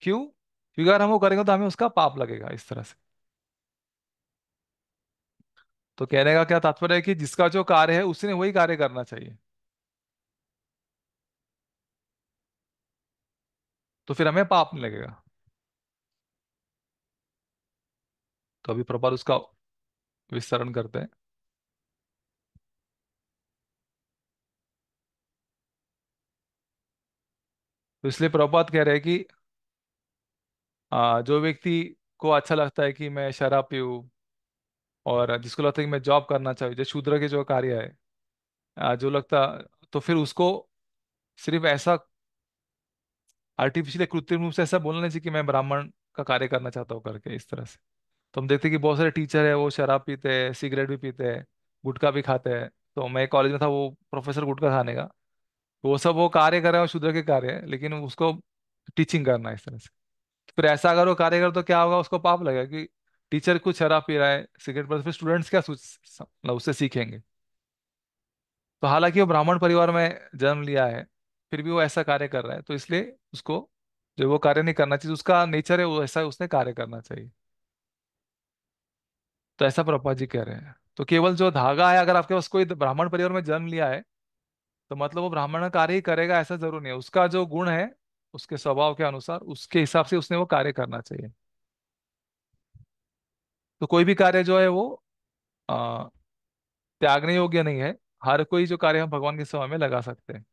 क्यों क्योंकि अगर हम वो करेंगे तो हमें उसका पाप लगेगा इस तरह से तो कहने का क्या तात्पर्य है कि जिसका जो कार्य है उसने वही कार्य करना चाहिए तो फिर हमें पाप नहीं लगेगा तो अभी प्रभात उसका विस्तरण करते हैं तो इसलिए प्रभात कह रहे हैं कि आ, जो व्यक्ति को अच्छा लगता है कि मैं शराब पीऊँ और जिसको लगता है कि मैं जॉब करना चाहूँ जो शूद्र के जो कार्य है आ, जो लगता तो फिर उसको सिर्फ ऐसा आर्टिफिशियल कृत्रिम रूप से ऐसा बोलना नहीं चाहिए कि मैं ब्राह्मण का कार्य करना चाहता हूँ करके इस तरह से तो हम देखते हैं कि बहुत सारे टीचर है वो शराब पीते हैं सिगरेट भी पीते हैं गुटखा भी खाते हैं तो मैं कॉलेज में था वो प्रोफेसर गुटखा खाने का तो वो सब वो कार्य कर रहे हैं शूद्र के कार्य है लेकिन उसको टीचिंग करना है इस तरह से फिर ऐसा अगर वो कार्य कर तो क्या होगा उसको पाप लगेगा कि टीचर कुछ शराब पी रहा है सिगरेट पर फिर स्टूडेंट्स क्या मतलब उससे सीखेंगे तो हालांकि वो ब्राह्मण परिवार में जन्म लिया है फिर भी वो ऐसा कार्य कर रहा है तो इसलिए उसको जो वो कार्य नहीं करना चाहिए उसका नेचर है वो ऐसा उसने कार्य करना चाहिए तो ऐसा प्रपा जी कह रहे हैं तो केवल जो धागा है अगर आपके पास कोई ब्राह्मण परिवार में जन्म लिया है तो मतलब वो ब्राह्मण कार्य ही करेगा ऐसा जरूर नहीं है उसका जो गुण है उसके स्वभाव के अनुसार उसके हिसाब से उसने वो कार्य करना चाहिए तो कोई भी कार्य जो है वो त्यागने योग्य नहीं है हर कोई जो कार्य हम भगवान की सेवा में लगा सकते हैं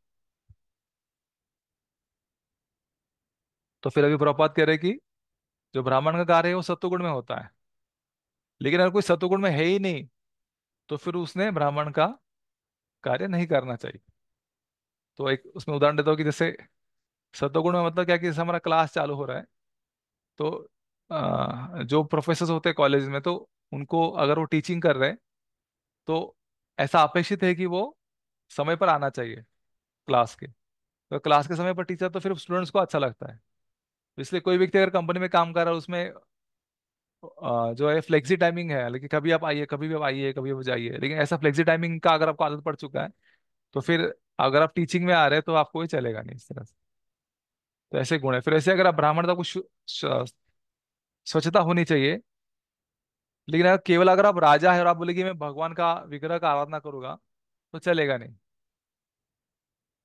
तो फिर अभी प्रपात कह रहे कि जो ब्राह्मण का कार्य है वो सत्वगुण में होता है लेकिन अगर कोई सत्वगुण में है ही नहीं तो फिर उसने ब्राह्मण का कार्य नहीं करना चाहिए तो एक उसमें उदाहरण देता हूँ कि जैसे सत्वगुण में मतलब क्या कि जैसे हमारा क्लास चालू हो रहा है तो आ, जो प्रोफेसर होते हैं कॉलेज में तो उनको अगर वो टीचिंग कर रहे हैं तो ऐसा अपेक्षित है कि वो समय पर आना चाहिए क्लास के तो क्लास के समय पर टीचर तो फिर स्टूडेंट्स को अच्छा लगता है इसलिए कोई व्यक्ति अगर कंपनी में काम कर रहा है उसमें जो है फ्लेक्सी टाइमिंग है लेकिन कभी आप आइए कभी भी आप आइए कभी भी जाइए लेकिन ऐसा फ्लेक्सी टाइमिंग का अगर आपको आदत पड़ चुका है तो फिर अगर आप टीचिंग में आ रहे हैं तो आपको ही चलेगा नहीं इस तरह से तो ऐसे गुण है फिर ऐसे अगर आप ब्राह्मण तो कुछ स्वच्छता होनी चाहिए लेकिन अगर केवल अगर आप राजा है और आप बोले कि मैं भगवान का विग्रह का आराधना करूंगा तो चलेगा नहीं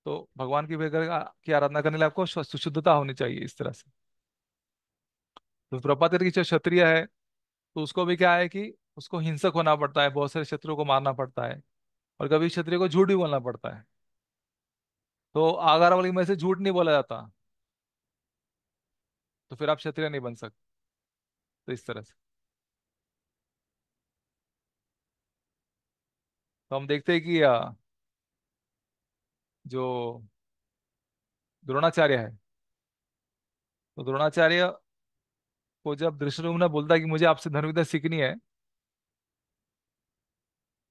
तो भगवान की विग्रह की आराधना करने लिए आपको सुशुद्धता होनी चाहिए इस तरह से तो प्रपात की जो क्षत्रिय है तो उसको भी क्या है कि उसको हिंसक होना पड़ता है बहुत सारे शत्रुओं को मारना पड़ता है और कभी क्षत्रिय को झूठ भी बोलना पड़ता है तो आगरा वाली में से झूठ नहीं बोला जाता तो फिर आप क्षत्रिय नहीं बन सकते तो इस तरह से तो हम देखते हैं कि जो द्रोणाचार्य है तो द्रोणाचार्य को जब दृष्टुम्न बोलता है कि मुझे आपसे धनुविद्या सीखनी है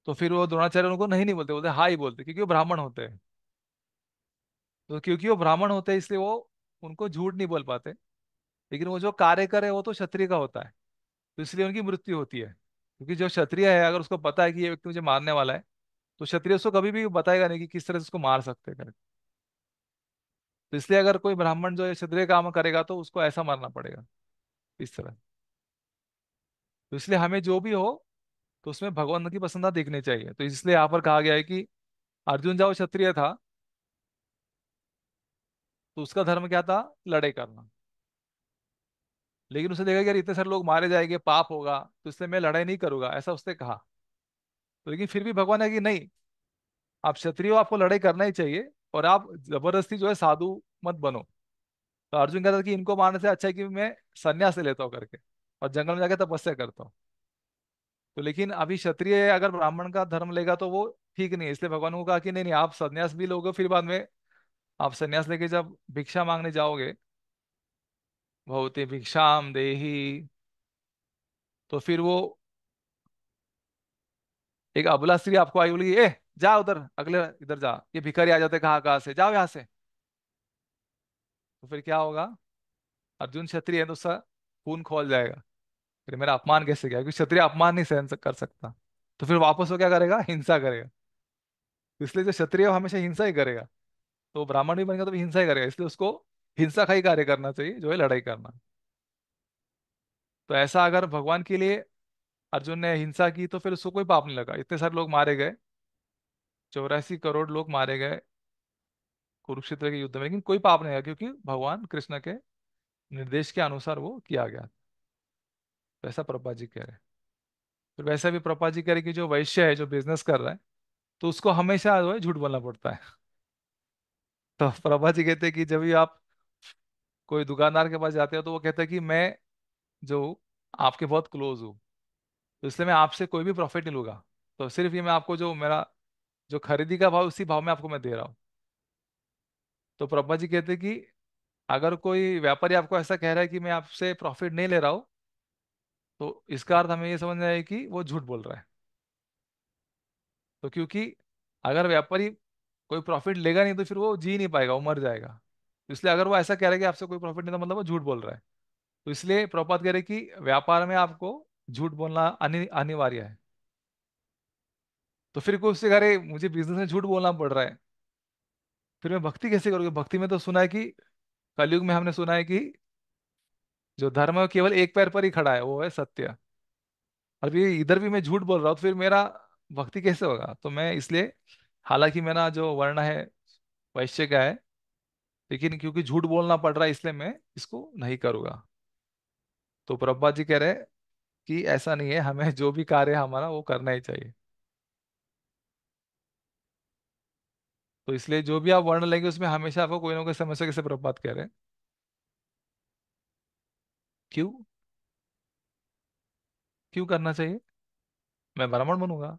तो फिर वो द्रोणाचार्य उनको नहीं नहीं बोलते बोलते हाँ ही बोलते क्योंकि वो ब्राह्मण होते हैं तो क्योंकि वो ब्राह्मण होते हैं इसलिए वो उनको झूठ नहीं बोल पाते लेकिन वो जो कार्य करे वो तो क्षत्रिय का होता है तो इसलिए उनकी मृत्यु होती है क्योंकि जो क्षत्रिय है अगर उसको पता है कि ये व्यक्ति मुझे मारने वाला है तो क्षत्रिय उसको कभी भी बताएगा नहीं कि किस तरह से उसको मार सकते करें तो इसलिए अगर कोई ब्राह्मण जो क्षत्रिय काम करेगा तो उसको ऐसा मारना पड़ेगा इस तरह तो इसलिए हमें जो भी हो तो उसमें भगवान की पसंदा देखनी चाहिए तो इसलिए यहाँ पर कहा गया है कि अर्जुन जाओ क्षत्रिय था तो उसका धर्म क्या था लड़े करना लेकिन उसने देखा कि यार इतने सारे लोग मारे जाएंगे पाप होगा तो इससे मैं लड़ाई नहीं करूंगा ऐसा उसने कहा तो लेकिन फिर भी भगवान है कि नहीं आप क्षत्रिय हो आपको लड़ाई करना ही चाहिए और आप जबरदस्ती जो है साधु मत बनो तो अर्जुन कहता कि इनको मारने से अच्छा है कि मैं संन्यास लेता हूँ करके और जंगल में जाकर तपस्या करता हूँ तो लेकिन अभी क्षत्रिय अगर ब्राह्मण का धर्म लेगा तो वो ठीक नहीं है इसलिए भगवान को कहा कि नहीं नहीं आप संन्यास भी लोगे फिर बाद में आप संन्यास लेके जब भिक्षा मांगने जाओगे भवती भिक्षाम देही तो फिर वो एक अबला स्त्री आपको आई बोली ए जा उधर अगले इधर जा ये भिखारी आ जाते कहाँ कहाँ से जाओ यहाँ से तो फिर क्या होगा अर्जुन क्षत्रिय है तो उसका खून खोल जाएगा फिर मेरा अपमान कैसे गया क्योंकि क्षत्रिय अपमान नहीं सहन कर सकता तो फिर वापस वो क्या करेगा हिंसा करेगा इसलिए जो क्षत्रिय हमेशा हिंसा ही करेगा तो ब्राह्मण भी बनेगा तो हिंसा ही करेगा इसलिए उसको हिंसा का ही कार्य करना चाहिए जो है लड़ाई करना तो ऐसा अगर भगवान के लिए अर्जुन ने हिंसा की तो फिर उसको कोई पाप नहीं लगा इतने सारे लोग मारे गए चौरासी करोड़ लोग मारे गए कुरुक्षेत्र के युद्ध में लेकिन कोई पाप नहीं है क्योंकि भगवान कृष्ण के निर्देश के अनुसार वो किया गया वैसा तो प्रपा जी कह रहे फिर वैसा भी प्रपा जी कह रहे कि जो वैश्य है जो बिजनेस कर रहा है तो उसको हमेशा जो है झूठ बोलना पड़ता है तो प्रभा जी कहते हैं कि जब भी आप कोई दुकानदार के पास जाते हो तो वो कहता है कि मैं जो आपके बहुत क्लोज हूँ तो इसलिए मैं आपसे कोई भी प्रॉफिट नहीं लूँगा तो सिर्फ ये मैं आपको जो मेरा जो खरीदी का भाव उसी भाव में आपको मैं दे रहा हूँ तो प्रभा जी कहते कि अगर कोई व्यापारी आपको ऐसा कह रहा है कि मैं आपसे प्रॉफिट नहीं ले रहा हूँ तो इसका अर्थ हमें ये समझना है कि वो झूठ बोल रहा है तो क्योंकि अगर व्यापारी कोई प्रॉफिट लेगा नहीं तो फिर वो जी नहीं पाएगा वो मर जाएगा इसलिए अगर वो ऐसा कह रहा है कि आपसे कोई प्रॉफिट नहीं था मतलब वो झूठ बोल रहा है तो इसलिए प्रपात कह रहे कि व्यापार में आपको झूठ बोलना अनिवार्य है तो फिर कोई उससे कह रहे मुझे बिजनेस में झूठ बोलना पड़ रहा है फिर मैं भक्ति कैसे करूँगी भक्ति में तो सुना है कि कलयुग में हमने सुना है कि जो धर्म है केवल एक पैर पर ही खड़ा है वो है सत्य और इधर भी मैं झूठ बोल रहा हूँ तो फिर मेरा भक्ति कैसे होगा तो मैं इसलिए हालांकि मेरा जो वर्ण है वैश्य का है लेकिन क्योंकि झूठ बोलना पड़ रहा है इसलिए मैं इसको नहीं करूँगा तो प्रभा जी कह रहे कि ऐसा नहीं है हमें जो भी कार्य हमारा वो करना ही चाहिए तो इसलिए जो भी आप वर्ण लेंगे उसमें हमेशा आपको कोई ना कोई समस्या कैसे प्रभात कह रहे क्यों क्यों करना चाहिए मैं ब्राह्मण बनूंगा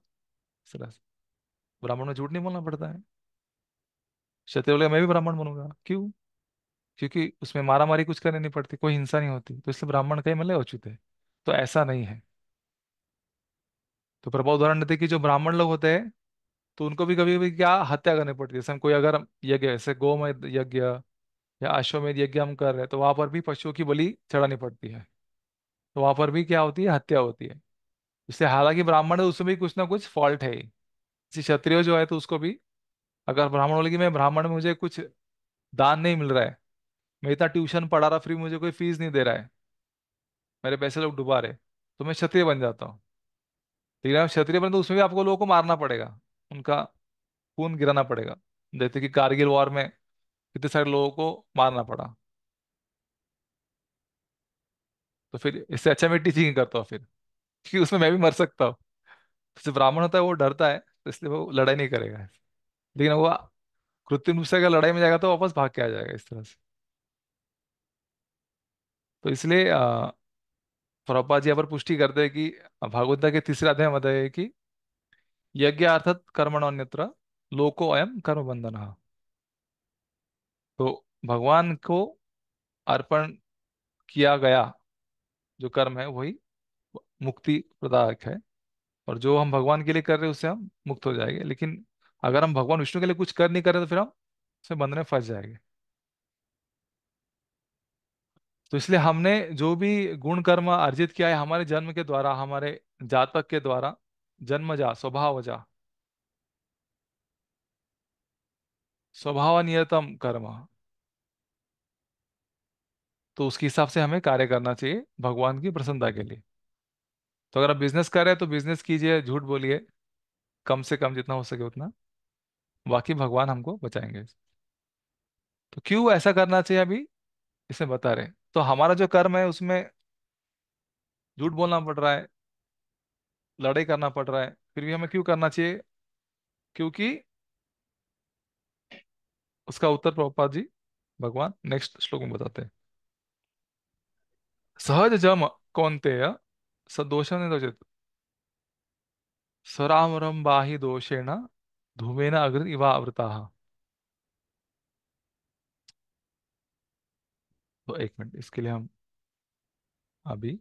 ब्राह्मण में झूठ नहीं बोलना पड़ता है क्षत्रिय बोलेगा मैं भी ब्राह्मण बनूंगा क्यों क्योंकि उसमें मारा मारी कुछ करनी नहीं पड़ती कोई हिंसा नहीं होती तो इसलिए ब्राह्मण कहीं ही मतलब उचित है तो ऐसा नहीं है तो प्रभाव उदाहरण देते कि जो ब्राह्मण लोग होते हैं तो उनको भी कभी कभी क्या हत्या करनी पड़ती है जैसे हम कोई अगर यज्ञ जैसे गोमय यज्ञ या अश्वमेध यज्ञ हम कर रहे हैं तो वहां पर भी पशुओं की बलि चढ़ानी पड़ती है तो वहां पर भी क्या होती है हत्या होती है इससे हालांकि ब्राह्मण है उसमें भी कुछ ना कुछ फॉल्ट है ही क्षत्रिय जो है तो उसको भी अगर ब्राह्मण बोले कि मैं ब्राह्मण में मुझे कुछ दान नहीं मिल रहा है मैं इतना ट्यूशन पढ़ा रहा फ्री मुझे कोई फीस नहीं दे रहा है मेरे पैसे लोग डुबा रहे तो मैं क्षत्रिय बन जाता हूँ लेकिन तो क्षत्रिय बने तो उसमें भी आपको लोगों को मारना पड़ेगा उनका खून गिराना पड़ेगा जैसे कि कारगिल वॉर में कितने सारे लोगों को मारना पड़ा तो फिर इससे अच्छा मैं टीचिंग करता हूँ फिर क्योंकि उसमें मैं भी मर सकता हूँ तो ब्राह्मण होता है वो डरता है तो इसलिए वो लड़ाई नहीं करेगा लेकिन वो कृत्रिम रूप से अगर लड़ाई में जाएगा तो वापस भाग के आ जाएगा इस तरह से तो इसलिए अ, प्रभुपाद जी यहाँ पर पुष्टि करते हैं कि भागवत के तीसरे अध्याय में बताए कि यज्ञ अर्थात कर्मण्यत्र लोको अयम कर्म बंधन तो भगवान को अर्पण किया गया जो कर्म है वही मुक्ति प्रदायक है और जो हम भगवान के लिए कर रहे हैं उससे हम मुक्त हो जाएंगे लेकिन अगर हम भगवान विष्णु के लिए कुछ कर नहीं करें तो फिर हम उसमें बंधन में फंस जाएंगे तो इसलिए हमने जो भी गुण कर्म अर्जित किया है हमारे जन्म के द्वारा हमारे जातक के द्वारा जन्म जा स्वभाव नियतम कर्म तो उसके हिसाब से हमें कार्य करना चाहिए भगवान की प्रसन्नता के लिए तो अगर आप बिजनेस कर रहे हैं तो बिजनेस कीजिए झूठ बोलिए कम से कम जितना हो सके उतना बाकी भगवान हमको बचाएंगे तो क्यों ऐसा करना चाहिए अभी इसे बता रहे हैं। तो हमारा जो कर्म है उसमें झूठ बोलना पड़ रहा है लड़ाई करना पड़ रहा है फिर भी हमें क्यों करना चाहिए क्योंकि उसका उत्तर प्रभुपाद जी भगवान नेक्स्ट श्लोक में बताते हैं सहज जम कौनतेय सदोष सरामरम बाहि दोषेण धूमेन अग्र इवा आवृता तो एक मिनट इसके लिए हम अभी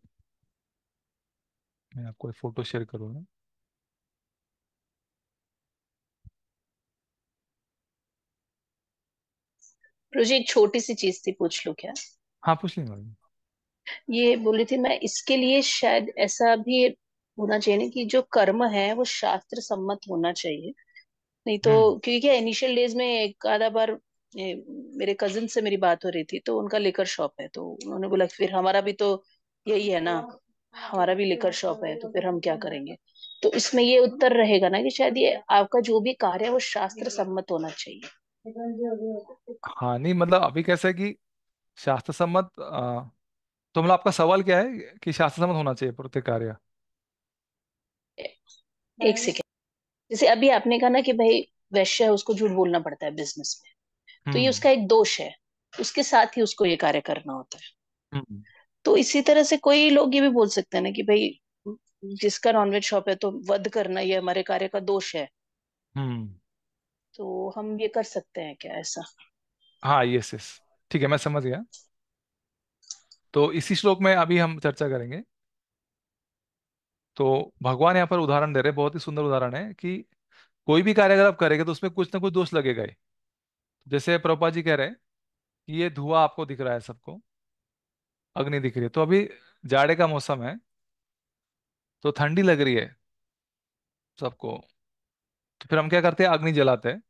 मैं आपको एक फोटो शेयर करूंगा प्रोजी एक छोटी सी चीज थी पूछ लो क्या हाँ पूछ लेंगे ये बोली थी मैं इसके लिए शायद ऐसा भी होना चाहिए कि जो कर्म है वो शास्त्र सम्मत होना चाहिए नहीं तो हम्म। क्योंकि क्या इनिशियल डेज में एक आधा बार ए, मेरे कजिन से मेरी बात हो रही थी तो उनका लेकर शॉप है तो उन्होंने बोला फिर हमारा भी तो यही है ना हमारा भी लेकर शॉप है तो फिर हम क्या करेंगे तो इसमें ये उत्तर रहेगा ना कि शायद ये आपका जो भी कार्य है वो शास्त्र सम्मत होना चाहिए हाँ नहीं मतलब अभी कैसा है कि शास्त्र सम्मत तो मतलब आपका सवाल क्या है कि शास्त्र सम्मत होना चाहिए प्रत्येक कार्य एक सेकेंड जैसे अभी आपने कहा ना कि भाई वैश्य है उसको झूठ बोलना पड़ता है बिजनेस में तो ये हम्म। उसका एक दोष है उसके साथ ही उसको ये कार्य करना होता है हम्म। तो इसी तरह से कोई लोग ये भी बोल सकते हैं ना कि भाई जिसका नॉनवेज शॉप है तो वध करना ये हमारे कार्य का दोष है हम्म। तो हम ये कर सकते हैं क्या ऐसा हाँ यस यस ठीक है मैं समझ गया तो इसी श्लोक में अभी हम चर्चा करेंगे तो भगवान यहाँ पर उदाहरण दे रहे बहुत ही सुंदर उदाहरण है कि कोई भी कार्य अगर आप करेंगे तो उसमें कुछ ना कुछ दोष लगेगा ही जैसे प्रभा जी कह रहे हैं कि ये धुआं आपको दिख रहा है सबको अग्नि दिख रही है तो अभी जाड़े का मौसम है तो ठंडी लग रही है सबको तो फिर हम क्या करते हैं अग्नि जलाते हैं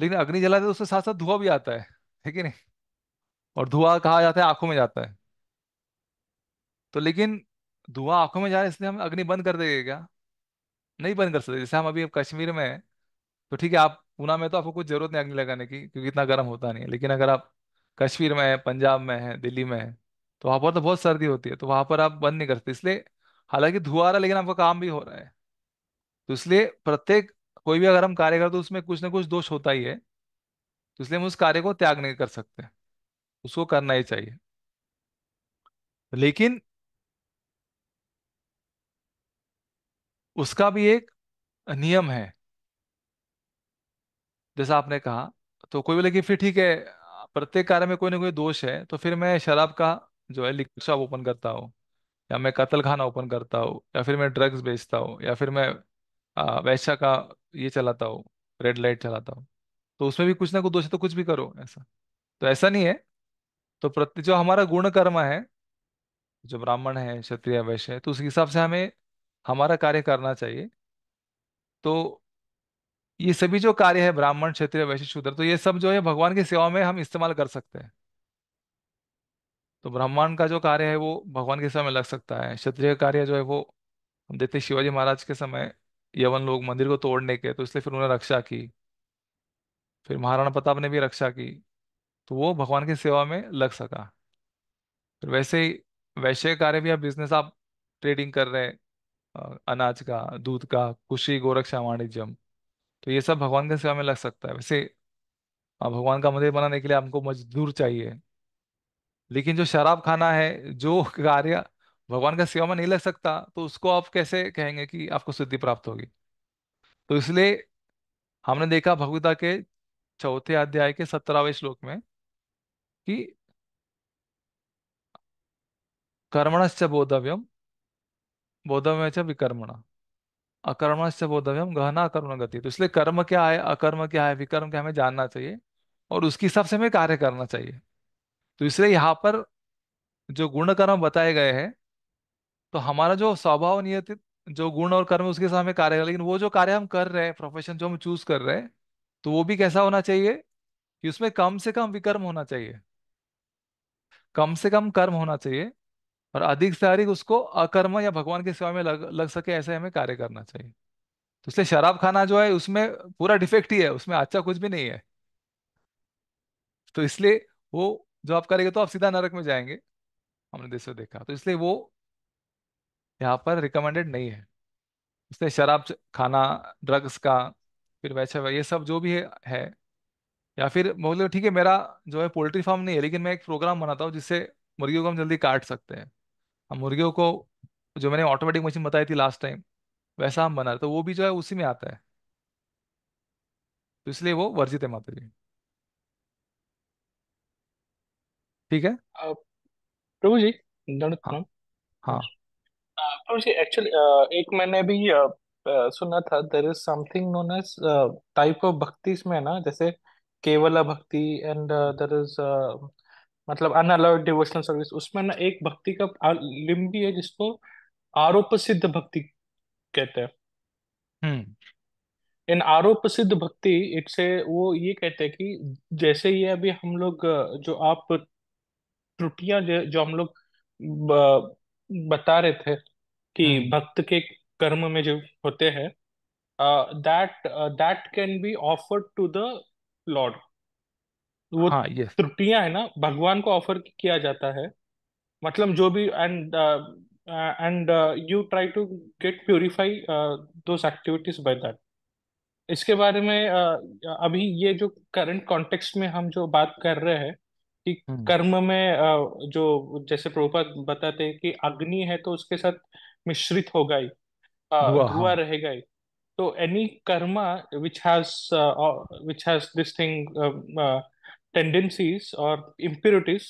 लेकिन अग्नि जलाते तो उसके साथ साथ धुआं भी आता है ठीक है नहीं और धुआं कहा जाता है आंखों में जाता है तो लेकिन धुआं आंखों में जा रहा है इसलिए हम अग्नि बंद कर देंगे क्या नहीं बंद कर सकते जैसे हम अभी कश्मीर में हैं तो ठीक है आप पूना में तो आपको कुछ जरूरत नहीं अग्नि लगाने की क्योंकि इतना गर्म होता नहीं है लेकिन अगर आप कश्मीर में हैं पंजाब में हैं दिल्ली में हैं तो वहां पर तो बहुत सर्दी होती है तो वहां पर आप बंद नहीं करते इसलिए हालांकि धुआं आ रहा है लेकिन आपका काम भी हो रहा है तो इसलिए प्रत्येक कोई भी अगर हम कार्य करते तो उसमें कुछ ना कुछ दोष होता ही है तो इसलिए हम उस कार्य को त्याग नहीं कर सकते उसको करना ही चाहिए लेकिन उसका भी एक नियम है जैसा आपने कहा तो कोई बोले कि फिर ठीक है प्रत्येक कार्य में कोई ना कोई दोष है तो फिर मैं शराब का जो है लिक्विड शॉप ओपन करता हूँ या मैं कतल खाना ओपन करता हूँ या फिर मैं ड्रग्स बेचता हूँ या फिर मैं आ, वैश्या का ये चलाता हूँ रेड लाइट चलाता हूँ तो उसमें भी कुछ ना कुछ दोष है तो कुछ भी करो ऐसा तो ऐसा नहीं है तो प्रति जो हमारा गुण कर्म है जो ब्राह्मण है क्षत्रिय वैश्य है तो उस हिसाब से हमें हमारा कार्य करना चाहिए तो ये सभी जो कार्य है ब्राह्मण क्षेत्रीय वैश्य शूद्र तो ये सब जो है भगवान की सेवा में हम इस्तेमाल कर सकते हैं तो ब्राह्मण का जो कार्य है वो भगवान की सेवा में लग सकता है क्षत्रिय कार्य जो है वो हम देखते शिवाजी महाराज के समय यवन लोग मंदिर को तोड़ने के तो इसलिए फिर उन्होंने रक्षा की फिर महाराणा प्रताप ने भी रक्षा की तो वो भगवान की सेवा में लग सका फिर वैसे ही वैश्य कार्य भी आप बिजनेस आप ट्रेडिंग कर रहे हैं अनाज का दूध का खुशी गोरक्षा वाणिज्यम तो ये सब भगवान के सेवा में लग सकता है वैसे भगवान का मंदिर बनाने के लिए हमको मजदूर चाहिए लेकिन जो शराब खाना है जो कार्य भगवान का सेवा में नहीं लग सकता तो उसको आप कैसे कहेंगे कि आपको सिद्धि प्राप्त होगी तो इसलिए हमने देखा भगवता के चौथे अध्याय के सत्रहवें श्लोक में कि कर्मणश्च बोधव्यम बोधव्य च विकर्मण अकर्मण से बोधव्यम गहना अकर्मण गति तो इसलिए कर्म क्या है अकर्म क्या है विकर्म क्या हमें जानना चाहिए और उसके हिसाब से हमें कार्य करना चाहिए तो इसलिए यहाँ पर जो गुण कर्म बताए गए हैं तो हमारा जो स्वभाव नियत जो गुण और कर्म उसके साथ हमें कार्य कर लेकिन वो जो कार्य हम कर रहे हैं प्रोफेशन जो हम चूज कर रहे हैं तो वो भी कैसा होना चाहिए कि उसमें कम से कम विकर्म होना चाहिए कम से कम कर्म होना चाहिए और अधिक से अधिक उसको अकर्म या भगवान की सेवा में लग, लग सके ऐसे हमें कार्य करना चाहिए तो इसलिए शराब खाना जो है उसमें पूरा डिफेक्ट ही है उसमें अच्छा कुछ भी नहीं है तो इसलिए वो जो आप करेंगे तो आप सीधा नरक में जाएंगे हमने में देखा तो इसलिए वो यहाँ पर रिकमेंडेड नहीं है इसलिए शराब खाना ड्रग्स का फिर वैसे ये सब जो भी है, या फिर बोलो ठीक है मेरा जो है पोल्ट्री फार्म नहीं है लेकिन मैं एक प्रोग्राम बनाता हूँ जिससे मुर्गियों को हम जल्दी काट सकते हैं हम मुर्गियों को जो मैंने ऑटोमेटिक मशीन बताई थी लास्ट टाइम वैसा हम बना रहे तो वो भी जो है उसी में आता है तो इसलिए वो वर्जित है माता जी ठीक है प्रभु जी हाँ हाँ जी एक्चुअली एक मैंने भी सुना था there is something known as type of bhakti इसमें ना जैसे केवला भक्ति एंड देर इज मतलब अनअलाउड डिवोशनल सर्विस उसमें ना एक भक्ति का लिंब भी है जिसको आरोप सिद्ध भक्ति कहते हैं इन हम्म। आरोप सिद्ध भक्ति इससे वो ये कहते हैं कि जैसे ये अभी हम लोग जो आप त्रुटियां जो, हम लोग बता रहे थे कि हम्म। भक्त के कर्म में जो होते हैं that that can be offered to the lord तो वो हाँ यस त्रुटियां है ना भगवान को ऑफर किया जाता है मतलब जो भी and and you try to get purify do activities by that इसके बारे में uh, अभी ये जो करंट कॉन्टेक्स्ट में हम जो बात कर रहे हैं कि हम्म। कर्म में uh, जो जैसे प्रभुपाद बताते हैं कि अग्नि है तो उसके साथ मिश्रित होगा ही uh, धुआं रहेगा ही तो any karma which has which has this thing tendencies और इम्प्योरिटीज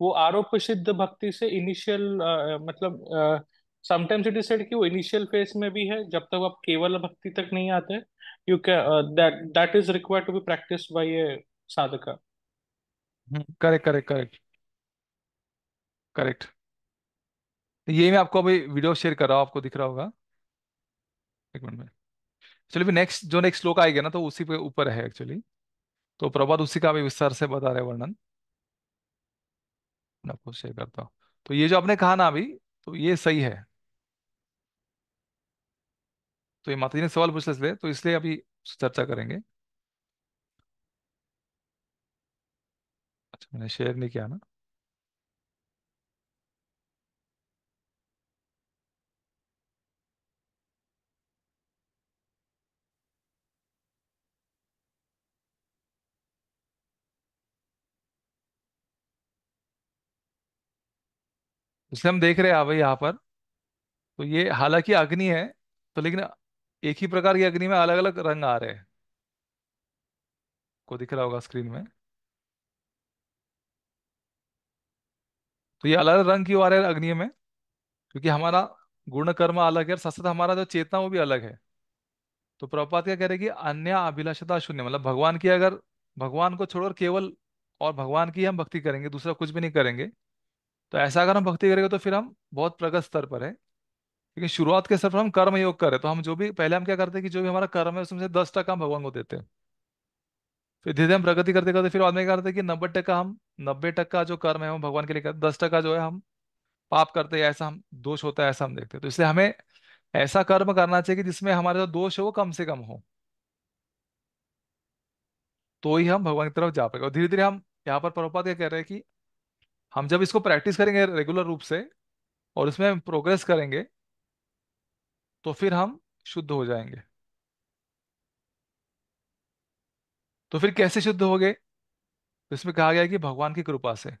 वो आरोप सिद्ध भक्ति से इनिशियल uh, मतलब समटाइम्स इट इज सेड कि वो इनिशियल फेज में भी है जब तक आप केवल भक्ति तक नहीं आते you can that is required to be practice by a sadhak correct correct correct correct ये मैं आपको अभी वीडियो शेयर कर रहा हूँ आपको दिख रहा होगा एक मिनट में चलिए नेक्स्ट जो नेक्स्ट श्लोक आएगा ना तो उसी पे ऊपर है एक्चुअली तो प्रभात उसी का भी विस्तार से बता रहे वर्णन मैं आपको शेयर करता हूँ तो ये जो आपने कहा ना अभी तो ये सही है तो ये माता जी ने सवाल पूछा इसलिए तो इसलिए अभी चर्चा करेंगे अच्छा मैंने शेयर नहीं किया ना इसलिए हम देख रहे हैं अब हाँ यहाँ पर तो ये हालांकि अग्नि है तो लेकिन एक ही प्रकार की अग्नि में अलग अलग रंग आ रहे हैं को दिख रहा होगा स्क्रीन में तो ये अलग अलग रंग क्यों आ रहे हैं अग्नि में क्योंकि हमारा गुण कर्म अलग है और साथ साथ हमारा जो चेतना वो भी अलग है तो प्रभुपात क्या कह रहे कि अन्य अभिलाषता शून्य मतलब भगवान की अगर भगवान को छोड़कर केवल और भगवान की हम भक्ति करेंगे दूसरा कुछ भी नहीं करेंगे तो ऐसा अगर हम भक्ति करेंगे तो फिर हम बहुत प्रगत स्तर पर है लेकिन शुरुआत के स्तर पर हम कर्म योग करें तो हम जो भी पहले हम क्या करते हैं कि जो भी हमारा कर्म है उसमें से दस टका हम भगवान को देते हैं फिर धीरे धीरे हम प्रगति करते करते फिर बाद में क्या करते हैं कि नब्बे टका हम नब्बे टका जो कर्म है हम भगवान के लिए करते दस टका जो है हम पाप करते हैं ऐसा हम दोष होता है ऐसा हम देखते हैं तो इसलिए हमें ऐसा कर्म करना चाहिए कि जिसमें हमारा जो दोष है वो कम से कम हो तो ही हम भगवान की तरफ जा पाएंगे और धीरे धीरे हम यहाँ पर प्रभुपात क्या कह रहे हैं कि हम जब इसको प्रैक्टिस करेंगे रेगुलर रूप से और इसमें प्रोग्रेस करेंगे तो फिर हम शुद्ध हो जाएंगे तो फिर कैसे शुद्ध हो गए तो इसमें कहा गया कि भगवान की कृपा से तो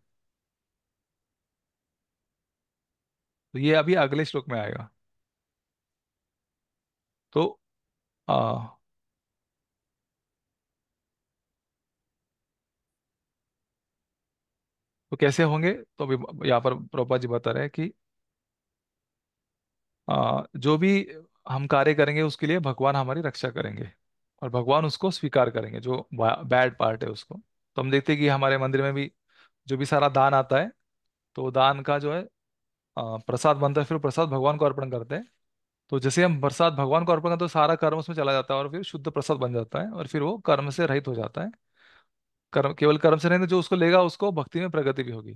ये अभी अगले श्लोक में आएगा तो आ, तो कैसे होंगे तो अभी यहाँ पर प्रोपा जी बता रहे हैं कि आ, जो भी हम कार्य करेंगे उसके लिए भगवान हमारी रक्षा करेंगे और भगवान उसको स्वीकार करेंगे जो बैड पार्ट है उसको तो हम देखते हैं कि हमारे मंदिर में भी जो भी सारा दान आता है तो दान का जो है प्रसाद बनता है फिर प्रसाद भगवान को अर्पण करते हैं तो जैसे हम प्रसाद भगवान को अर्पण करते हैं तो सारा कर्म उसमें चला जाता है और फिर शुद्ध प्रसाद बन जाता है और फिर वो कर्म से रहित हो जाता है कर्म केवल कर्म से नहीं तो जो उसको लेगा उसको भक्ति में प्रगति भी होगी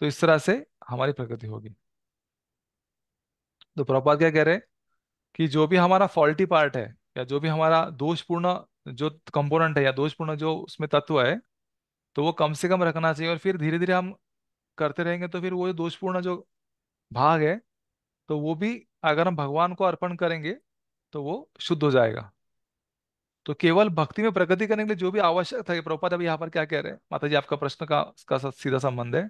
तो इस तरह से हमारी प्रगति होगी तो प्रभुपाद क्या कह रहे हैं कि जो भी हमारा फॉल्टी पार्ट है या जो भी हमारा दोषपूर्ण जो कंपोनेंट है या दोषपूर्ण जो उसमें तत्व है तो वो कम से कम रखना चाहिए और फिर धीरे धीरे हम करते रहेंगे तो फिर वो जो दोषपूर्ण जो भाग है तो वो भी अगर हम भगवान को अर्पण करेंगे तो वो शुद्ध हो जाएगा तो केवल भक्ति में प्रगति करने के लिए जो भी आवश्यक था ये प्रभुपाद अभी यहाँ पर क्या कह रहे हैं माता जी आपका प्रश्न का इसका सीधा संबंध है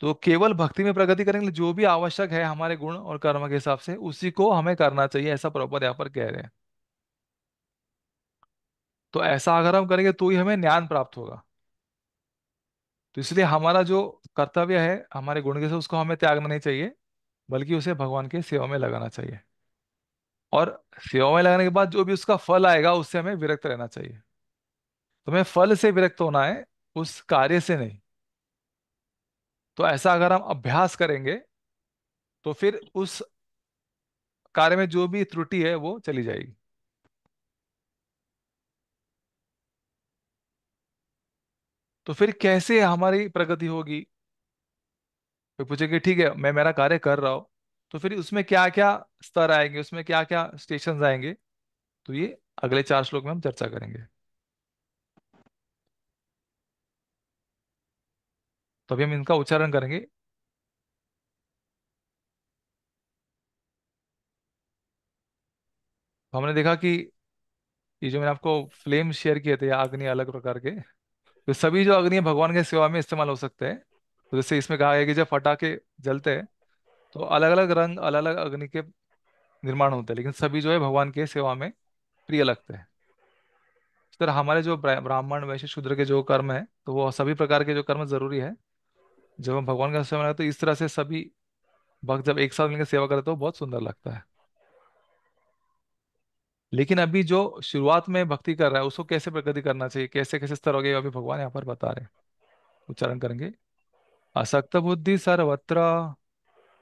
तो केवल भक्ति में प्रगति करने के लिए जो भी आवश्यक है हमारे गुण और कर्म के हिसाब से उसी को हमें करना चाहिए ऐसा प्रभुपद यहाँ पर कह रहे हैं तो ऐसा अगर हम करेंगे तो ही हमें ज्ञान प्राप्त होगा तो इसलिए हमारा जो कर्तव्य है हमारे गुण के साथ उसको हमें त्यागना नहीं चाहिए बल्कि उसे भगवान की सेवा में लगाना चाहिए और सेवा में लगाने के बाद जो भी उसका फल आएगा उससे हमें विरक्त रहना चाहिए तुम्हें फल से विरक्त होना है उस कार्य से नहीं तो ऐसा अगर हम अभ्यास करेंगे तो फिर उस कार्य में जो भी त्रुटि है वो चली जाएगी तो फिर कैसे हमारी प्रगति होगी फिर पूछेंगे ठीक है मैं मेरा कार्य कर रहा हूं तो फिर उसमें क्या क्या स्तर आएंगे उसमें क्या क्या स्टेशन आएंगे तो ये अगले चार श्लोक में हम चर्चा करेंगे तो अभी हम इनका उच्चारण करेंगे तो हमने देखा कि ये जो मैंने आपको फ्लेम शेयर किए थे अग्नि अलग प्रकार के तो सभी जो अग्नि भगवान के सेवा में इस्तेमाल हो सकते हैं तो जैसे इसमें कहा गया कि जब फटाके जलते हैं तो अलग अलग रंग अलग अलग अग्नि के निर्माण होते हैं लेकिन सभी जो है भगवान के सेवा में प्रिय लगते हैं इस तरह हमारे जो ब्राह्मण वैश्य शूद्र के जो कर्म है तो वो सभी प्रकार के जो कर्म जरूरी है जब हम भगवान का सेवा तो इस तरह से सभी भक्त जब एक साथ मिलकर सेवा करते हो तो बहुत सुंदर लगता है लेकिन अभी जो शुरुआत में भक्ति कर रहा है उसको कैसे प्रगति करना चाहिए कैसे कैसे स्तर हो गए अभी भगवान यहाँ पर बता रहे उच्चारण करेंगे असक्त बुद्धि सर्वत्र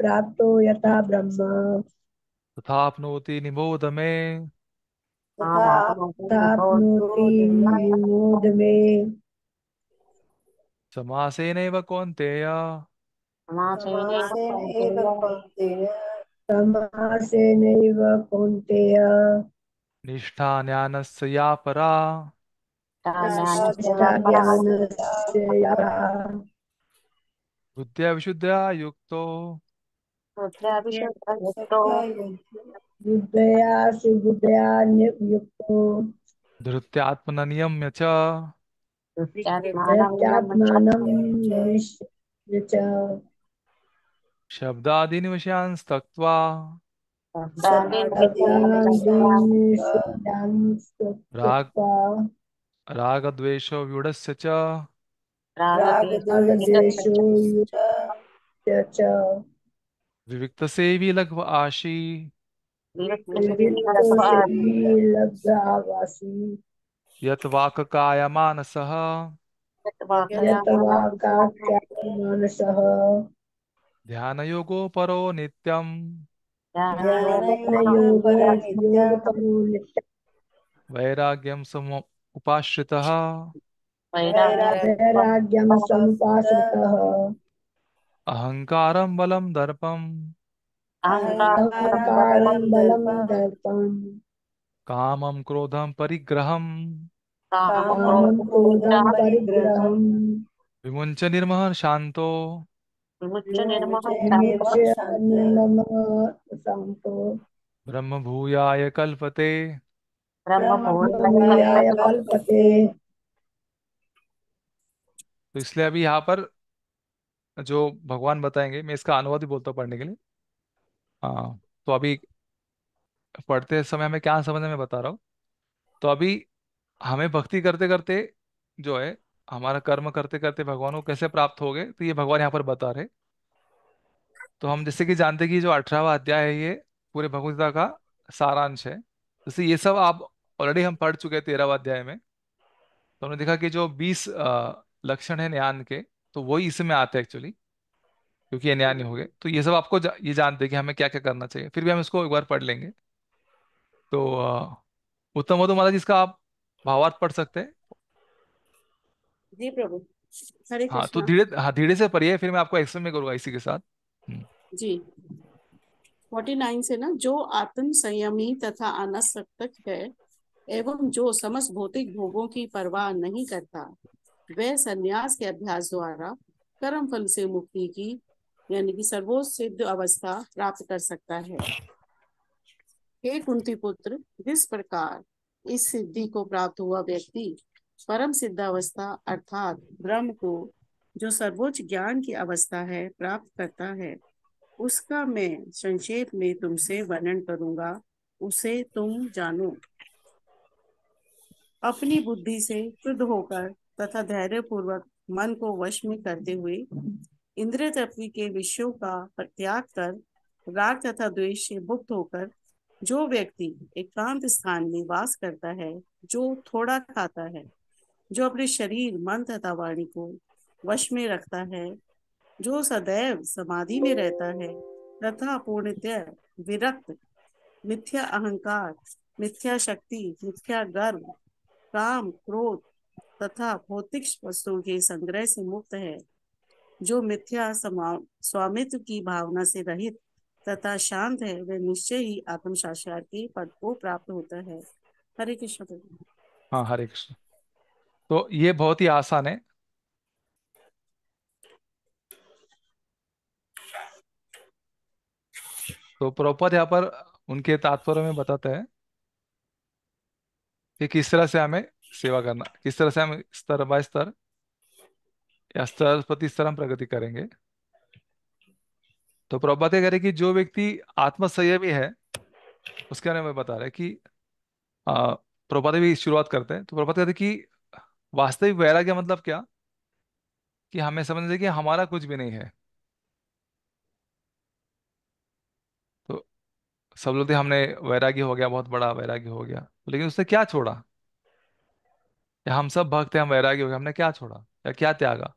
प्राप्तो यथा ब्रह्म तथाप्नोति मे मे समासेनैव कौन्तेय समासेनैव कौन्तेय निष्ठा ज्ञानस्य या परा बुद्धिया विशुद्धिया युक्तो बुद्ध्याभिशुद्धयुक्तो बुद्धया युक्तो धृत्यात्मननियम्य च च च विविक्त से भी लघु आशी यत वाक काय मानसः ध्यान योगो परो नित्यम वैराग्यम सम उपाश्रितः वैराग्यं समुपाश्रितः अहङ्कारं बलं दर्पम् अहङ्कारं बलं दर्पम् कामं क्रोधं परिग्रहम् कामं क्रोधं परिग्रहम् विमुञ्च निर्मः शान्तो शान्तो ब्रह्मभूयाय कल्पते ब्रह्मभूयाय कल्पते तो इसलिए अभी यहाँ पर जो भगवान बताएंगे मैं इसका अनुवाद ही बोलता हूँ पढ़ने के लिए हाँ तो अभी पढ़ते समय हमें क्या समझ में बता रहा हूँ तो अभी हमें भक्ति करते करते जो है हमारा कर्म करते करते भगवान को कैसे प्राप्त हो गए तो ये भगवान यहाँ पर बता रहे तो हम जैसे कि जानते कि जो अठारहवा अध्याय है ये पूरे भगवदगीता का सारांश है जैसे ये सब आप ऑलरेडी हम पढ़ चुके हैं तेरहवा अध्याय में तो हमने देखा कि जो बीस लक्षण है न्यान के तो वही इसमें आते हैं एक्चुअली क्योंकि ये न्याय हो गए तो ये सब आपको जा, ये जानते हैं कि हमें क्या क्या करना चाहिए फिर भी हम इसको एक बार पढ़ लेंगे तो उत्तम मधु माता जिसका आप भावार्थ पढ़ सकते हैं जी प्रभु हरे हाँ तो धीरे हाँ धीरे से पढ़िए फिर मैं आपको एक्सप्लेन में करूंगा इसी के साथ हम्म। जी 49 से ना जो आत्म संयमी तथा अनसक्तक है एवं जो समस्त भौतिक भोगों की परवाह नहीं करता वह संन्यास के अभ्यास द्वारा कर्म फल से मुक्ति की यानी कि सर्वोच्च सिद्ध अवस्था प्राप्त कर सकता है हे कुंती पुत्र जिस प्रकार इस सिद्धि को प्राप्त हुआ व्यक्ति परम सिद्ध अवस्था अर्थात ब्रह्म को जो सर्वोच्च ज्ञान की अवस्था है प्राप्त करता है उसका मैं संक्षेप में तुमसे वर्णन करूंगा उसे तुम जानो अपनी बुद्धि से शुद्ध होकर तथा धैर्य पूर्वक मन को वश में करते हुए इंद्रिय तत्वी के विषयों का त्याग कर राग तथा द्वेष से मुक्त होकर जो व्यक्ति एकांत स्थान में वास करता है जो थोड़ा खाता है जो अपने शरीर मन तथा वाणी को वश में रखता है जो सदैव समाधि में रहता है तथा पूर्णतः विरक्त मिथ्या अहंकार मिथ्या शक्ति मिथ्या गर्व काम क्रोध तथा भौतिक वस्तुओं के संग्रह से मुक्त है जो मिथ्या स्वामित्व की भावना से रहित तथा शांत है वह निश्चय ही आत्म साक्षार के पद को प्राप्त होता है हरे कृष्ण हाँ हरे कृष्ण तो ये बहुत ही आसान है तो प्रॉपर यहाँ पर उनके तात्पर्य में बताते हैं कि किस तरह से हमें सेवा करना किस तरह से हम स्तर बाय स्तर या स्तर प्रति स्तर हम प्रगति करेंगे तो प्रभुपात कह रहे कि जो व्यक्ति आत्मसंयमी है उसके बारे में बता रहे कि प्रभुपात भी शुरुआत करते हैं तो प्रभुपात कहते कि वास्तविक वैराग्य मतलब क्या कि हमें समझ कि हमारा कुछ भी नहीं है तो सब लोग हमने वैराग्य हो गया बहुत बड़ा वैराग्य हो गया लेकिन उसने क्या छोड़ा या हम सब भक्त हैं हम वैरागी हो गए हमने क्या छोड़ा या क्या त्यागा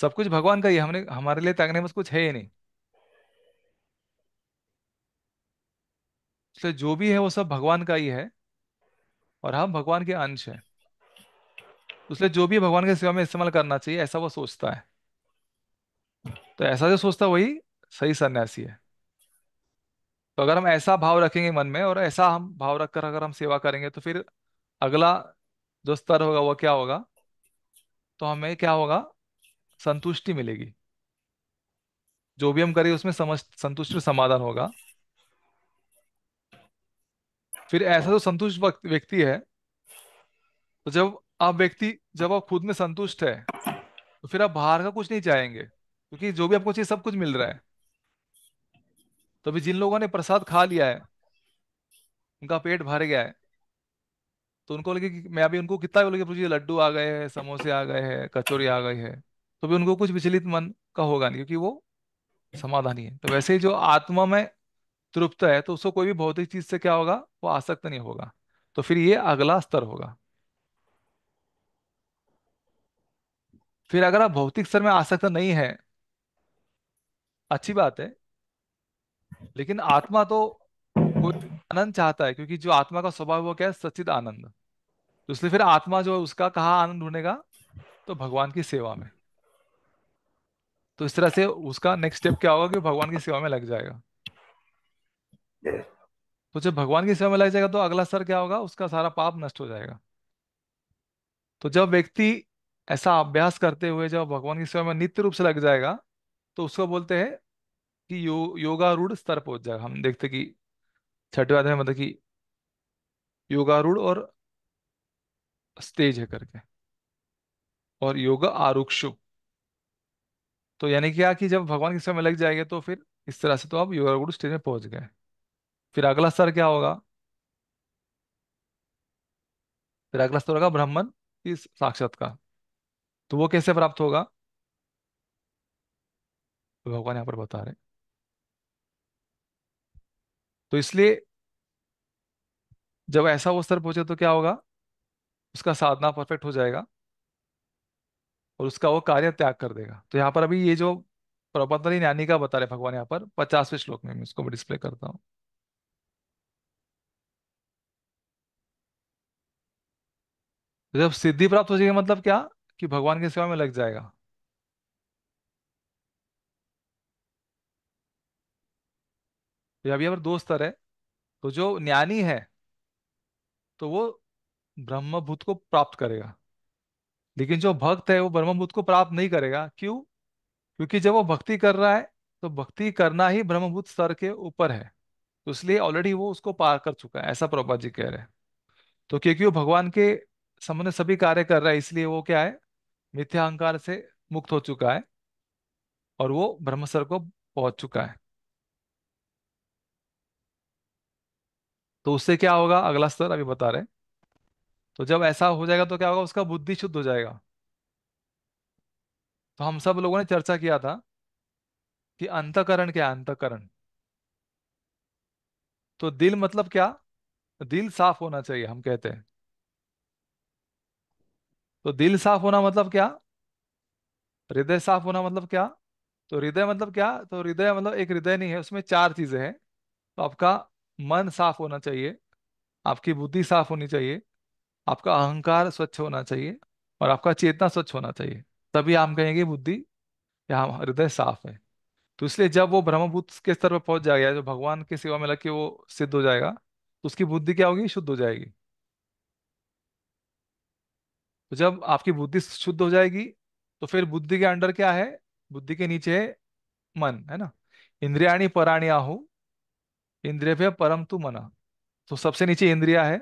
सब कुछ भगवान का ही हमने हमारे लिए त्यागने में कुछ है ही नहीं तो जो भी है वो सब भगवान का ही है और हम भगवान के अंश हैं उसने जो भी भगवान के सेवा में इस्तेमाल करना चाहिए ऐसा वो सोचता है तो ऐसा जो सोचता है वही सही सन्यासी है तो अगर हम ऐसा भाव रखेंगे मन में और ऐसा हम भाव रखकर अगर हम सेवा करेंगे तो फिर अगला जो स्तर होगा वो क्या होगा तो हमें क्या होगा संतुष्टि मिलेगी जो भी हम करेंगे उसमें समझ संतुष्ट समाधान होगा फिर ऐसा जो संतुष्ट व्यक्ति है तो जब आप व्यक्ति जब आप खुद में संतुष्ट है तो फिर आप बाहर का कुछ नहीं चाहेंगे क्योंकि जो भी आपको चाहिए सब कुछ मिल रहा है तो अभी जिन लोगों ने प्रसाद खा लिया है उनका पेट भर गया है तो उनको लगे कि मैं अभी उनको कितना भी बोले लड्डू आ गए हैं समोसे आ गए हैं कचौरी आ गई है तो भी उनको कुछ विचलित मन का होगा नहीं क्योंकि वो समाधान ही है तो वैसे ही जो आत्मा में तृप्त है तो उसको कोई भी भौतिक चीज से क्या होगा वो आसक्त नहीं होगा तो फिर ये अगला स्तर होगा फिर अगर आप भौतिक स्तर में आसक्त नहीं है अच्छी बात है लेकिन आत्मा तो आनंद चाहता है क्योंकि जो आत्मा का स्वभाव वो क्या है सचिद आनंद तो इसलिए फिर आत्मा जो है उसका कहा आनंद ढूंढेगा तो भगवान की सेवा में तो इस तरह से उसका नेक्स्ट स्टेप क्या होगा कि भगवान की सेवा में लग जाएगा तो जब भगवान की सेवा में लग जाएगा तो अगला स्तर क्या होगा उसका सारा पाप नष्ट हो जाएगा तो जब व्यक्ति ऐसा अभ्यास करते हुए जब भगवान की सेवा में नित्य रूप से लग जाएगा तो उसको बोलते हैं कि यो, योगा रूढ़ स्तर पहुंच जाएगा हम देखते कि छठवें अध्याय मतलब कि योगारूढ़ और स्टेज है करके और योगा आरुक्षु तो यानी क्या कि जब भगवान के समय लग जाएंगे तो फिर इस तरह से तो आप योगारूढ़ स्टेज में पहुंच गए फिर अगला स्तर क्या होगा फिर अगला स्तर होगा ब्राह्मण इस साक्षात का तो वो कैसे प्राप्त होगा तो भगवान यहाँ पर बता रहे तो इसलिए जब ऐसा वो स्तर पहुंचे तो क्या होगा उसका साधना परफेक्ट हो जाएगा और उसका वो कार्य त्याग कर देगा तो यहाँ पर अभी ये जो प्रबंधन ज्ञानी का बता रहे भगवान यहाँ पर पचासवें श्लोक में मैं डिस्प्ले करता हूँ जब सिद्धि प्राप्त हो जाएगी मतलब क्या कि भगवान की सेवा में लग जाएगा अभी तो हमारे दो स्तर है तो जो ज्ञानी है तो वो भूत को प्राप्त करेगा लेकिन जो भक्त है वो भूत को प्राप्त नहीं करेगा क्यों क्योंकि जब वो भक्ति कर रहा है तो भक्ति करना ही भूत स्तर के ऊपर है तो इसलिए ऑलरेडी वो उसको पार कर चुका है ऐसा प्रभा जी कह रहे हैं तो क्योंकि वो भगवान के संबंध सभी कार्य कर रहा है इसलिए वो क्या है मिथ्या अहंकार से मुक्त हो चुका है और वो ब्रह्म स्तर को पहुंच चुका है तो उससे क्या होगा अगला स्तर अभी बता रहे तो जब ऐसा हो जाएगा तो क्या होगा उसका बुद्धि शुद्ध हो जाएगा तो हम सब लोगों ने चर्चा किया था कि अंतकरण क्या अंतकरण तो दिल मतलब क्या दिल साफ होना चाहिए हम कहते हैं तो दिल साफ होना मतलब क्या हृदय साफ होना मतलब क्या तो हृदय मतलब क्या तो हृदय मतलब एक हृदय नहीं है उसमें चार चीजें हैं तो आपका मन साफ होना चाहिए आपकी बुद्धि साफ होनी चाहिए आपका अहंकार स्वच्छ होना चाहिए और आपका चेतना स्वच्छ होना चाहिए तभी हम कहेंगे बुद्धि या हृदय साफ है तो इसलिए जब वो ब्रह्मभूत के स्तर पर पहुंच जाएगा जो भगवान की सेवा में लग के वो सिद्ध हो जाएगा तो उसकी बुद्धि क्या होगी शुद्ध हो जाएगी तो जब आपकी बुद्धि शुद्ध हो जाएगी तो फिर बुद्धि के अंडर क्या है बुद्धि के नीचे मन है ना इंद्रियाणी पराणी आहू इंद्रिय परम तु मना तो सबसे नीचे इंद्रिया है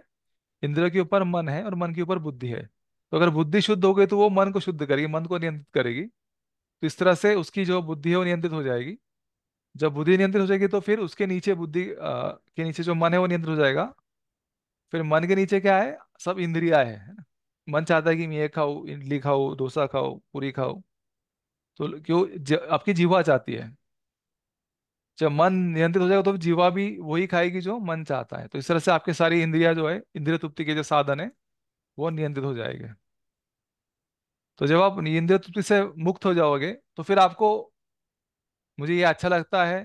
इंद्रियों के ऊपर मन है और मन के ऊपर बुद्धि है तो अगर बुद्धि शुद्ध हो गई तो वो मन को शुद्ध करेगी मन को नियंत्रित करेगी तो इस तरह से उसकी जो बुद्धि है वो नियंत्रित हो जाएगी जब बुद्धि नियंत्रित हो जाएगी तो फिर उसके नीचे बुद्धि के नीचे जो मन है वो नियंत्रित हो जाएगा फिर मन के नीचे क्या है सब इंद्रिया है मन चाहता है कि मैं ये खाऊ इडली खाऊ डोसा खाऊ पूरी खाऊ तो क्यों आपकी जीवा चाहती है जब मन नियंत्रित हो जाएगा तो जीवा भी वही खाएगी जो मन चाहता है तो इस तरह से आपकी सारी इंद्रिया जो है इंद्रिय तृप्ति के जो साधन है वो नियंत्रित हो जाएंगे तो जब आप इंद्रिय तृप्ति से मुक्त हो जाओगे तो फिर आपको मुझे ये अच्छा लगता है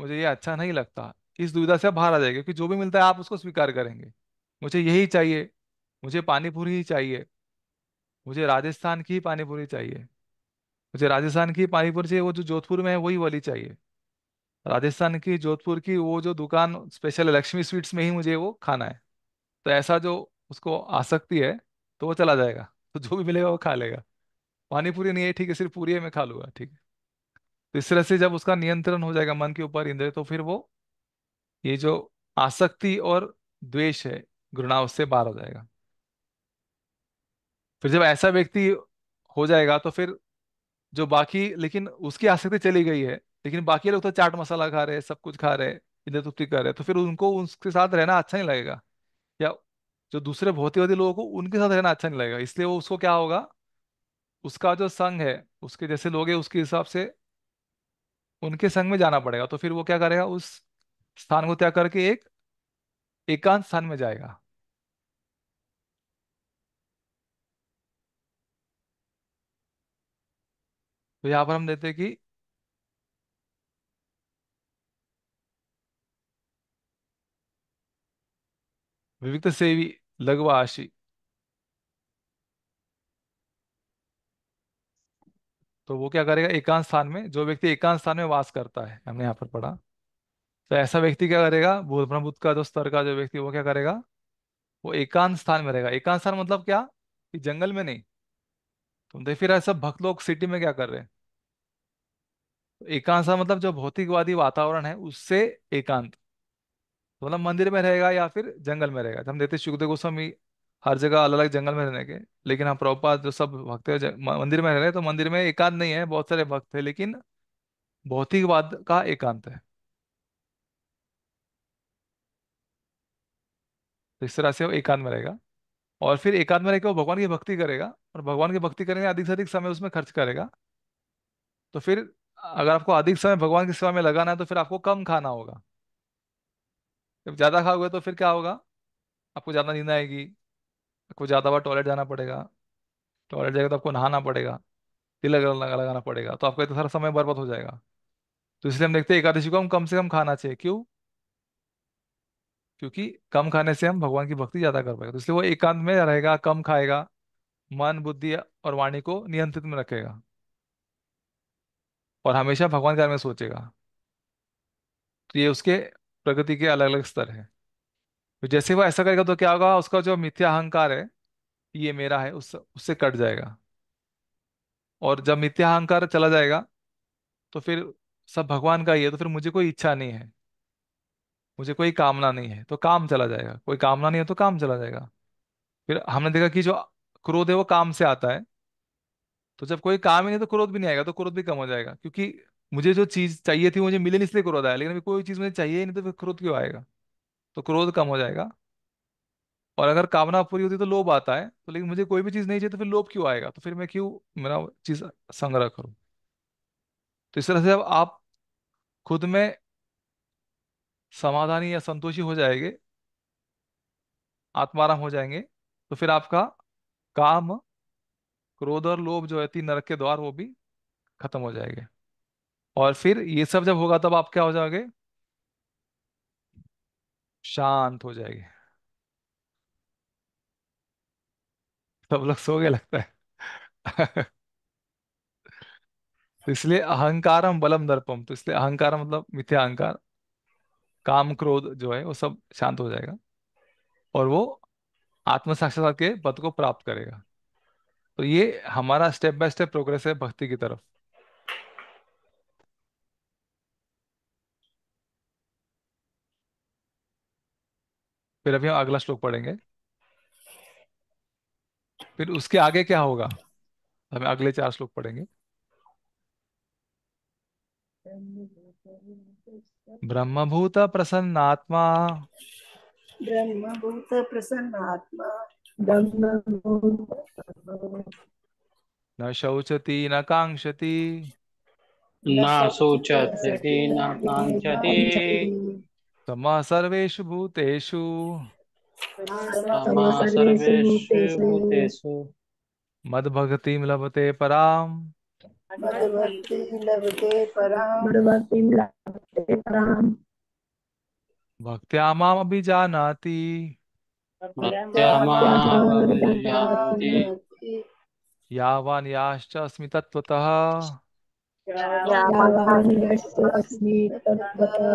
मुझे ये अच्छा नहीं लगता इस दुविधा से बाहर आ जाएगा क्योंकि जो भी मिलता है आप उसको स्वीकार करेंगे मुझे यही चाहिए मुझे पानीपुरी ही चाहिए मुझे राजस्थान की ही पानीपुरी चाहिए मुझे राजस्थान की पानीपुरी चाहिए वो जो जोधपुर में है वही वाली चाहिए राजस्थान की जोधपुर की वो जो दुकान स्पेशल लक्ष्मी स्वीट्स में ही मुझे वो खाना है तो ऐसा जो उसको आसक्ति है तो वो चला जाएगा तो जो भी मिलेगा वो खा लेगा पानी पूरी नहीं है ठीक है सिर्फ पूरी है मैं खा लूंगा ठीक है तो इस तरह से जब उसका नियंत्रण हो जाएगा मन के ऊपर इंद्रिय तो फिर वो ये जो आसक्ति और द्वेष है घृणा उससे बाहर हो जाएगा फिर जब ऐसा व्यक्ति हो जाएगा तो फिर जो बाकी लेकिन उसकी आसक्ति चली गई है लेकिन बाकी लोग तो चाट मसाला खा रहे हैं सब कुछ खा रहे हैं इधर तुप्ती कर रहे हैं तो फिर उनको उसके साथ रहना अच्छा नहीं लगेगा या जो दूसरे भौतिकवादी लोगों को उनके साथ रहना अच्छा नहीं लगेगा इसलिए वो उसको क्या होगा उसका जो संग है उसके जैसे लोग है उसके हिसाब से उनके संग में जाना पड़ेगा तो फिर वो क्या करेगा उस स्थान को त्याग करके एक एकांत स्थान में जाएगा तो यहाँ पर हम देते हैं कि विविक्त सेवी आशी तो वो क्या करेगा एकांत स्थान में जो व्यक्ति एकांत स्थान में वास करता है हमने यहाँ पर पढ़ा तो ऐसा व्यक्ति क्या करेगा भूत ब्रह्मभूत का जो स्तर का जो व्यक्ति वो क्या करेगा वो एकांत स्थान में रहेगा एकांत स्थान मतलब क्या कि जंगल में नहीं तो देख फिर ऐसा भक्त लोग सिटी में क्या कर रहे हैं तो एकांत स्थान मतलब जो भौतिकवादी वातावरण है उससे एकांत तो मतलब मंदिर में रहेगा या फिर जंगल में रहेगा तो हम देखते हैं सुखदेव गोस्वामी हर जगह अलग अलग जंगल में रहने के लेकिन हम हाँ, प्रभुपाद जो सब भक्त है मंदिर में रह रहे हैं तो मंदिर में एकांत नहीं है बहुत सारे भक्त है लेकिन भौतिकवाद का एकांत है तो इस तरह से वो एकांत में रहेगा और फिर एकांत में रहकर वो भगवान की भक्ति करेगा और भगवान की भक्ति करेंगे अधिक से अधिक समय उसमें खर्च करेगा तो फिर अगर आपको अधिक समय भगवान की सेवा में लगाना है तो फिर आपको कम खाना होगा जब ज़्यादा खाओगे तो फिर क्या होगा आपको ज़्यादा नींद आएगी आपको ज़्यादा बार टॉयलेट जाना पड़ेगा टॉयलेट जाएगा तो आपको नहाना पड़ेगा तिलक लगा- लगाना पड़ेगा तो आपका इतना सारा समय बर्बाद हो जाएगा तो इसलिए हम देखते हैं एकादशी को हम कम से कम खाना चाहिए क्यों क्योंकि कम खाने से हम भगवान की भक्ति ज़्यादा कर पाएंगे तो इसलिए वो एकांत में रहेगा कम खाएगा मन बुद्धि और वाणी को नियंत्रित में रखेगा और हमेशा भगवान के बारे में सोचेगा तो ये उसके प्रगति के अलग अलग स्तर हैं तो जैसे वो ऐसा करेगा तो क्या होगा उसका जो मिथ्या अहंकार है ये मेरा है उस उससे कट जाएगा और जब मिथ्या अहंकार चला जाएगा तो फिर सब भगवान का ही है तो फिर मुझे कोई इच्छा नहीं है मुझे कोई कामना नहीं है तो काम चला जाएगा कोई कामना नहीं है तो काम चला जाएगा फिर हमने देखा कि जो क्रोध है वो काम से आता है तो जब कोई काम ही नहीं तो क्रोध भी नहीं आएगा तो क्रोध भी कम हो जाएगा क्योंकि मुझे जो चीज चाहिए थी मुझे मिले नहीं इसलिए क्रोध आया लेकिन अभी कोई चीज मुझे चाहिए नहीं तो फिर क्रोध क्यों आएगा तो क्रोध कम हो जाएगा और अगर कामना पूरी होती तो लोभ आता है तो लेकिन मुझे कोई भी चीज नहीं चाहिए तो फिर लोभ क्यों आएगा तो फिर मैं क्यों मेरा चीज संग्रह करूँ तो इस तरह से अब आप खुद में समाधानी या संतोषी हो जाएंगे आत्माराम हो जाएंगे तो फिर आपका काम क्रोध और लोभ जो है तीन नरक के द्वार वो भी खत्म हो जाएगा और फिर ये सब जब होगा तब आप क्या हो जाओगे शांत हो जाएगी सब लोग सो गए लगता है तो इसलिए अहंकारम बलम दर्पम तो इसलिए अहंकार मतलब मिथ्या अहंकार काम क्रोध जो है वो सब शांत हो जाएगा और वो आत्म साक्षात के पद को प्राप्त करेगा तो ये हमारा स्टेप बाय स्टेप प्रोग्रेस है भक्ति की तरफ फिर अभी हम अगला श्लोक पढ़ेंगे फिर उसके आगे क्या होगा हमें अगले चार श्लोक पढ़ेंगे ब्रह्मभूत प्रसन्नात्मा ब्रह्मभूत आत्मा न शौचति न कांक्षति न शौचति न कांक्षति समः सर्वेषु भूतेषु भूतेषु मद्भक्तिं लभते पराम् भक्त्या मामपि जानाति यावान् याश्च अस्मि तत्त्वतः यावान् याश्च अस्मि तत्त्वतः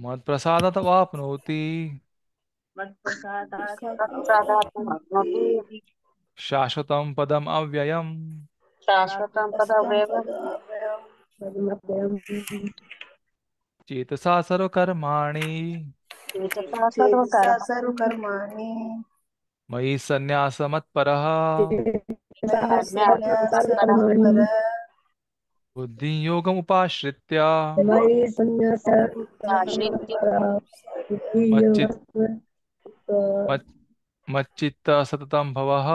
मत्प्रसादात् तो वाप्नोति शाश्वतं पदम् शाश्वत पदम अव्यय चेतसा सर्वकर्मा मयि संन्यास सन्न्यासमत्परः बुद्धि मच्चित्त सततं भवः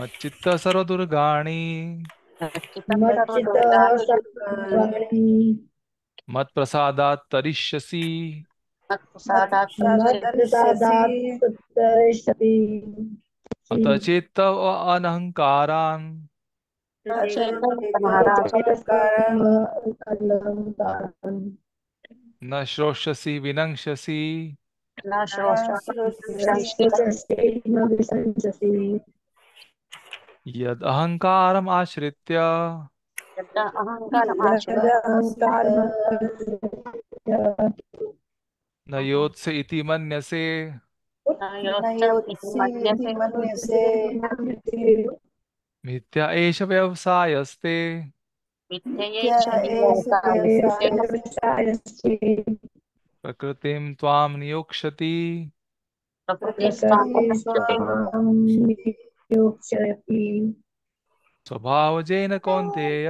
मच्चित्त सर्वदुर्गाणि मत्प्रसादात् तरिष्यसि मत्प्रसादात् तरिष्यसि अतचेत हम्म। अनहंकारान न श्रोष्यसी विनंशसि यद अहंकार आश्रित न योत्से इति मन्यसे मिथ्या एष व्यवसायस्ते प्रकृतिं त्वां नियोक्ष्यति स्वभावजेन कौन्तेय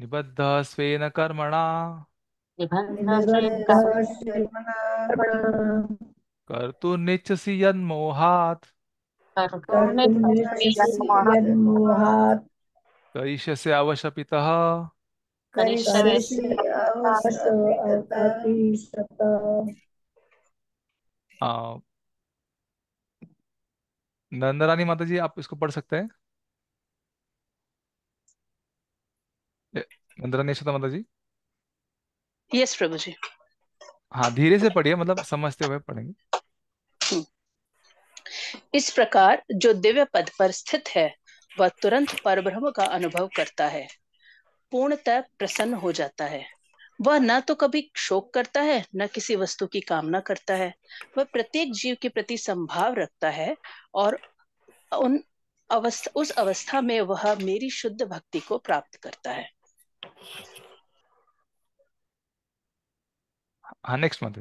निबद्धः स्वेन कर्मणा कर्तुर्निच्छसि यन्मोहात् करिष्यसि अवशपितः नंदरानी माता जी आप इसको पढ़ सकते हैं नंदरानी माता जी यस प्रभु जी हाँ धीरे से पढ़िए मतलब समझते हुए पढ़ेंगे इस प्रकार जो दिव्य पद पर स्थित है वह तुरंत परब्रह्म का अनुभव करता है पूर्णतः प्रसन्न हो जाता है वह न तो कभी शोक करता है न किसी वस्तु की कामना करता है वह प्रत्येक जीव के प्रति संभाव रखता है और उन अवस्था उस अवस्था में वह मेरी शुद्ध भक्ति को प्राप्त करता है हाँ नेक्स्ट मंथ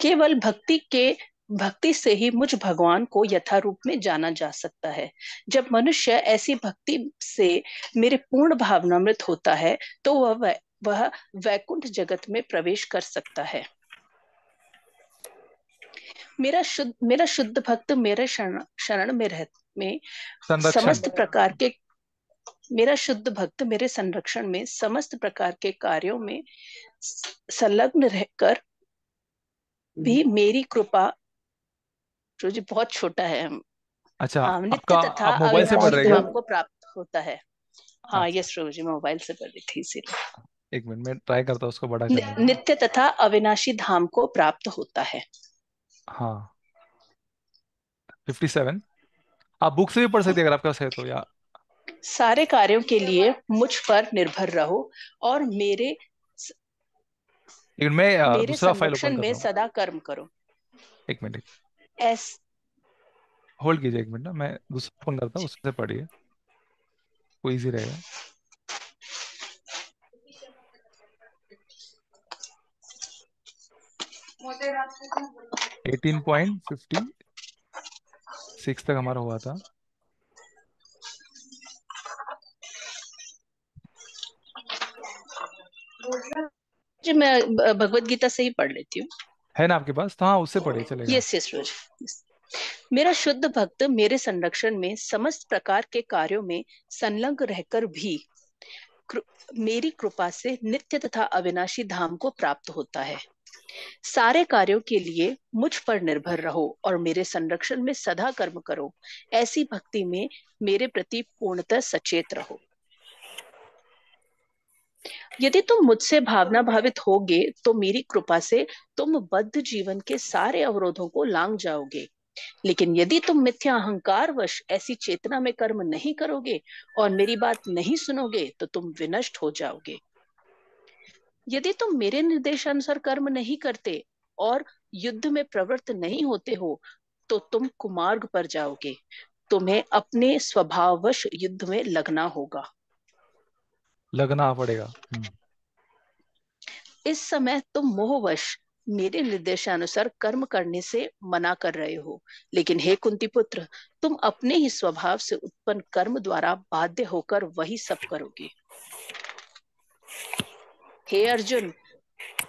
केवल भक्ति के भक्ति से ही मुझ भगवान को यथा रूप में जाना जा सकता है जब मनुष्य ऐसी भक्ति से मेरे पूर्ण भावनामृत होता है तो वह वह वैकुंठ जगत में प्रवेश कर सकता है मेरा शुद्ध मेरा शुद्ध भक्त मेरे शरण शरण में रह में समस्त प्रकार के मेरा शुद्ध भक्त मेरे संरक्षण में समस्त प्रकार के कार्यों में संलग्न रहकर हम्म। भी मेरी कृपा जो जी बहुत छोटा है अच्छा हाँ, आपका आप मोबाइल से पढ़ रहे हैं आपको प्राप्त होता है हाँ अच्छा। यस प्रभु जी मोबाइल से पढ़ रही थी इसीलिए एक मिनट में ट्राई करता हूँ उसको बड़ा करने नित्य तथा अविनाशी धाम को प्राप्त होता है हाँ 57 आप बुक से भी पढ़ सकते हैं अगर आपका सही तो या सारे कार्यों के लिए मुझ पर निर्भर रहो और मेरे मैं दूसरा फाइल ओपन में सदा कर्म करो एक मिनट एस होल्ड कीजिए एक मिनट ना मैं दूसरा फोन करता हूँ उससे पढ़िए वो इजी रहेगा एटीन पॉइंट फिफ्टी सिक्स तक हमारा हुआ था जी मैं भगवत गीता से ही पढ़ लेती हूँ है ना आपके पास तो हाँ उससे पढ़े चले यस यस रोज मेरा शुद्ध भक्त मेरे संरक्षण में समस्त प्रकार के कार्यों में संलग्न रहकर भी कृ, मेरी कृपा से नित्य तथा अविनाशी धाम को प्राप्त होता है सारे कार्यों के लिए मुझ पर निर्भर रहो और मेरे संरक्षण में सदा कर्म करो ऐसी भक्ति में मेरे प्रति पूर्णतः सचेत रहो यदि तुम मुझसे भावना भावित होगे तो मेरी कृपा से तुम बद्ध जीवन के सारे अवरोधों को लांग जाओगे लेकिन यदि तुम मिथ्या अहंकार वश ऐसी चेतना में कर्म नहीं करोगे और मेरी बात नहीं सुनोगे तो तुम विनष्ट हो जाओगे यदि तुम मेरे निर्देशानुसार कर्म नहीं करते और युद्ध में प्रवृत्त नहीं होते हो तो तुम कुमार्ग पर जाओगे तुम्हें अपने स्वभाववश युद्ध में लगना होगा लगना पड़ेगा हम्म। इस समय तुम मोहवश मेरे निर्देशानुसार कर्म करने से मना कर रहे हो लेकिन हे कुंती पुत्र तुम अपने ही स्वभाव से उत्पन्न कर्म द्वारा बाध्य होकर वही सब करोगे हे अर्जुन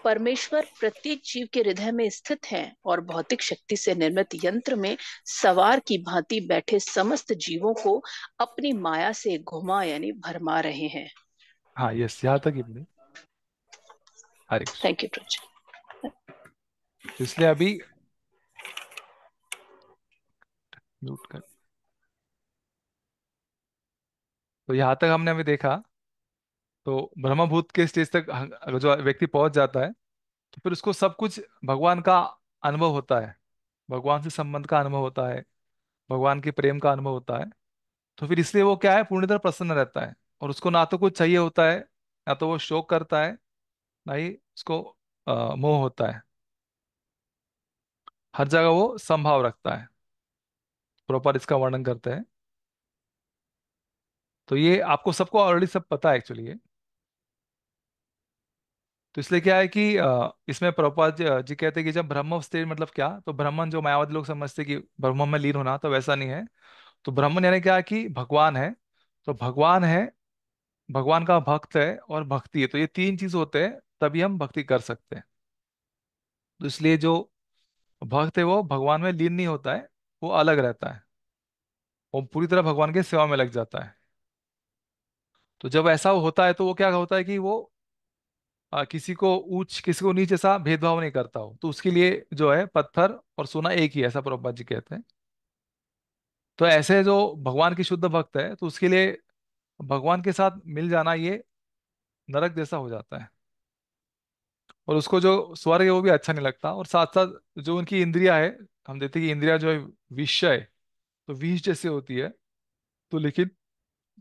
परमेश्वर प्रत्येक जीव के हृदय में स्थित है और भौतिक शक्ति से निर्मित यंत्र में सवार की भांति बैठे समस्त जीवों को अपनी माया से घुमा यानी भरमा रहे हैं हाँ यस यहाँ तक इवनिंग हरे थैंक यू तो इसलिए अभी म्यूट कर तो यहाँ तक हमने अभी देखा तो ब्रह्मभूत के स्टेज तक अगर जो व्यक्ति पहुंच जाता है तो फिर उसको सब कुछ भगवान का अनुभव होता है भगवान से संबंध का अनुभव होता है भगवान के प्रेम का अनुभव होता है तो फिर इसलिए वो क्या है पूर्णतः प्रसन्न रहता है और उसको ना तो कुछ चाहिए होता है ना तो वो शोक करता है ना ही उसको मोह होता है हर जगह वो संभाव रखता है प्रॉपर इसका वर्णन करते हैं तो ये आपको सबको ऑलरेडी सब पता है एक्चुअली ये तो इसलिए क्या है कि इसमें प्रभुपाद जी कहते हैं कि जब ब्रह्म स्थिर मतलब क्या तो ब्राह्मण जो मायावादी लोग समझते कि ब्रह्म में लीन होना तो वैसा नहीं है तो ब्राह्मण यानी क्या है कि भगवान है तो भगवान है भगवान का भक्त है और भक्ति है तो ये तीन चीज होते हैं तभी हम भक्ति कर सकते हैं तो इसलिए जो भक्त है वो भगवान में लीन नहीं होता है वो अलग रहता है वो पूरी तरह भगवान के सेवा में लग जाता है तो जब ऐसा होता है तो वो क्या होता है कि वो आ, किसी को ऊंच किसी को नीच ऐसा भेदभाव नहीं करता हो तो उसके लिए जो है पत्थर और सोना एक ही ऐसा प्रभा जी कहते हैं तो ऐसे जो भगवान की शुद्ध भक्त है तो उसके लिए भगवान के साथ मिल जाना ये नरक जैसा हो जाता है और उसको जो स्वर्ग है वो भी अच्छा नहीं लगता और साथ साथ जो उनकी इंद्रिया है हम देखते हैं कि इंद्रिया जो है विषय तो विष जैसे होती है तो लेकिन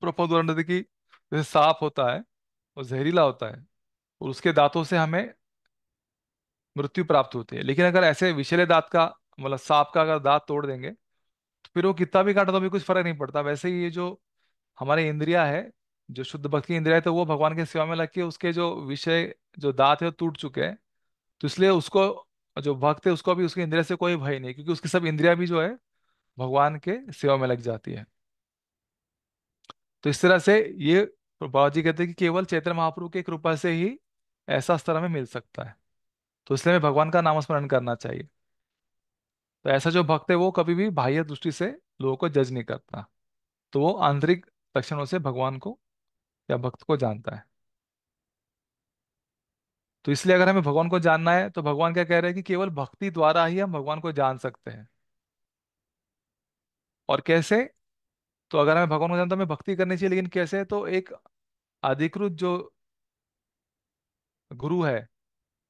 प्रपद उदाहरण जैसे सांप होता है और जहरीला होता है और उसके दांतों से हमें मृत्यु प्राप्त होती है लेकिन अगर ऐसे विषले दांत का मतलब सांप का अगर दांत तोड़ देंगे तो फिर वो कितना भी काटा तो भी कुछ फर्क नहीं पड़ता वैसे ही ये जो हमारे इंद्रिया है जो शुद्ध भक्त की इंद्रिया है तो वो भगवान के सेवा में लग के उसके जो विषय जो दांत है वो टूट चुके हैं तो इसलिए उसको जो भक्त है उसको भी उसके इंद्रिया से कोई भय नहीं क्योंकि उसकी सब इंद्रिया भी जो है भगवान के सेवा में लग जाती है तो इस तरह से ये बाबा जी कहते हैं कि केवल चैत्र महाप्रभु की कृपा से ही ऐसा स्तर में मिल सकता है तो इसलिए हमें भगवान का नाम स्मरण करना चाहिए तो ऐसा जो भक्त है वो कभी भी बाह्य दृष्टि से लोगों को जज नहीं करता तो वो आंतरिक लक्षणों से भगवान को या भक्त को जानता है तो इसलिए अगर हमें भगवान को जानना है तो भगवान क्या कह रहे हैं कि केवल भक्ति द्वारा ही हम भगवान को जान सकते हैं और कैसे तो अगर हमें भगवान को जानता तो हमें भक्ति करनी चाहिए लेकिन कैसे तो एक अधिकृत जो गुरु है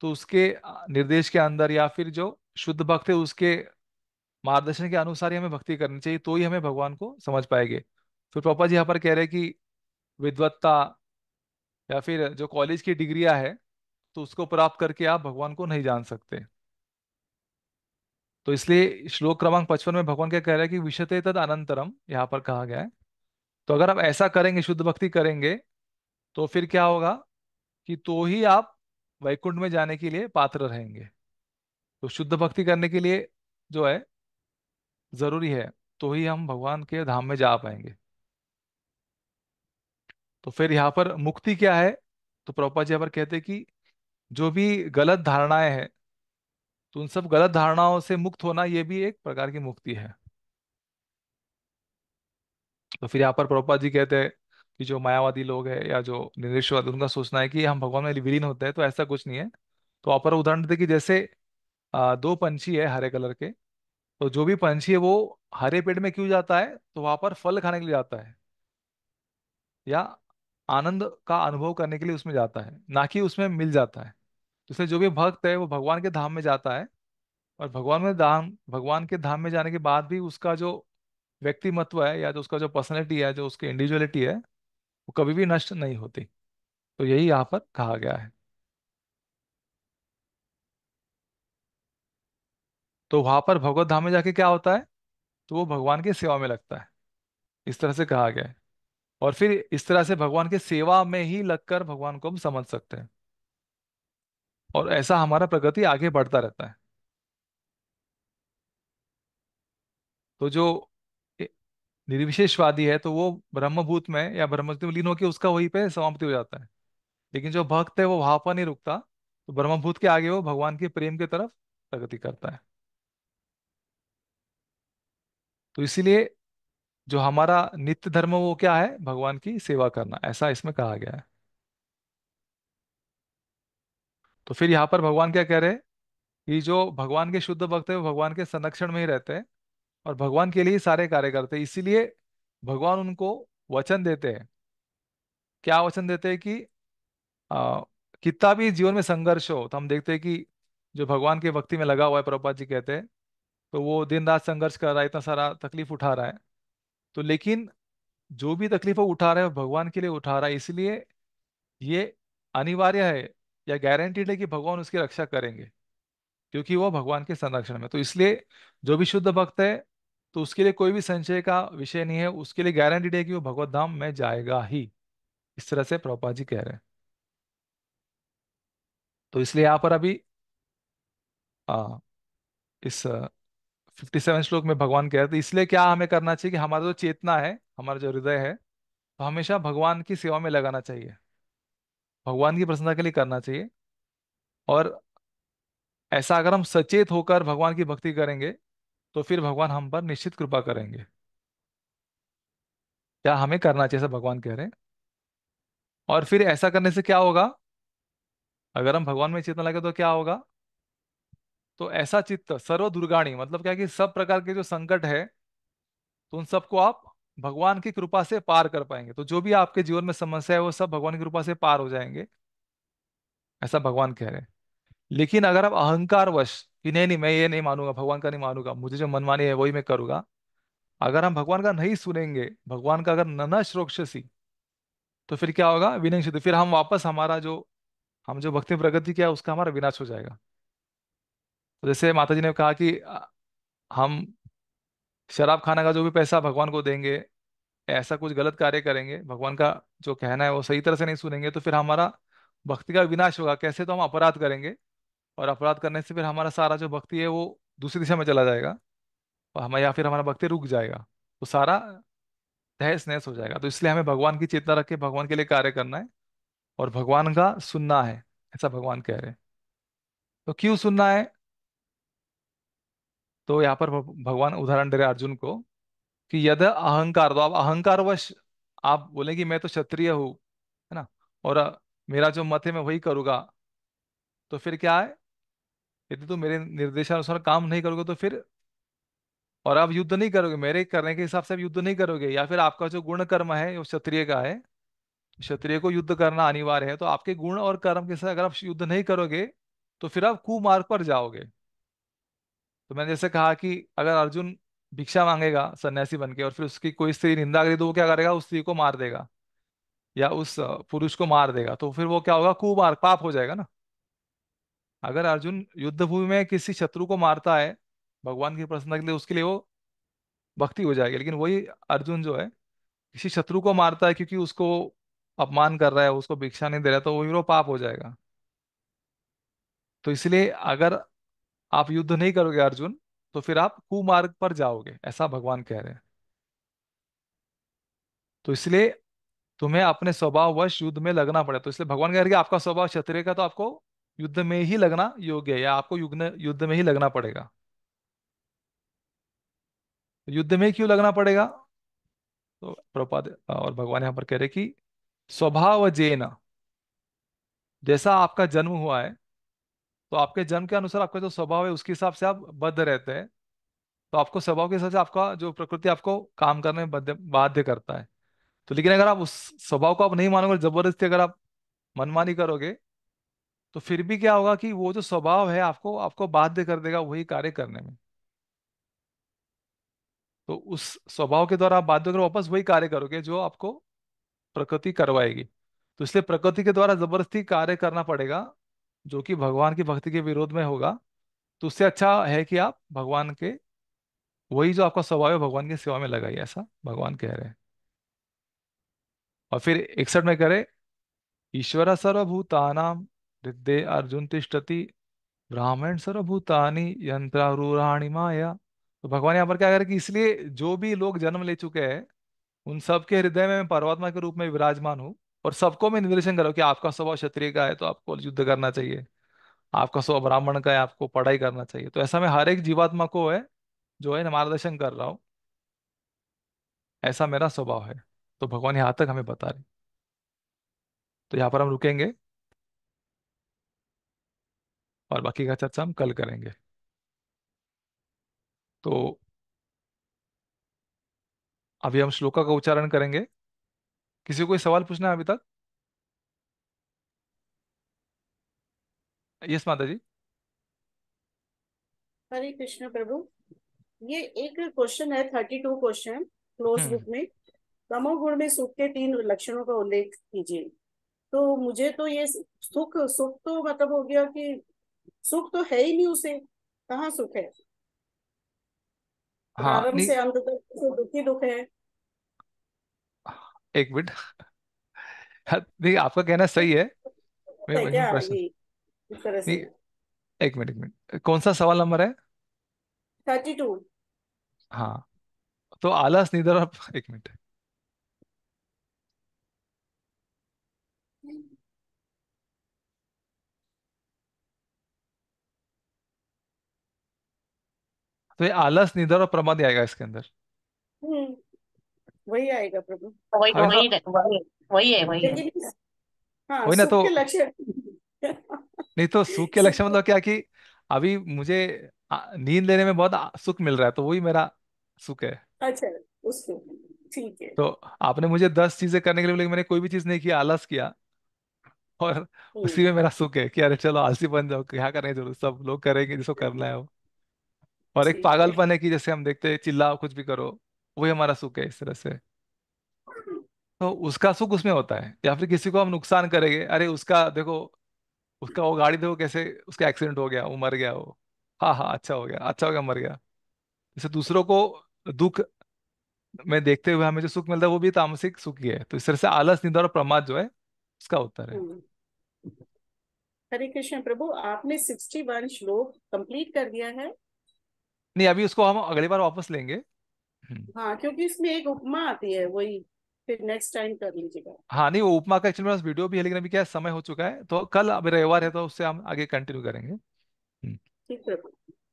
तो उसके निर्देश के अंदर या फिर जो शुद्ध भक्त है उसके मार्गदर्शन के अनुसार ही हमें भक्ति करनी चाहिए तो ही हमें भगवान को समझ पाएंगे फिर पापा जी यहाँ पर कह रहे हैं कि विद्वत्ता या फिर जो कॉलेज की डिग्रियां है तो उसको प्राप्त करके आप भगवान को नहीं जान सकते तो इसलिए श्लोक क्रमांक पचपन में भगवान क्या कह रहे हैं कि विषते तद अनंतरम यहाँ पर कहा गया है तो अगर आप ऐसा करेंगे शुद्ध भक्ति करेंगे तो फिर क्या होगा कि तो ही आप वैकुंठ में जाने के लिए पात्र रहेंगे तो शुद्ध भक्ति करने के लिए जो है जरूरी है तो ही हम भगवान के धाम में जा पाएंगे तो फिर यहाँ पर मुक्ति क्या है तो प्रभुपा जी यहाँ पर कहते कि जो भी गलत धारणाएं हैं तो उन सब गलत धारणाओं से मुक्त होना यह भी एक प्रकार की मुक्ति है तो फिर यहाँ पर प्रभुपा जी कहते हैं कि जो मायावादी लोग हैं या जो निर्देशवादी उनका सोचना है कि हम भगवान में विलीन होते हैं तो ऐसा कुछ नहीं है तो वहाँ पर उदाहरण देते कि जैसे दो पंछी है हरे कलर के तो जो भी पंछी है वो हरे पेड़ में क्यों जाता है तो वहां पर फल खाने के लिए जाता है या आनंद का अनुभव करने के लिए उसमें जाता है ना कि उसमें मिल जाता है इसलिए जो भी भक्त है वो भगवान के धाम में जाता है और भगवान में धाम भगवान के धाम में जाने के बाद भी उसका जो व्यक्तिमत्व है या जो उसका जो पर्सनैलिटी है जो उसकी इंडिविजुअलिटी है वो कभी भी नष्ट नहीं होती तो यही यहाँ पर कहा गया है तो वहां पर भगवत धाम में जाके क्या होता है तो वो भगवान की सेवा में लगता है इस तरह से कहा गया है और फिर इस तरह से भगवान के सेवा में ही लगकर भगवान को हम समझ सकते हैं और ऐसा हमारा प्रगति आगे बढ़ता रहता है तो जो निर्विशेषवादी है तो वो ब्रह्मभूत में या ब्रह्मभूत लीन होकर उसका वही पे समाप्ति हो जाता है लेकिन जो भक्त है वो वहां पर नहीं रुकता तो ब्रह्मभूत के आगे वो भगवान के प्रेम की तरफ प्रगति करता है तो इसीलिए जो हमारा नित्य धर्म वो क्या है भगवान की सेवा करना ऐसा इसमें कहा गया है तो फिर यहाँ पर भगवान क्या कह रहे हैं कि जो भगवान के शुद्ध भक्त है वो भगवान के संरक्षण में ही रहते हैं और भगवान के लिए ही सारे कार्य करते हैं इसीलिए भगवान उनको वचन देते हैं क्या वचन देते हैं कि आ, कितना भी जीवन में संघर्ष हो तो हम देखते हैं कि जो भगवान के भक्ति में लगा हुआ है प्रभुपाद जी कहते हैं तो वो दिन रात संघर्ष कर रहा है इतना सारा तकलीफ उठा रहा है तो लेकिन जो भी तकलीफ उठा रहा है भगवान के लिए उठा रहा है इसलिए ये अनिवार्य है या गारंटीड है कि भगवान उसकी रक्षा करेंगे क्योंकि वो भगवान के संरक्षण में तो इसलिए जो भी शुद्ध भक्त है तो उसके लिए कोई भी संशय का विषय नहीं है उसके लिए गारंटीड है कि वो भगवत धाम में जाएगा ही इस तरह से प्रभुपा जी कह रहे हैं तो इसलिए यहां पर अभी आ, इस फिफ्टी सेवन श्लोक में भगवान कह रहे थे इसलिए क्या हमें करना चाहिए कि हमारा जो चेतना है हमारा जो हृदय है तो हमेशा भगवान की सेवा में लगाना चाहिए भगवान की प्रसन्नता के लिए करना चाहिए और ऐसा अगर हम सचेत होकर भगवान की भक्ति करेंगे तो फिर भगवान हम पर निश्चित कृपा करेंगे क्या हमें करना चाहिए ऐसा भगवान कह रहे हैं और फिर ऐसा करने से क्या होगा अगर हम भगवान में चेतना लगे तो क्या होगा तो ऐसा चित्त सर्व दुर्गाणी मतलब क्या कि सब प्रकार के जो संकट है तो उन सबको आप भगवान की कृपा से पार कर पाएंगे तो जो भी आपके जीवन में समस्या है वो सब भगवान की कृपा से पार हो जाएंगे ऐसा भगवान कह रहे हैं लेकिन अगर आप अहंकार वश कि नहीं नहीं मैं ये नहीं मानूंगा भगवान का नहीं मानूंगा मुझे जो मनमानी है वही मैं करूंगा अगर हम भगवान का नहीं सुनेंगे भगवान का अगर नना श्रोक्षसी तो फिर क्या होगा विनय फिर हम वापस हमारा जो हम जो भक्ति प्रगति किया उसका हमारा विनाश हो जाएगा तो जैसे माता जी ने कहा कि हम शराब खाना का जो भी पैसा भगवान को देंगे ऐसा कुछ गलत कार्य करेंगे भगवान का जो कहना है वो सही तरह से नहीं सुनेंगे तो फिर हमारा भक्ति का विनाश होगा कैसे तो हम अपराध करेंगे और अपराध करने से फिर हमारा सारा जो भक्ति है वो दूसरी दिशा में चला जाएगा और हम या फिर हमारा भक्ति रुक जाएगा तो सारा तहस नहस हो जाएगा तो इसलिए हमें भगवान की चेतना रख के भगवान के लिए कार्य करना है और भगवान का सुनना है ऐसा भगवान कह रहे हैं तो क्यों सुनना है तो यहाँ पर भगवान उदाहरण दे रहे अर्जुन को कि यद अहंकार तो आप अहंकारवश आप बोलेंगे मैं तो क्षत्रिय हूँ है ना और मेरा जो मत है मैं वही करूँगा तो फिर क्या है यदि तुम मेरे निर्देशानुसार काम नहीं करोगे तो फिर और आप युद्ध नहीं करोगे मेरे करने के हिसाब से आप युद्ध नहीं करोगे या फिर आपका जो गुण कर्म है वो क्षत्रिय का है क्षत्रिय को युद्ध करना अनिवार्य है तो आपके गुण और कर्म के साथ अगर आप युद्ध नहीं करोगे तो फिर आप कुमार्ग पर जाओगे तो मैंने जैसे कहा कि अगर अर्जुन भिक्षा मांगेगा सन्यासी बनके और फिर उसकी कोई स्त्री निंदा करेगी तो वो क्या करेगा उस स्त्री को मार देगा या उस पुरुष को मार देगा तो फिर वो क्या होगा कुमार पाप हो जाएगा ना अगर अर्जुन युद्ध भूमि में किसी शत्रु को मारता है भगवान की प्रसन्नता के लिए उसके लिए वो भक्ति हो जाएगी लेकिन वही अर्जुन जो है किसी शत्रु को मारता है क्योंकि उसको अपमान कर रहा है उसको भिक्षा नहीं दे रहा तो वही वो पाप हो जाएगा तो इसलिए अगर आप युद्ध नहीं करोगे अर्जुन तो फिर आप कुमार्ग पर जाओगे ऐसा भगवान कह रहे हैं तो इसलिए तुम्हें अपने स्वभाव वश युद्ध में लगना पड़ेगा तो इसलिए भगवान कह रहे हैं आपका स्वभाव क्षत्रिय का तो आपको युद्ध में ही लगना योग्य है या आपको युद्ध में ही लगना पड़ेगा युद्ध में क्यों लगना पड़ेगा तो प्रपाद और भगवान यहां पर कह रहे कि स्वभाव जैसा आपका जन्म हुआ है तो आपके जन्म के अनुसार आपका जो स्वभाव है उसके हिसाब से आप बद्ध रहते हैं तो आपको स्वभाव के हिसाब से आपका जो प्रकृति आपको काम करने में बाध्य करता है तो लेकिन अगर आप उस स्वभाव को आप नहीं मानोगे जबरदस्ती अगर आप मनमानी करोगे तो फिर भी क्या होगा कि वो जो स्वभाव है आपको आपको बाध्य कर देगा वही कार्य करने में तो उस स्वभाव के द्वारा आप बाध्य होकर वापस वही कार्य करोगे जो आपको प्रकृति करवाएगी तो इसलिए प्रकृति के द्वारा जबरदस्ती कार्य करना पड़ेगा जो कि भगवान की भक्ति के विरोध में होगा तो उससे अच्छा है कि आप भगवान के वही जो आपका स्वभाव है भगवान की सेवा में लगाइए ऐसा भगवान कह रहे हैं और फिर इकसठ में करे ईश्वर सर्वभूतानाम हृदय अर्जुन तिष्टति ब्राह्मण सर्वभूतानी यंत्रारूराणी माया तो भगवान यहाँ पर क्या कह रहे कि इसलिए जो भी लोग जन्म ले चुके हैं उन सबके हृदय में मैं परमात्मा के रूप में विराजमान हूँ और सबको मैं निर्देशन करो कि आपका स्वभाव क्षत्रिय का है तो आपको युद्ध करना चाहिए आपका स्वभाव ब्राह्मण का है आपको पढ़ाई करना चाहिए तो ऐसा मैं हर एक जीवात्मा को है जो है मार्गदर्शन कर रहा हूं ऐसा मेरा स्वभाव है तो भगवान यहां तक हमें बता रहे तो यहां पर हम रुकेंगे और बाकी का चर्चा हम कल करेंगे तो अभी हम श्लोका का उच्चारण करेंगे किसी को कोई सवाल पूछना है अभी तक यस माता जी हरे कृष्ण प्रभु ये एक क्वेश्चन है thirty two question close book में तमोगुण में सुख के तीन लक्षणों का उल्लेख कीजिए तो मुझे तो ये सुख सुख तो मतलब हो गया कि सुख तो है ही नहीं उसे कहाँ सुख है हाँ, से अंत तक तो दुखी दुख है एक मिनट हाँ, नहीं आपका कहना सही है मैं वही yeah, प्रश्न नहीं एक मिनट एक मिनट कौन सा सवाल नंबर है थर्टी टू हाँ तो आलस निधर आप एक मिनट तो ये आलस निधर और प्रमाद आएगा इसके अंदर हम्म। वही आएगा प्रभु वही हाँ, हाँ। वही वही वही है वही है हाँ वही ना तो लक्ष्य नहीं तो सुख के लक्ष्य मतलब क्या कि अभी मुझे नींद लेने में बहुत सुख मिल रहा है तो वही मेरा सुख है अच्छा उसको ठीक है तो आपने मुझे दस चीजें करने के लिए बोले मैंने कोई भी चीज नहीं किया आलस किया और हम्म। उसी में मेरा सुख है कि अरे चलो आलसी बन जाओ क्या करने जरूरत सब लोग करेंगे जिसको करना है वो और एक पागलपन है कि जैसे हम देखते हैं चिल्लाओ कुछ भी करो वही हमारा सुख है इस तरह से तो उसका सुख उसमें होता है या फिर किसी को हम नुकसान करेंगे अरे उसका देखो उसका वो गाड़ी देखो कैसे उसका एक्सीडेंट हो गया वो मर गया वो हाँ हाँ अच्छा हो गया अच्छा हो गया मर गया जैसे दूसरों को दुख में देखते हुए हमें जो सुख मिलता है वो भी तामसिक सुख ही है तो इस तरह से आलस निंदा और प्रमाद जो है उसका उत्तर है हम्म। हरे कृष्ण प्रभु आपने वन श्लोक कंप्लीट कर दिया है नहीं अभी उसको हम अगली बार वापस लेंगे हम्म। हाँ क्योंकि इसमें एक उपमा आती है वही फिर नेक्स्ट टाइम कर लीजिएगा हाँ नहीं वो उपमा का एक्चुअली मेरे वीडियो भी है लेकिन अभी क्या है, समय हो चुका है तो कल अभी रविवार है तो उससे हम आगे कंटिन्यू करेंगे हम्म। ठीक है हाँ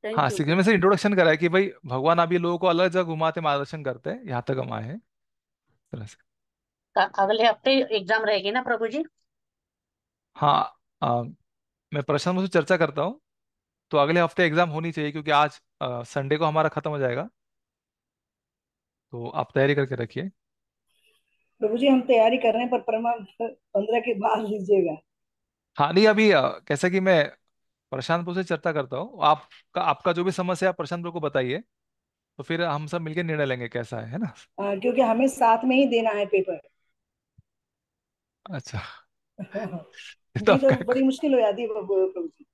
थैंक यू सिक्किम में से इंट्रोडक्शन करा है कि भाई भगवान अभी लोगों को अलग जगह घुमाते मार्गदर्शन करते हैं यहाँ तक हम आए हैं तरह से अगले हफ्ते एग्जाम रहेगी ना प्रभु जी हाँ आ, मैं प्रशांत से चर्चा करता हूँ तो अगले हफ्ते एग्जाम होनी चाहिए क्योंकि आज संडे को हमारा खत्म हो जाएगा तो आप तैयारी करके रखिए प्रभु जी हम तैयारी कर रहे हैं पर प्रमाण पंद्रह के बाद लीजिएगा हाँ नहीं अभी अ, कैसा कि मैं प्रशांत प्रभु से चर्चा करता हूँ आपका आपका जो भी समस्या है प्रशांत प्रभु को बताइए तो फिर हम सब मिलके निर्णय लेंगे कैसा है है ना आ, क्योंकि हमें साथ में ही देना है पेपर अच्छा ये तो नहीं तो आपका बड़ी मुश्किल हो जाती है प्रभु प्रभु जी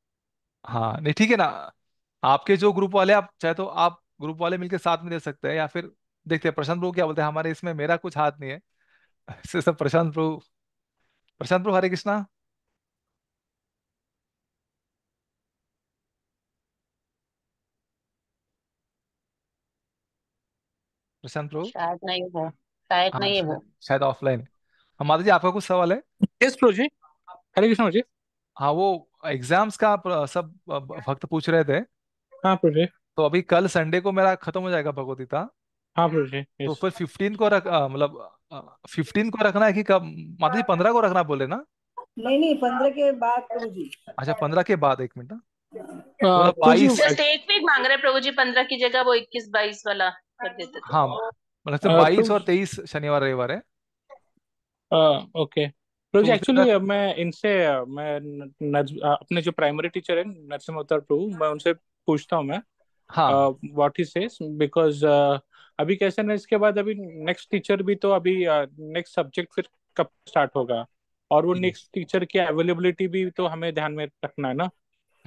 हाँ नहीं ठीक है ना आपके जो ग्रुप वाले आप चाहे तो आप ग्रुप वाले मिलके साथ में दे सकते हैं या फिर देखते हैं प्रशांत प्रभु क्या बोलते हैं हमारे इसमें मेरा कुछ हाथ नहीं है सब प्रशांत प्रभु प्रशांत प्रभु हरे कृष्णा प्रशांत प्रभु शायद नहीं हो शायद हाँ नहीं है वो शायद ऑफलाइन है हाँ, माता जी आपका कुछ सवाल है यस प्रभु जी हरे कृष्ण जी हाँ वो एग्जाम्स का सब भक्त पूछ रहे थे हाँ प्रभु जी तो अभी कल संडे को मेरा खत्म हो जाएगा भगवत हाँ प्रभु जी तो यस फिर फिफ्टीन को रख मतलब फिफ्टीन को रखना है कि कब माता जी हाँ। पंद्रह को रखना बोले ना नहीं नहीं पंद्रह के बाद प्रभु जी अच्छा पंद्रह के बाद एक मिनट ना हाँ। हाँ, मतलब तो जी बाईस एक वीक मांग रहे प्रभु जी पंद्रह की जगह वो इक्कीस बाईस वाला कर देते तो हाँ मतलब तो आ, बाईस और तेईस शनिवार रविवार है ओके प्रभु जी तो एक्चुअली मैं इनसे मैं नज, अपने जो प्राइमरी टीचर है नरसिम्हा अवतार प्रभु मैं उनसे पूछता हूँ मैं हाँ व्हाट ही सेज बिकॉज अभी कैसे ना इसके बाद अभी नेक्स्ट टीचर भी तो अभी नेक्स्ट सब्जेक्ट फिर कब स्टार्ट होगा और वो नेक्स्ट हम्म। टीचर की अवेलेबिलिटी भी तो हमें ध्यान में रखना है ना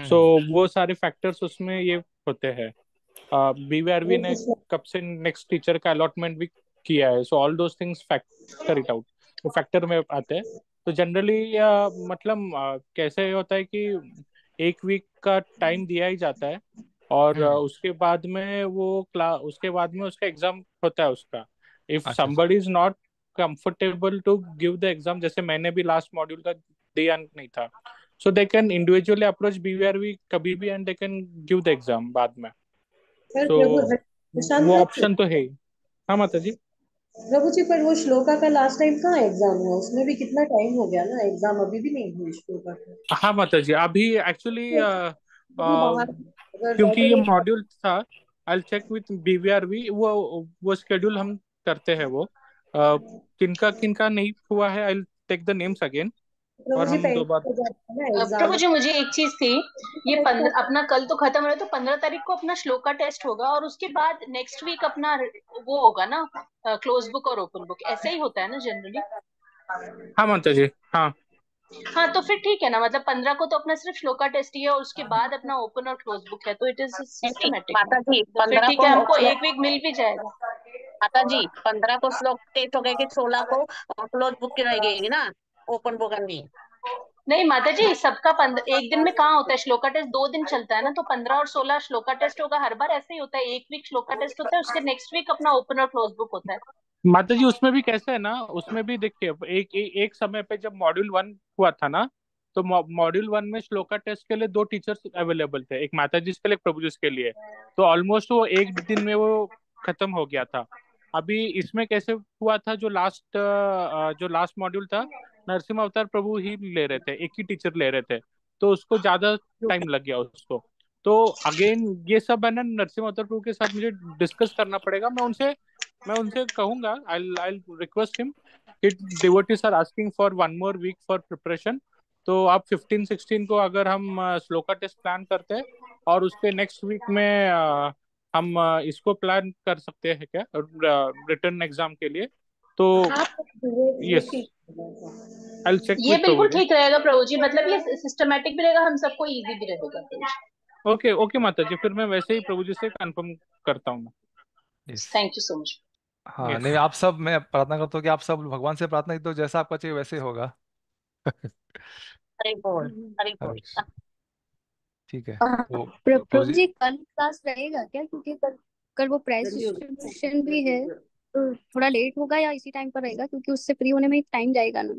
सो हम्म। so, वो सारे फैक्टर्स उसमें ये होते हैं बीवीआरवी ने कब से नेक्स्ट टीचर का अलॉटमेंट भी किया है so all those things factor it out वो फैक्टर में आते हैं तो जनरली मतलब कैसे होता है कि एक वीक का टाइम दिया ही जाता है और हम्म। उसके बाद में वो क्ला उसके बाद में उसका एग्जाम होता है उसका इफ अच्छा somebody is not comfortable to give the exam जैसे मैंने भी लास्ट मॉड्यूल का दिया नहीं था so they can individually approach BVRV कभी भी and they can give the exam बाद में सर तो प्रभु निशान वो सर ऑप्शन तो है ही हाँ माता जी प्रभु जी पर वो श्लोका का लास्ट टाइम कहाँ एग्जाम हुआ उसमें भी कितना टाइम हो गया ना एग्जाम अभी भी नहीं हुई श्लोका का हाँ माता जी अभी एक्चुअली क्योंकि ये मॉड्यूल था आई चेक विथ बीवीआरवी वो वो शेड्यूल हम करते हैं वो uh, किनका किनका नहीं हुआ है I take the names again और हम दो बार तो मुझे मुझे एक चीज थी ये अपना कल तो खत्म हो तो पंद्रह तारीख को अपना श्लोक का टेस्ट होगा और उसके बाद नेक्स्ट वीक अपना वो होगा ना क्लोज बुक और ओपन बुक ऐसे ही होता है ना जनरली हाँ मंत्री जी हाँ हाँ तो फिर ठीक है ना मतलब पंद्रह को तो अपना सिर्फ श्लोका टेस्ट ही है और उसके हाँ। बाद अपना ओपन और क्लोज बुक है तो इट इज सिस्टमेटिक माता जी पंद्रह हमको एक वीक मिल भी जाएगा माता जी पंद्रह को श्लोक टेस्ट हो गए कि सोलह को क्लोज बुक की रहेगी ना ओपन बुक नहीं नहीं माता जी सबका एक दिन में कहाँ होता है श्लोका टेस्ट दो दिन चलता है ना तो पंद्रह और सोलह श्लोका टेस्ट होगा हर बार ऐसे ही होता है एक वीक श्लोका टेस्ट होता है उसके नेक्स्ट वीक अपना ओपन और क्लोज बुक होता है माता जी उसमें भी कैसे है ना उसमें भी देखिए एक ए, एक समय पे जब मॉड्यूल वन हुआ था ना तो मॉड्यूल वन में श्लोका टेस्ट के लिए दो टीचर्स अवेलेबल थे एक माता जी के लिए प्रभु जी के लिए तो ऑलमोस्ट वो एक दिन में वो खत्म हो गया था अभी इसमें कैसे हुआ था जो लास्ट जो लास्ट मॉड्यूल था नरसिम्हा अवतार प्रभु ही ले रहे थे एक ही टीचर ले रहे थे तो उसको ज्यादा टाइम लग गया उसको तो अगेन ये सब है ना नरसिम्हा अवतार प्रभु के साथ मुझे डिस्कस करना पड़ेगा मैं उनसे मैं उनसे कहूंगा आई आई रिक्वेस्ट हिम कि devotees are asking for one more week for preparation तो आप 15 16 को अगर हम स्लोका टेस्ट प्लान करते हैं और उसके नेक्स्ट वीक में हम इसको प्लान कर सकते हैं क्या रिटर्न एग्जाम के लिए तो यस ये बिल्कुल ठीक रहेगा प्रभु जी मतलब ये सिस्टमैटिक भी रहेगा हम सबको इजी भी रहेगा ओके ओके माता जी फिर मैं वैसे ही प्रभु जी से कंफर्म करता हूँ थैंक यू सो मच हाँ यस नहीं आप सब मैं प्रार्थना करता हूँ कि आप सब भगवान से प्रार्थना करते हो जैसा आपका चाहिए वैसे ही होगा हरी बोल हरी बोल ठीक है हाँ, तो प्रभु जी जी कल क्लास रहेगा क्या क्योंकि कल कल वो प्राइस डिस्ट्रीब्यूशन भी है तो थोड़ा लेट होगा या इसी टाइम पर रहेगा क्योंकि उससे फ्री होने में टाइम जाएगा ना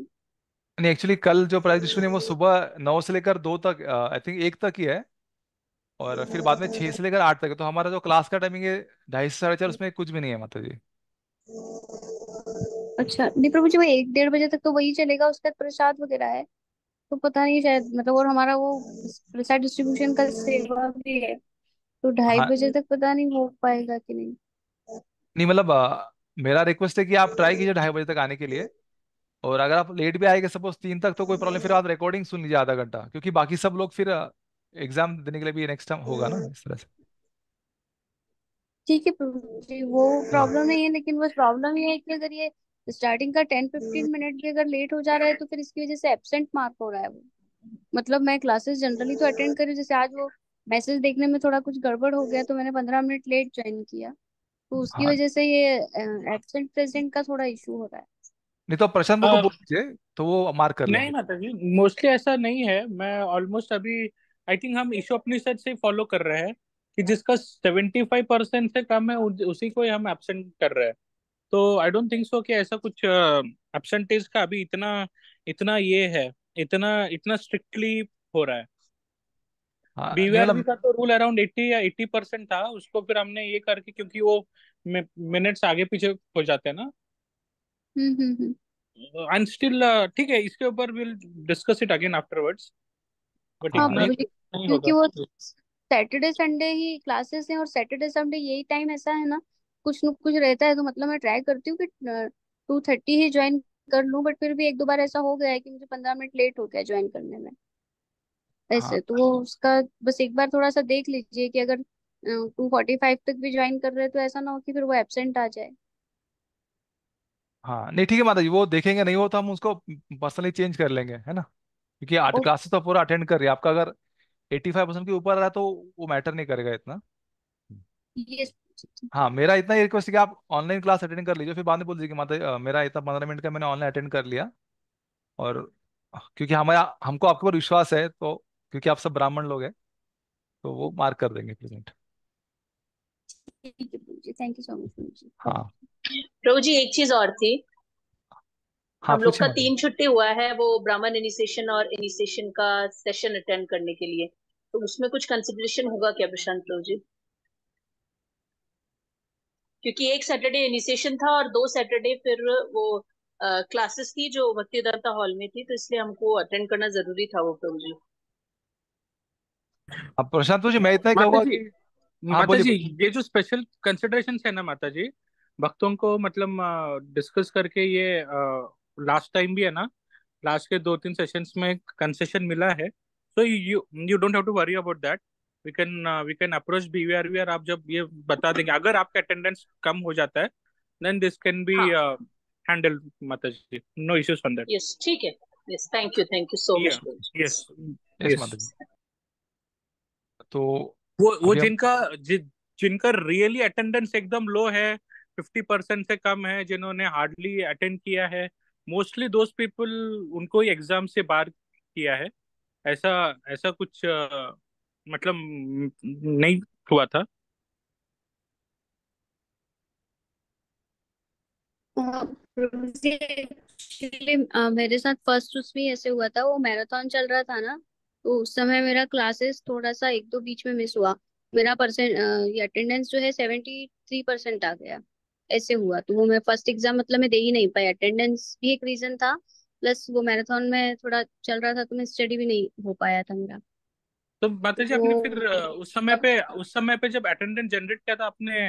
नहीं एक्चुअली कल जो प्राइस डिस्ट्रीब्यूशन है वो सुबह नौ से लेकर दो तक आई थिंक एक तक ही है और फिर बाद में छः से लेकर आठ तक है तो हमारा जो क्लास का टाइमिंग है ढाई से साढ़े चार उसमें कुछ भी नहीं है माता जी अच्छा नहीं प्रभु जी वो एक डेढ़ बजे तक तो वही चलेगा उसका प्रसाद वगैरह है तो पता नहीं शायद मतलब और हमारा वो प्रसाद डिस्ट्रीब्यूशन का सेवा भी है तो ढाई हाँ। बजे तक पता नहीं हो पाएगा कि नहीं नहीं मतलब मेरा रिक्वेस्ट है कि आप ट्राई कीजिए ढाई बजे तक आने के लिए और अगर आप लेट भी आएंगे सपोज तीन तक तो कोई प्रॉब्लम फिर आप रिकॉर्डिंग सुन लीजिए आधा घंटा क्योंकि बाकी सब लोग फिर एग्जाम देने के लिए भी नेक्स्ट टाइम होगा ना इस तरह से ठीक है जी वो प्रॉब्लम नहीं है लेकिन वो प्रॉब्लम ये है कि अगर ये स्टार्टिंग का टेन फिफ्टीन मिनट भी अगर लेट हो जा रहा है तो फिर इसकी वजह से एबसेंट मार्क हो रहा है वो मतलब मैं क्लासेस जनरली तो अटेंड करी जैसे आज वो मैसेज देखने में थोड़ा कुछ गड़बड़ हो गया तो मैंने पंद्रह मिनट लेट ज्वाइन किया तो उसकी हाँ। वजह से ये एबसेंट प्रेजेंट का थोड़ा इशू हो रहा है नहीं तो प्रशांत को बोल दीजिए तो वो मार्क कर नहीं माता जी मोस्टली ऐसा नहीं है मैं ऑलमोस्ट अभी आई थिंक हम इशू अपनी सर से फॉलो कर रहे हैं कि जिसका सेवेंटी फाइव परसेंट से कम है उसी को ही हम एबसेंट कर रहे हैं तो आई डोंट थिंक सो कि ऐसा कुछ एबसेंटेज का अभी इतना इतना ये है इतना इतना स्ट्रिक्टली हो रहा है हाँ, बीवीआरबी मतलब- का तो रूल अराउंड 80 या 80 परसेंट था उसको फिर हमने ये करके क्योंकि वो मिनट्स आगे पीछे हो जाते हैं ना एंड हम्म, स्टिल हम्म, हम्म। ठीक है इसके ऊपर will discuss it again afterwards but हाँ, नहीं, नहीं क्योंकि वो सैटरडे संडे ही क्लासेस हैं और सैटरडे संडे यही टाइम ऐसा है ना कुछ न कुछ रहता है तो मतलब मैं ट्राई करती हूँ कि टू थर्टी ही ज्वाइन कर लूँ बट फिर भी एक दो बार ऐसा हो गया है कि मुझे पंद्रह मिनट लेट हो गया ज्वाइन करने में ऐसे हाँ। तो वो उसका बस एक बार थोड़ा सा देख लीजिए कि अगर टू फोर्टी फाइव तक भी ज्वाइन कर रहे हैं तो ऐसा ना हो कि फिर वो एबसेंट आ जाए हाँ नहीं ठीक है माता जी वो देखेंगे नहीं वो तो हम उसको पर्सनली चेंज कर लेंगे है ना क्योंकि आठ क्लासेस तो पूरा अटेंड कर रही है आपका अगर एट्टी फाइव परसेंट के ऊपर रहा तो वो मैटर नहीं करेगा इतना yes. हाँ मेरा इतना ही रिक्वेस्ट है कि आप ऑनलाइन क्लास अटेंड कर लीजिए फिर बाद में बोल दीजिए माता मेरा इतना पंद्रह मिनट का मैंने ऑनलाइन अटेंड कर लिया और क्योंकि हमारा हमको आपके ऊपर विश्वास है तो क्योंकि आप सब ब्राह्मण लोग हैं तो वो मार्क कर देंगे present thank you so much हाँ प्रभु जी एक चीज और थी हाँ, हम लोग का तीन छुट्टी हुआ है वो ब्राह्मण इनिशिएशन और इनिशिएशन का सेशन अटेंड करने के लिए तो उसमें कुछ कंसिडरेशन होगा क्या प्रशांत प्रभु जी क्योंकि एक सैटरडे इनिशिएशन था और दो सैटरडे फिर वो क्लासेस थी जो भक्ति दत्ता हॉल में थी तो इसलिए हमको अटेंड करना जरूरी था वो प्रभु जी अब प्रशांत जी मैं इतना कहूंगा कि हाँ, माता जी ये जो स्पेशल कंसिडरेशन है ना माता जी भक्तों को मतलब डिस्कस करके ये लास्ट टाइम भी है ना लास्ट के दो तीन सेशंस में कंसेशन मिला है so you you don't have to worry about that we can we can approach BVRVR आप जब ये बता देंगे अगर आपका अटेंडेंस कम हो जाता है then this can be handle माता जी no issues on that yes ठीक है yes thank you thank you so much yes yes तो वो वो जिनका जि, जिनका रियली अटेंडेंस एकदम लो है फिफ्टी परसेंट से कम है जिन्होंने हार्डली अटेंड किया है मोस्टली दोज पीपल उनको एग्जाम से बाहर किया है ऐसा ऐसा कुछ आ, मतलब नहीं हुआ था हाँ, मेरे साथ फर्स्ट उसमें ऐसे हुआ था वो मैराथन चल रहा था ना तो उस समय मेरा क्लासेस थोड़ा सा एक दो बीच में मिस हुआ मेरा परसेंट ये अटेंडेंस जो है सेवेंटी थ्री परसेंट आ गया ऐसे हुआ तो वो मैं फर्स्ट एग्जाम मतलब मैं दे ही नहीं पाई अटेंडेंस भी एक रीजन था प्लस वो मैराथन में थोड़ा चल रहा था तो मैं स्टडी भी नहीं हो पाया था मेरा तो माता जी आपने फिर उस समय पे उस समय पे जब अटेंडेंस जनरेट किया था आपने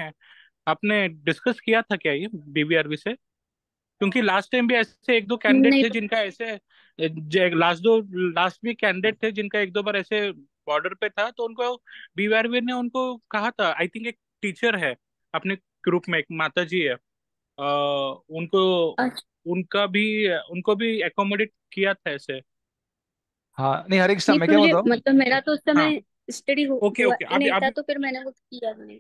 आपने डिस्कस किया था क्या ये बीबीआरबी से क्योंकि लास्ट टाइम भी ऐसे एक दो कैंडिडेट थे तो जिनका ऐसे लास्ट दो लास्ट भी कैंडिडेट थे जिनका एक दो बार ऐसे बॉर्डर पे था तो उनको बीबीआरबी ने उनको कहा था आई थिंक एक टीचर है अपने ग्रुप में एक माता जी है उनको अच्छा। उनका भी उनको भी एकोमोडेट किया था ऐसे हाँ नहीं हरे कृष्णा नहीं मैं तो क्या मुझे बताऊँ मतलब मेरा तो उस हाँ समय स्टडी हो ओके हुआ ओके अभी नहीं अब था तो फिर मैंने वो किया नहीं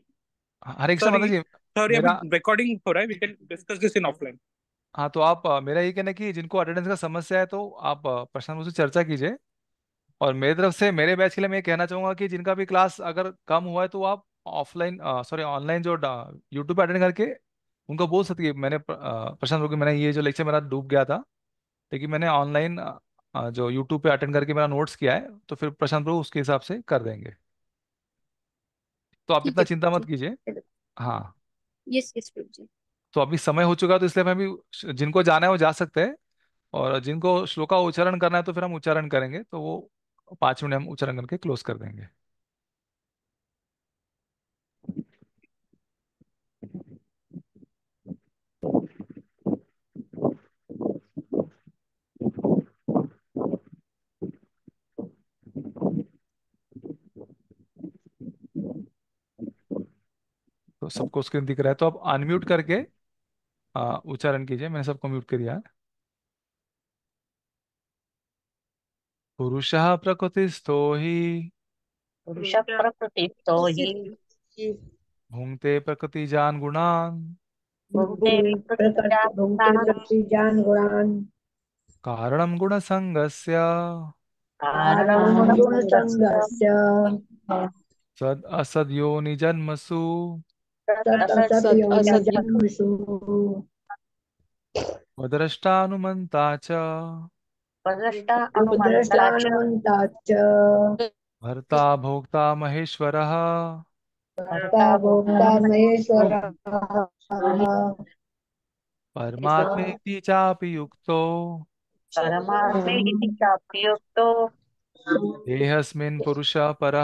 हरे कृष्णा माता सॉरी जी सॉरी अभी रिकॉर्डिंग हो रहा है we can discuss this in offline हाँ तो आप अ, मेरा ये कहना है कि जिनको अटेंडेंस का समस्या है तो आप अ, पर्सनल मुझसे चर्चा कीजिए और मेरी तरफ से मेरे बैच के लिए मैं ये कहना चाहूँगा कि जिनका भी क्लास अगर कम हुआ है तो आप ऑफलाइन सॉरी ऑनलाइन जो यूट्यूब पर अटेंड करके उनका बोल सकती है मैंने प्रशांत रोगी मैंने ये जो लेक्चर मेरा डूब गया था लेकिन मैंने ऑनलाइन जो यूट्यूब पे अटेंड करके मेरा नोट्स किया है तो फिर प्रशांत प्रभु उसके हिसाब से कर देंगे तो आप इतना चिंता मत कीजिए हाँ यस यस तो अभी समय हो चुका है तो इसलिए मैं भी जिनको जाना है वो जा सकते हैं और जिनको श्लोका उच्चारण करना है तो फिर हम उच्चारण करेंगे तो वो पांच मिनट हम उच्चारण करके क्लोज कर देंगे तो सबको स्क्रीन दिख रहा है तो आप अनम्यूट करके उच्चारण कीजिए मैंने सबको म्यूट कर दिया पुरुषा प्रकृतिस्थो ही पुरुष ही भुंगते प्रकृति जान गुणान कारणम गुण संगस्य सद असद योनि जन्मसु भर्ता भोक्ता महेश्वर परमात्मे चापि देहस्मिन् पुरुषः परः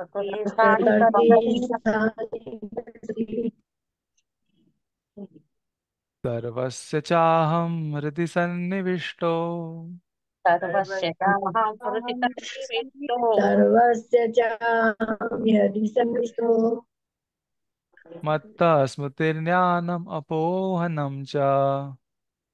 सर्वस्य चाहं हृदि सन्निविष्टो सर्वस्य चाहं हृदि सन्निविष्टो सर्वस्य हृदि सन्निविष्टो च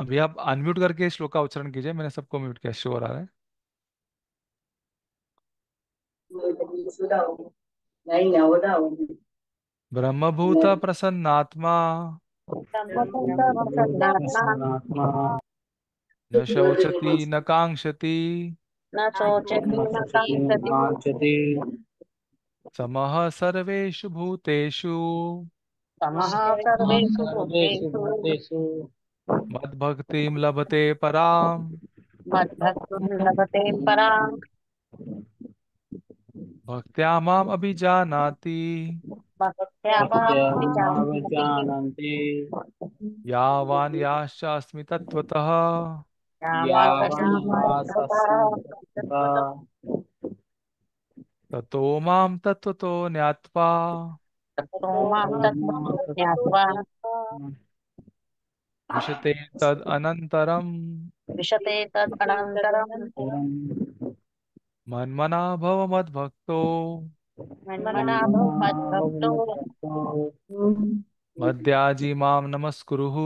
अभी आप अनम्यूट करके श्लोक का उच्चारण कीजिए मैंने सबको म्यूट किया शोर आ रहा है ब्रह्म भूत प्रसन्नात्मा न शोचति न कांक्षति समह सर्वेषु भूतेषु मद्भक्तिं लभते पराम् मद्भक्तिं लभते पराम् भक्त्या माम अभी भक्त्या यावान याश्चास्मि तत्वतः ततो माम तत्वतो ज्ञात्वा ततो ज्ञात्वा विशते तद अनंतरम विशते तद् अनन्तरं मन्मना भव मद्भक्तो मन्मना भव मद्भक्तो मद्याजी माम नमस्कुरुः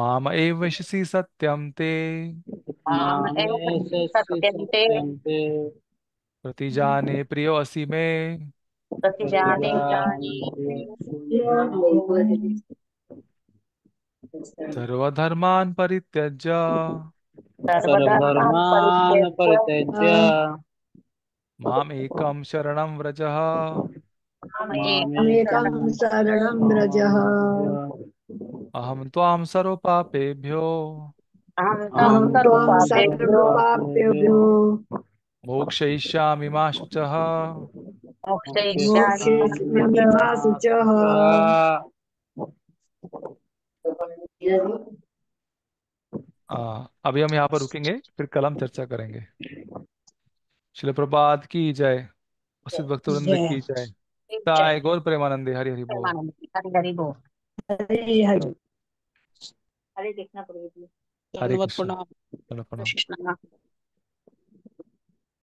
माम एव विशसि सत्यं ते प्रतिजाने प्रियोऽसि मे सर्वधर्मान् परित्यज्य सर्वधर्मान् परित्यज्य माम एकं शरणं व्रजः अहम ताम सर्वपापेभ्यो अहं सर्वपापेभ्यो मोक्षयिष्यामिमाशुचः अभी हम यहाँ पर रुकेंगे फिर कल हम चर्चा करेंगे शिल प्रभात की जय प्रसिद्ध भक्त की जय ताय गौर प्रेमानंदे हरि हरि बोल हरे देखना पड़ेगा हरे कृष्ण प्रणाम